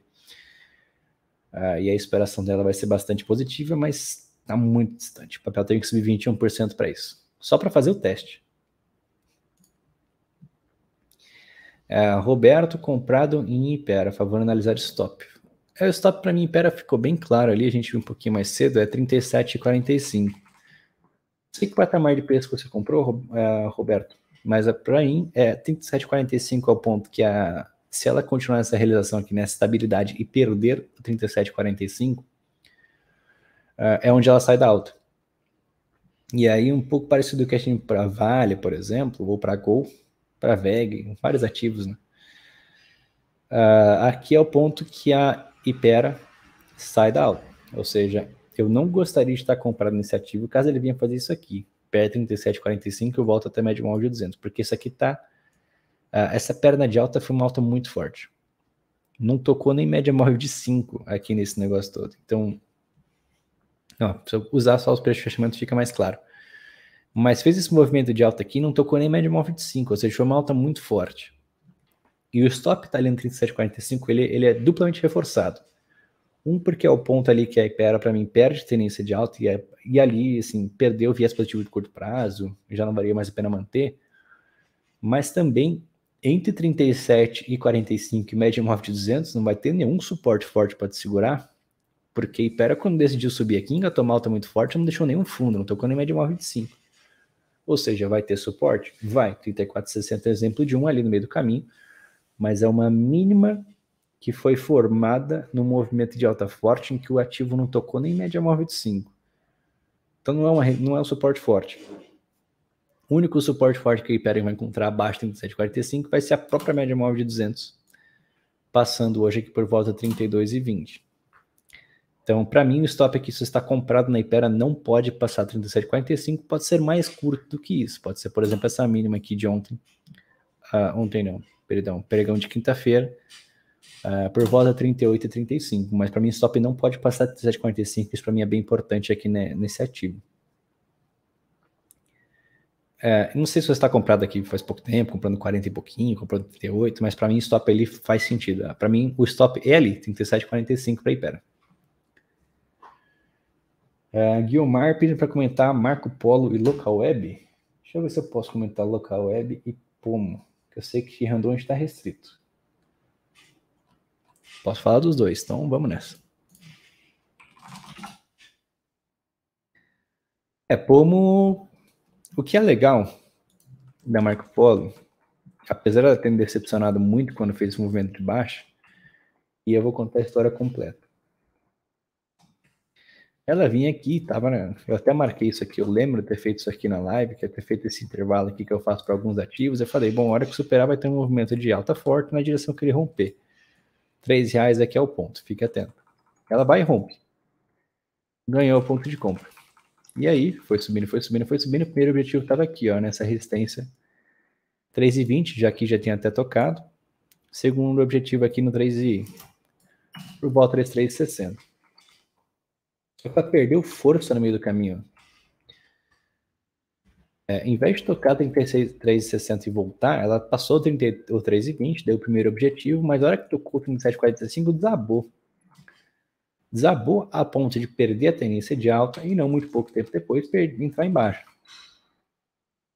Ah, e a esperação dela vai ser bastante positiva, mas está muito distante. O papel tem que subir 21% para isso. Só para fazer o teste. Ah, Roberto comprado em Ipera. Favor analisar stop. É, o stop para mim pera ficou bem claro ali, a gente viu um pouquinho mais cedo, é 37,45. Sei que patamar de preço que você comprou, é, Roberto, mas é, para mim é 37,45 é o ponto que a, se ela continuar nessa realização aqui, nessa estabilidade e perder 37,45, é, é onde ela sai da alta. E aí um pouco parecido o que a gente para Vale, por exemplo, ou para Gol, para VEG, vários ativos, né? Uh, aqui é o ponto que a e pera, sai da alta. Ou seja, eu não gostaria de estar comprado nesse ativo caso ele venha fazer isso aqui. PE 37,45 eu volto até médio móvel de 200, porque isso aqui tá... Uh, essa perna de alta foi uma alta muito forte. Não tocou nem média móvel de 5 aqui nesse negócio todo. Então, não, se eu usar só os preços de fechamento fica mais claro. Mas fez esse movimento de alta aqui, não tocou nem média móvel de 5, ou seja, foi uma alta muito forte e o stop está ali no 37,45, ele, ele é duplamente reforçado. Um, porque é o ponto ali que a ipera para mim perde tendência de alta e, é, e ali, assim, perdeu o viés positivo de curto prazo, já não valia mais a pena manter. Mas também, entre 37 e 45 e média móvel de 200, não vai ter nenhum suporte forte para te segurar, porque Ipera, quando decidiu subir aqui, engatou uma alta muito forte, não deixou nenhum fundo, não tocou nem média móvel de 5. Ou seja, vai ter suporte? Vai. 34,60 é exemplo de um ali no meio do caminho mas é uma mínima que foi formada no movimento de alta forte em que o ativo não tocou nem média móvel de 5. Então não é, uma, não é um suporte forte. O único suporte forte que a Hyperion vai encontrar abaixo de 37,45 vai ser a própria média móvel de 200, passando hoje aqui por volta de 32,20. Então, para mim, o stop aqui, é se você está comprado na Ipera, não pode passar 37,45, pode ser mais curto do que isso. Pode ser, por exemplo, essa mínima aqui de ontem. Uh, ontem não, perdão, pregão de quinta-feira, uh, por volta 38 e 35. Mas para mim, stop não pode passar de 17,45. Isso para mim é bem importante aqui né, nesse ativo. É, não sei se você está comprado aqui faz pouco tempo, comprando 40 e pouquinho, comprando 38, mas para mim stop ele faz sentido. Ah, para mim o stop ele tem que e 7,45 para Ipera. Guilmar pedindo para comentar Marco Polo e Local Web. Deixa eu ver se eu posso comentar Local Web e Pomo. Eu sei que Randon está restrito. Posso falar dos dois, então vamos nessa. É como o que é legal da Marco Polo, apesar de ela ter me decepcionado muito quando fez o movimento de baixo, e eu vou contar a história completa. Ela vinha aqui, tava. Eu até marquei isso aqui, eu lembro de ter feito isso aqui na live, que é ter feito esse intervalo aqui que eu faço para alguns ativos. Eu falei, bom, a hora que superar vai ter um movimento de alta forte na direção que ele romper. R$ reais aqui é o ponto, fique atento. Ela vai e rompe. Ganhou o ponto de compra. E aí, foi subindo, foi subindo, foi subindo. O primeiro objetivo estava aqui, ó, nessa resistência 3,20, já que já tinha até tocado. Segundo objetivo aqui no 3 e por volta de só que ela perdeu força no meio do caminho. É, em vez de tocar 33,60 e voltar, ela passou 33,20, deu o primeiro objetivo, mas na hora que tocou 37,45, desabou. Desabou a ponto de perder a tendência de alta e não muito pouco tempo depois entrar em baixa.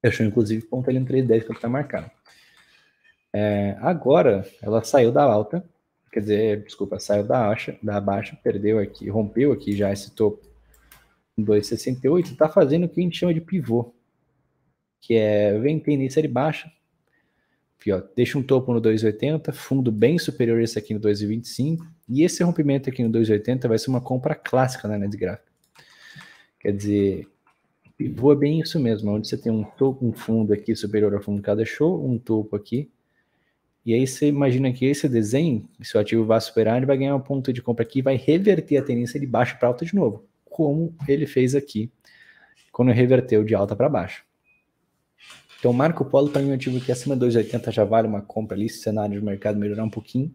Fechou inclusive ponto ali no 3,10 que está marcado. É, agora ela saiu da alta quer dizer, desculpa, saiu da baixa, da baixa, perdeu aqui, rompeu aqui já esse topo 2,68, está fazendo o que a gente chama de pivô, que é vem tendência de baixa, ó, deixa um topo no 2,80, fundo bem superior a esse aqui no 2,25, e esse rompimento aqui no 2,80 vai ser uma compra clássica na análise gráfica. Quer dizer, pivô é bem isso mesmo, onde você tem um topo, um fundo aqui superior ao fundo de cada show, um topo aqui e aí você imagina que esse desenho, se o ativo vai superar, ele vai ganhar um ponto de compra aqui e vai reverter a tendência de baixo para alta de novo, como ele fez aqui quando reverteu de alta para baixo. Então, Marco Polo para mim é um ativo que acima de 2,80 já vale uma compra ali, se o cenário de mercado melhorar um pouquinho.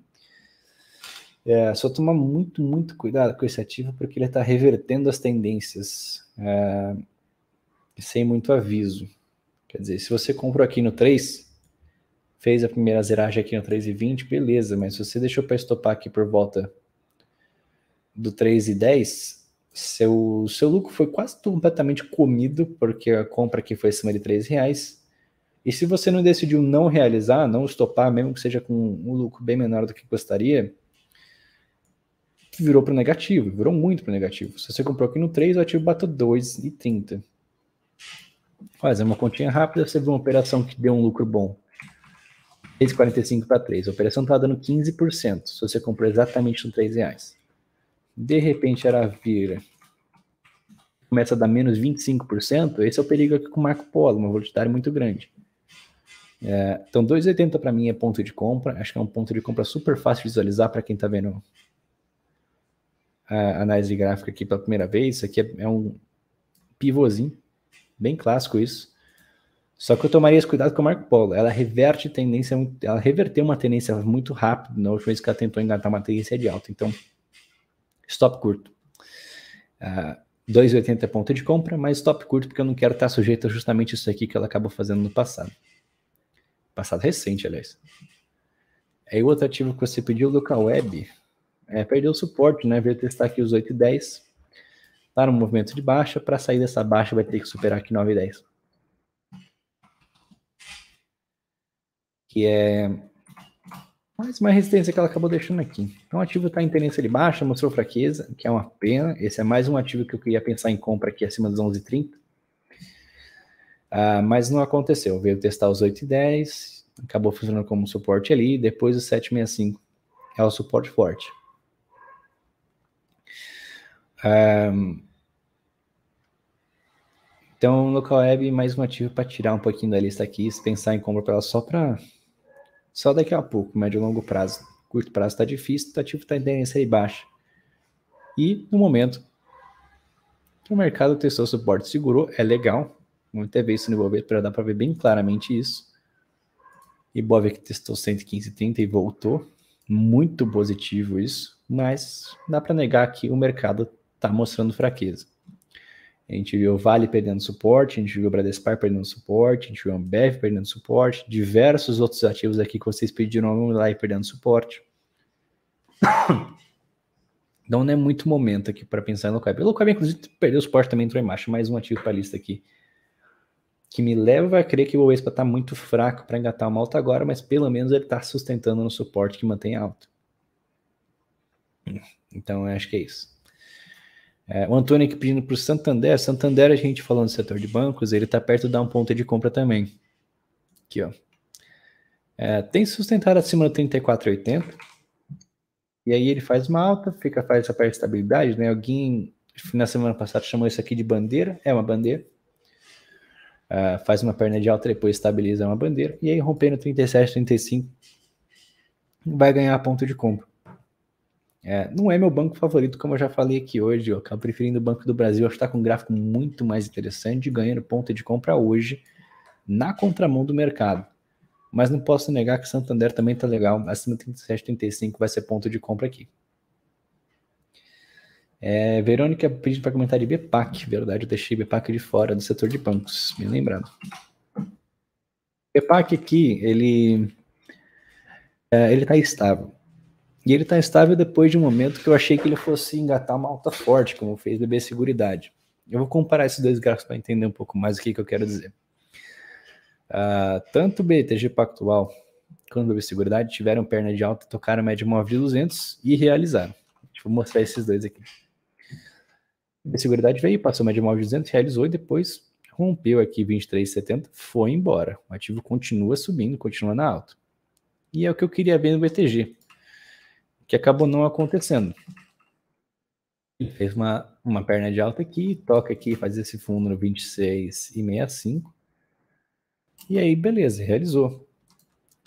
É, só tomar muito, muito cuidado com esse ativo, porque ele está revertendo as tendências é, sem muito aviso. Quer dizer, se você comprou aqui no 3, fez a primeira zeragem aqui no 3,20, beleza, mas se você deixou para estopar aqui por volta do 3,10, seu, seu lucro foi quase completamente comido, porque a compra aqui foi acima de 3 reais. E se você não decidiu não realizar, não estopar, mesmo que seja com um lucro bem menor do que gostaria, virou para o negativo, virou muito para o negativo. Se você comprou aqui no 3, o ativo bateu 2,30. Fazer uma continha rápida, você viu uma operação que deu um lucro bom 3,45 para 3. A operação estava dando 15% se você comprou exatamente no 3 reais. De repente era vira. Começa a dar menos 25%. Esse é o perigo aqui com o Marco Polo, uma volatilidade muito grande. É, então, 2,80 para mim é ponto de compra. Acho que é um ponto de compra super fácil de visualizar para quem está vendo a análise gráfica aqui pela primeira vez. Isso aqui é, é um pivôzinho, bem clássico isso. Só que eu tomaria esse cuidado com o Marco Polo. Ela reverte tendência, ela reverteu uma tendência muito rápido na última vez que ela tentou engatar uma tendência de alta. Então, stop curto. Uh, ah, 2,80 é ponto de compra, mas stop curto porque eu não quero estar sujeito a justamente isso aqui que ela acabou fazendo no passado. Passado recente, aliás. Aí o outro ativo que você pediu, local web, é, perdeu o suporte, né? Veio testar aqui os 8,10. para tá no movimento de baixa. Para sair dessa baixa, vai ter que superar aqui 9,10. que é mais uma resistência que ela acabou deixando aqui. Então, o ativo está em tendência de baixa, mostrou fraqueza, que é uma pena. Esse é mais um ativo que eu queria pensar em compra aqui acima dos 11,30. Uh, ah, mas não aconteceu. Veio testar os 8,10, acabou funcionando como suporte ali. Depois, os 7,65 é o suporte forte. Um, ah, então, local web, mais um ativo para tirar um pouquinho da lista aqui, se pensar em compra para ela só para só daqui a pouco, médio e longo prazo. Curto prazo está difícil, ativo está em tendência aí baixa. E, no momento, o mercado testou suporte, segurou, é legal. Vamos até ver isso no Ibovespa para dá para ver bem claramente isso. Ibov que testou 115,30 e voltou. Muito positivo isso, mas dá para negar que o mercado está mostrando fraqueza. A gente viu o Vale perdendo suporte, a gente viu o Bradespar perdendo suporte, a gente viu o Ambev perdendo suporte, diversos outros ativos aqui que vocês pediram lá e perdendo suporte. Então não é muito momento aqui para pensar em Locab. Locab, inclusive, perdeu suporte também, entrou em marcha. Mais um ativo para a lista aqui. Que me leva a crer que o Expa está muito fraco para engatar uma alta agora, mas pelo menos ele está sustentando no suporte que mantém alto. Então eu acho que é isso. É, o Antônio aqui pedindo para o Santander. Santander, a gente falando do setor de bancos, ele está perto de dar um ponto de compra também. Aqui, ó. É, tem sustentado acima do 34,80. E aí ele faz uma alta, fica faz essa parte de estabilidade, né? Alguém na semana passada chamou isso aqui de bandeira, é uma bandeira. Uh, faz uma perna de alta, depois estabiliza uma bandeira. E aí rompendo 37, 35, vai ganhar ponto de compra. É, não é meu banco favorito, como eu já falei aqui hoje. Eu acabo preferindo o Banco do Brasil. Acho que está com um gráfico muito mais interessante, ganhando ponta de compra hoje, na contramão do mercado. Mas não posso negar que Santander também está legal. Acima de 37,35 vai ser ponto de compra aqui. É, Verônica pediu para comentar de BPAC. Verdade, eu deixei BPAC de fora do setor de bancos, me lembrando. BPAC aqui, ele é, ele está estável. E ele está estável depois de um momento que eu achei que ele fosse engatar uma alta forte, como fez BB Seguridade. Eu vou comparar esses dois gráficos para entender um pouco mais o que, que eu quero dizer. Uh, tanto o BTG Pactual quanto o BB Seguridade tiveram perna de alta, tocaram média móvel de 200 e realizaram. Deixa eu mostrar esses dois aqui. O BB Seguridade veio, passou média móvel de 200, realizou e depois rompeu aqui 23,70, foi embora. O ativo continua subindo, continua na alta. E é o que eu queria ver no BTG que acabou não acontecendo. Ele fez uma, uma perna de alta aqui, toca aqui, faz esse fundo no 26,65. e E aí, beleza, realizou.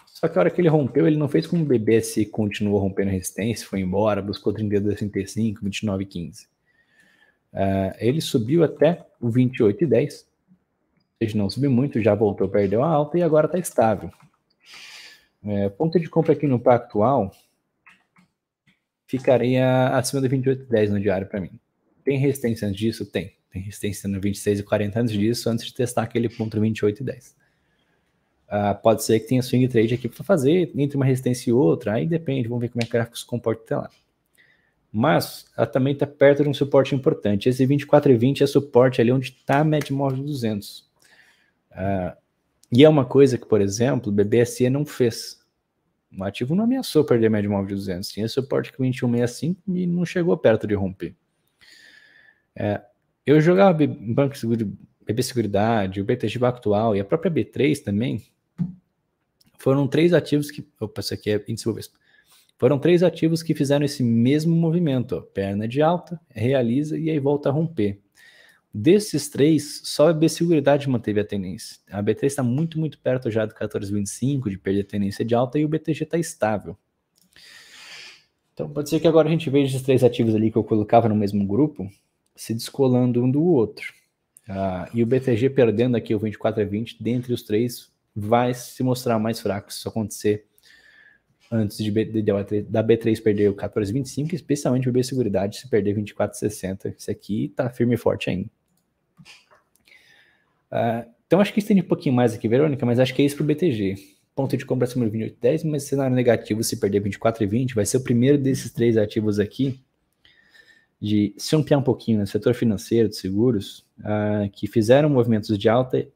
Só que a hora que ele rompeu, ele não fez como o se continuou rompendo resistência, foi embora, buscou 32, 29,15. Uh, ele subiu até o 28,10. e Ou seja, não subiu muito, já voltou, perdeu a alta e agora está estável. É, ponto de compra aqui no Pactual, ficaria acima do 28,10 no diário para mim. Tem resistência antes disso? Tem. Tem resistência no 26 e 40 antes disso, antes de testar aquele ponto 28 e 10. Uh, ah, pode ser que tenha swing trade aqui para fazer, entre uma resistência e outra, aí depende, vamos ver como é que o gráfico se comporta até lá. Mas ela também está perto de um suporte importante. Esse 24 e 20 é suporte ali onde está a média móvel 200. Uh, ah, e é uma coisa que, por exemplo, o BBSE não fez. O ativo não ameaçou perder a média móvel de 200, tinha suporte que 2165 e não chegou perto de romper. É, eu jogava Banco Seguro, BB Seguridade, o BTG Actual e a própria B3 também. Foram três ativos que. Opa, isso aqui é índice Bovespa. Foram três ativos que fizeram esse mesmo movimento: ó, perna de alta, realiza e aí volta a romper. Desses três, só a B Seguridade manteve a tendência. A B3 está muito, muito perto já do 14,25, de perder a tendência de alta, e o BTG está estável. Então pode ser que agora a gente veja esses três ativos ali que eu colocava no mesmo grupo, se descolando um do outro. Ah, e o BTG perdendo aqui o 24 a 20, dentre os três, vai se mostrar mais fraco se isso acontecer antes de, B, de, de da B3 perder o 14,25, especialmente o B Seguridade se perder 24,60. Isso aqui está firme e forte ainda. Uh, então acho que estende um pouquinho mais aqui, Verônica, mas acho que é isso para o BTG. Ponto de compra acima de 28,10, mas cenário negativo se perder 24,20, vai ser o primeiro desses três ativos aqui de se ampliar um pouquinho no né? setor financeiro, de seguros, uh, que fizeram movimentos de alta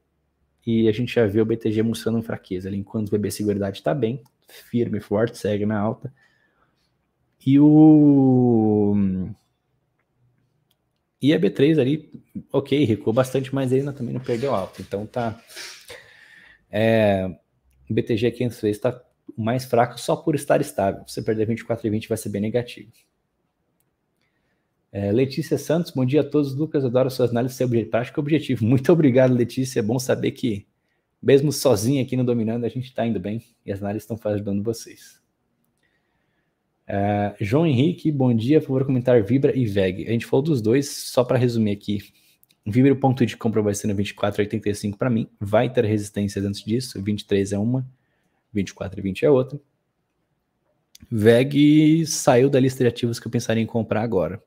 e a gente já viu o BTG mostrando fraqueza. Ali, enquanto o BB Seguridade está bem, firme, forte, segue na alta. E o e a B3 ali, ok, recuou bastante, mas ainda também não perdeu alto Então tá. É, tá o BTG 506 está mais fraco só por estar estável. Você perder 24 e 20 vai ser bem negativo. É, Letícia Santos, bom dia a todos. Lucas, adoro suas análises, seu prático e é objetivo. Muito obrigado, Letícia. É bom saber que, mesmo sozinha aqui no Dominando, a gente está indo bem e as análises estão ajudando vocês. Uh, João Henrique, bom dia. Por favor, comentar Vibra e VEG. A gente falou dos dois, só para resumir aqui. Vibra, o ponto de compra vai ser no 24,85 para mim. Vai ter resistências antes disso. 23 é uma, 24 e 20 é outra. VEG saiu da lista de ativos que eu pensaria em comprar agora.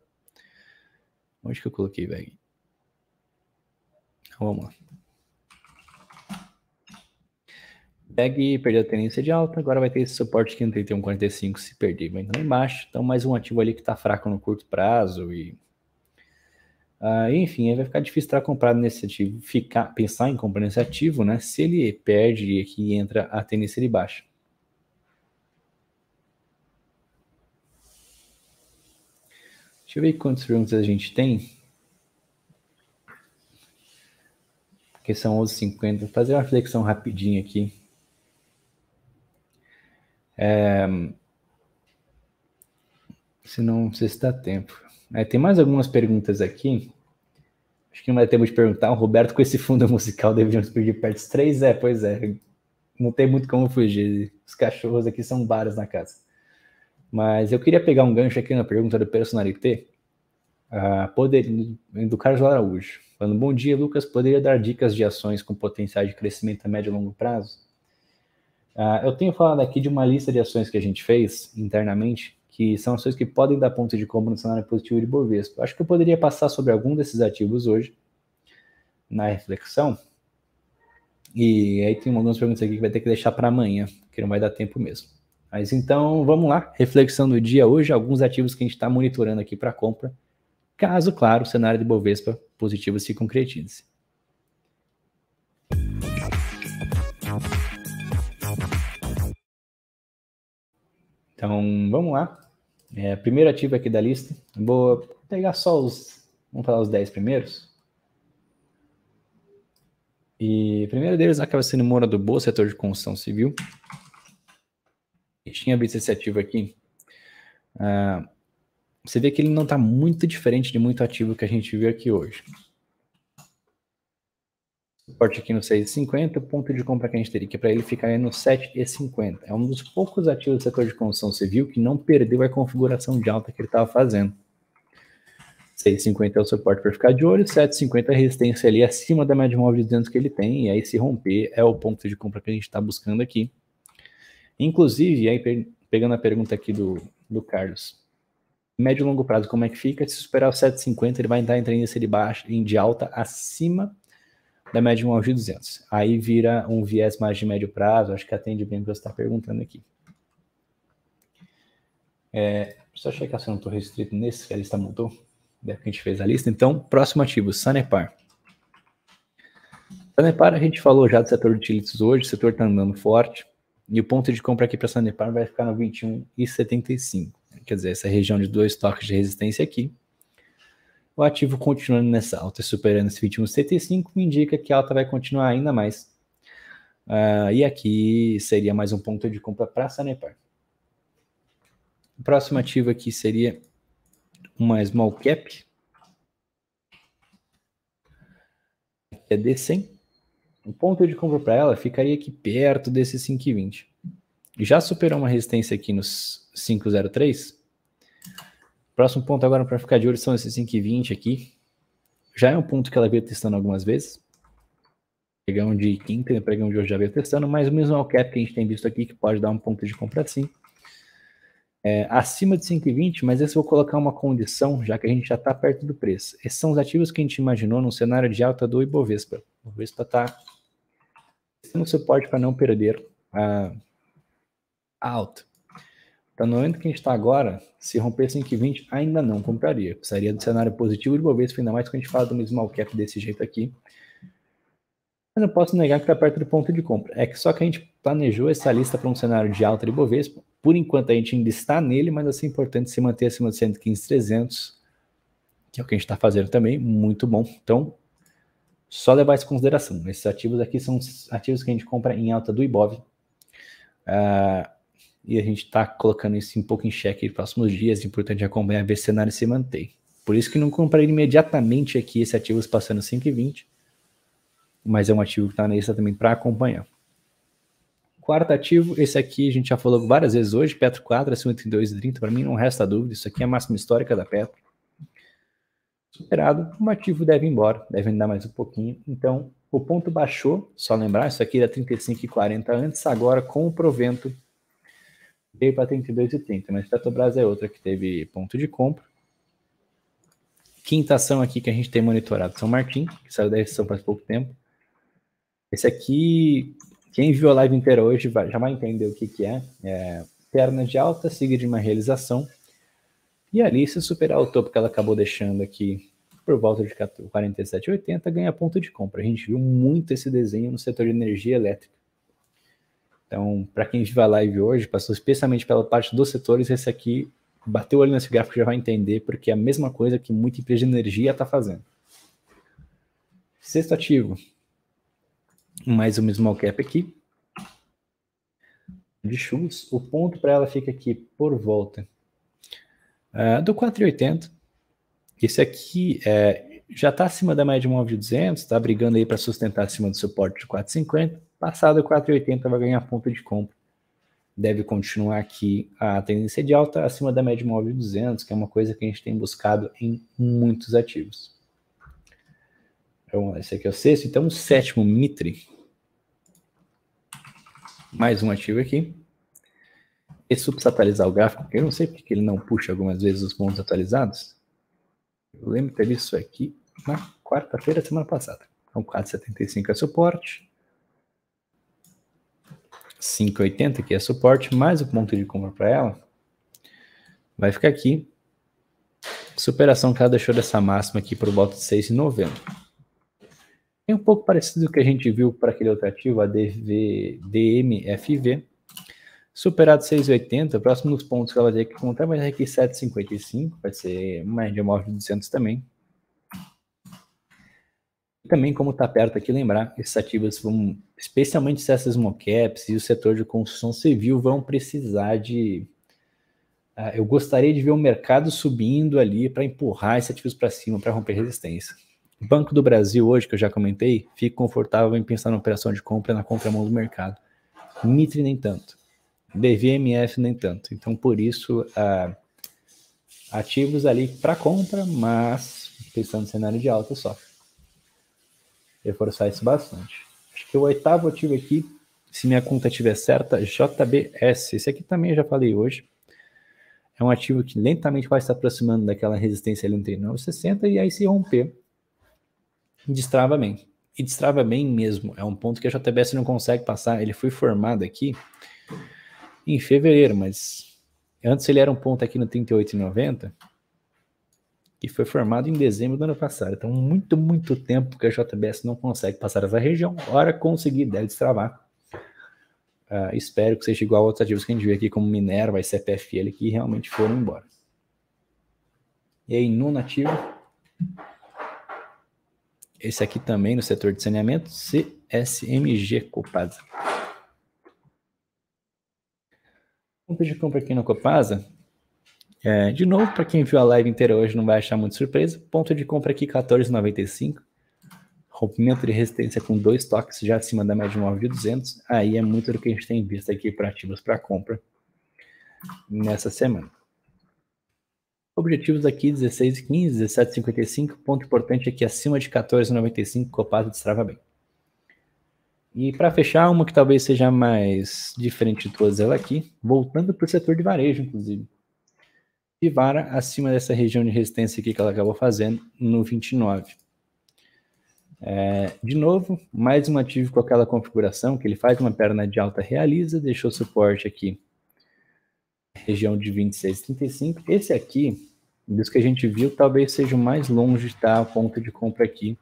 Onde que eu coloquei VEG? Então, vamos lá. e perdeu a tendência de alta, agora vai ter esse suporte aqui no 31,45 se perder, vai entrar embaixo. Então, mais um ativo ali que está fraco no curto prazo e. Ah, enfim, vai ficar difícil estar comprado nesse ativo, ficar, pensar em comprar nesse ativo, né? Se ele perde e aqui entra a tendência de baixa. Deixa eu ver quantas perguntas a gente tem. Porque são 11h50. Vou fazer uma flexão rapidinha aqui. É... Se não, sei se dá tempo. É, tem mais algumas perguntas aqui. Acho que não vai ter muito de perguntar. O Roberto, com esse fundo musical, David pedir perto Pertes três, é, pois é. Não tem muito como fugir. Os cachorros aqui são vários na casa. Mas eu queria pegar um gancho aqui na pergunta do personalité. Ah, poder, do Carlos Araújo. Falando, bom dia, Lucas. Poderia dar dicas de ações com potencial de crescimento a médio e longo prazo? Ah, eu tenho falado aqui de uma lista de ações que a gente fez internamente, que são ações que podem dar ponto de compra no cenário positivo de Bovespa. Acho que eu poderia passar sobre algum desses ativos hoje, na reflexão. E aí tem algumas perguntas aqui que vai ter que deixar para amanhã, que não vai dar tempo mesmo. Mas então, vamos lá. Reflexão do dia hoje, alguns ativos que a gente está monitorando aqui para compra. Caso, claro, o cenário de Bovespa positivo se concretize. Então, vamos lá. É, primeiro ativo aqui da lista. Vou pegar só os. Vamos falar os 10 primeiros. E o primeiro deles acaba sendo Moura do Boa, setor de construção civil. E tinha visto esse ativo aqui. Ah, você vê que ele não está muito diferente de muito ativo que a gente viu aqui hoje suporte aqui no 6,50, o ponto de compra que a gente teria que para ele ficar aí no 7,50. É um dos poucos ativos do setor de construção civil que não perdeu a configuração de alta que ele estava fazendo. 6,50 é o suporte para ficar de olho, 7,50 é a resistência ali acima da média móvel de 200 que ele tem, e aí se romper é o ponto de compra que a gente está buscando aqui. Inclusive, aí pegando a pergunta aqui do, do Carlos, médio e longo prazo como é que fica? Se superar o 7,50 ele vai entrar em tendência de baixa, de alta acima da média de 1 aos de 200. Aí vira um viés mais de médio prazo, acho que atende bem o que você está perguntando aqui. É, só checar se eu não estou restrito nesse, que a lista mudou, que a gente fez a lista. Então, próximo ativo, Sanepar. Sanepar, a gente falou já do setor de utilities hoje, o setor está andando forte, e o ponto de compra aqui para Sanepar vai ficar no 21,75. Quer dizer, essa região de dois toques de resistência aqui, o ativo continuando nessa alta e superando esse 21,75 me indica que a alta vai continuar ainda mais. Uh, e aqui seria mais um ponto de compra para a Sanepar. O próximo ativo aqui seria uma small cap. Aqui é D100. O ponto de compra para ela ficaria aqui perto desse 5,20. Já superou uma resistência aqui nos 503, Próximo ponto agora para ficar de olho são esses 5,20 aqui. Já é um ponto que ela veio testando algumas vezes. Pregão de quinta e né? pregão de hoje já veio testando, mas o mesmo all cap que a gente tem visto aqui, que pode dar um ponto de compra sim. É, acima de 5,20, mas esse eu vou colocar uma condição, já que a gente já está perto do preço. Esses são os ativos que a gente imaginou num cenário de alta do Ibovespa. O Ibovespa está testando suporte para não perder a, a alta. Então, no momento que a gente está agora, se romper 5,20, ainda não compraria. Precisaria do cenário positivo de Bovespa, ainda mais quando a gente fala do mesmo small cap desse jeito aqui. Mas não posso negar que está perto do ponto de compra. É que só que a gente planejou essa lista para um cenário de alta de Bovespa. Por enquanto a gente ainda está nele, mas assim é importante se manter acima de 115,300, que é o que a gente está fazendo também. Muito bom. Então, só levar isso em consideração. Esses ativos aqui são ativos que a gente compra em alta do IBOV. Uh, e a gente está colocando isso um pouco em xeque nos próximos dias. É importante acompanhar ver se o cenário se mantém. Por isso que não comprei imediatamente aqui esse ativo passando 120, mas é um ativo que está na lista também para acompanhar. Quarto ativo, esse aqui a gente já falou várias vezes hoje, Petro 4 a 52,30, para mim não resta dúvida, isso aqui é a máxima histórica da Petro. Superado, um ativo deve ir embora, deve andar mais um pouquinho, então o ponto baixou, só lembrar, isso aqui era 35,40 antes, agora com o provento veio para 32,30, mas Petrobras é outra que teve ponto de compra. Quinta ação aqui que a gente tem monitorado, São Martin, que saiu da recessão faz pouco tempo. Esse aqui, quem viu a live inteira hoje vai, já vai entender o que, que é. é. Perna de alta, siga de uma realização. E ali, se superar o topo que ela acabou deixando aqui por volta de 47,80, ganha ponto de compra. A gente viu muito esse desenho no setor de energia elétrica. Então, para quem viu a live hoje, passou especialmente pela parte dos setores, esse aqui bateu o olho nesse gráfico já vai entender, porque é a mesma coisa que muita empresa de energia está fazendo. Sexto ativo, mais uma small cap aqui. De Schultz, o ponto para ela fica aqui por volta uh, do 4,80. Esse aqui é, já está acima da média móvel de 200, está brigando aí para sustentar acima do suporte de 4,50. Passado 4,80 vai ganhar ponto de compra. Deve continuar aqui a tendência de alta acima da média móvel 200, que é uma coisa que a gente tem buscado em muitos ativos. Então, esse aqui é o sexto. Então, o sétimo, Mitre. Mais um ativo aqui. Esse atualizar o gráfico, porque eu não sei porque ele não puxa algumas vezes os pontos atualizados. Eu lembro ter visto isso aqui na quarta-feira, semana passada. Então, 4,75 é suporte. 5,80, que é suporte, mais o ponto de compra para ela, vai ficar aqui. Superação que ela deixou dessa máxima aqui o volta de 6,90. É um pouco parecido com o que a gente viu para aquele outro ativo, a DV, DMFV. Superado 6,80, próximo dos pontos que ela vai ter que comprar mas aqui 7,55, vai ser uma média móvel de 200 também. E também, como está perto aqui, lembrar que esses ativos vão, especialmente se essas mocaps e o setor de construção civil vão precisar de. Uh, eu gostaria de ver o mercado subindo ali para empurrar esses ativos para cima, para romper resistência. O Banco do Brasil, hoje, que eu já comentei, fica confortável em pensar na operação de compra na compra mão do mercado. Mitre, nem tanto. DVMF, nem tanto. Então, por isso, uh, ativos ali para compra, mas pensando no cenário de alta só reforçar isso bastante. Acho que o oitavo ativo aqui, se minha conta estiver certa, JBS. Esse aqui também eu já falei hoje. É um ativo que lentamente vai se aproximando daquela resistência ali no 3960 e aí se romper, destrava bem. E destrava bem mesmo. É um ponto que a JBS não consegue passar. Ele foi formado aqui em fevereiro, mas antes ele era um ponto aqui no 38,90 que foi formado em dezembro do ano passado. Então, muito, muito tempo que a JBS não consegue passar essa região. Hora conseguir, deve destravar. Uh, espero que seja igual a outros ativos que a gente vê aqui, como Minerva e CPFL, que realmente foram embora. E aí, nono ativo. Esse aqui também no setor de saneamento, CSMG Copasa. Compra de compra aqui na Copasa, é, de novo, para quem viu a live inteira hoje, não vai achar muito surpresa. Ponto de compra aqui, 14,95. Rompimento de resistência com dois toques já acima da média móvel de 200. Aí é muito do que a gente tem visto aqui para ativos para compra nessa semana. Objetivos aqui 16,15, 17,55. Ponto importante aqui acima de 14,95 Copasa destrava bem. E para fechar, uma que talvez seja mais diferente de todas ela aqui, voltando para o setor de varejo, inclusive e vara acima dessa região de resistência aqui que ela acabou fazendo no 29. É, de novo, mais um ativo com aquela configuração que ele faz uma perna de alta, realiza, deixou suporte aqui, região de 26,35. Esse aqui, dos que a gente viu, talvez seja o mais longe de tá, estar a ponto de compra aqui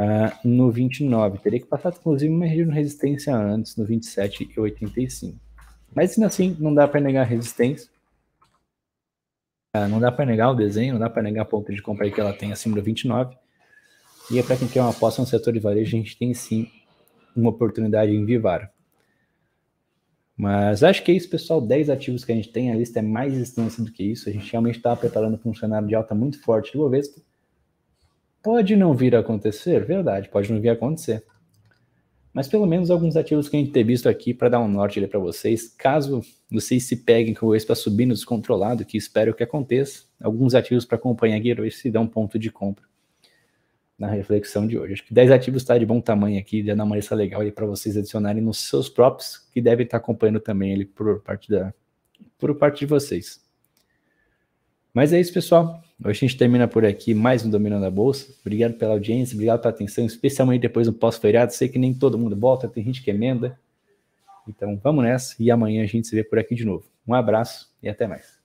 uh, no 29. Teria que passar, inclusive, uma região de resistência antes, no 27,85. Mas, assim, não dá para negar a resistência ah, não dá para negar o desenho, não dá para negar a ponta de compra que ela tem acima do 29. E é para quem quer uma aposta no setor de varejo, a gente tem sim uma oportunidade em vivar. Mas acho que é isso, pessoal. 10 ativos que a gente tem, a lista é mais extensa do que isso. A gente realmente está preparando para um cenário de alta muito forte do Bovespa. Pode não vir a acontecer? Verdade, pode não vir a acontecer mas pelo menos alguns ativos que a gente tem visto aqui para dar um norte ali para vocês, caso vocês se peguem com o Expa subindo descontrolado, que espero que aconteça, alguns ativos para acompanhar aqui, ver se dá um ponto de compra na reflexão de hoje. Acho que 10 ativos está de bom tamanho aqui, dando uma lista legal aí para vocês adicionarem nos seus próprios, que devem estar tá acompanhando também ele por parte da por parte de vocês. Mas é isso, pessoal. Hoje a gente termina por aqui mais um Dominando a Bolsa. Obrigado pela audiência, obrigado pela atenção, especialmente depois do pós-feriado. Sei que nem todo mundo volta, tem gente que emenda. Então vamos nessa e amanhã a gente se vê por aqui de novo. Um abraço e até mais.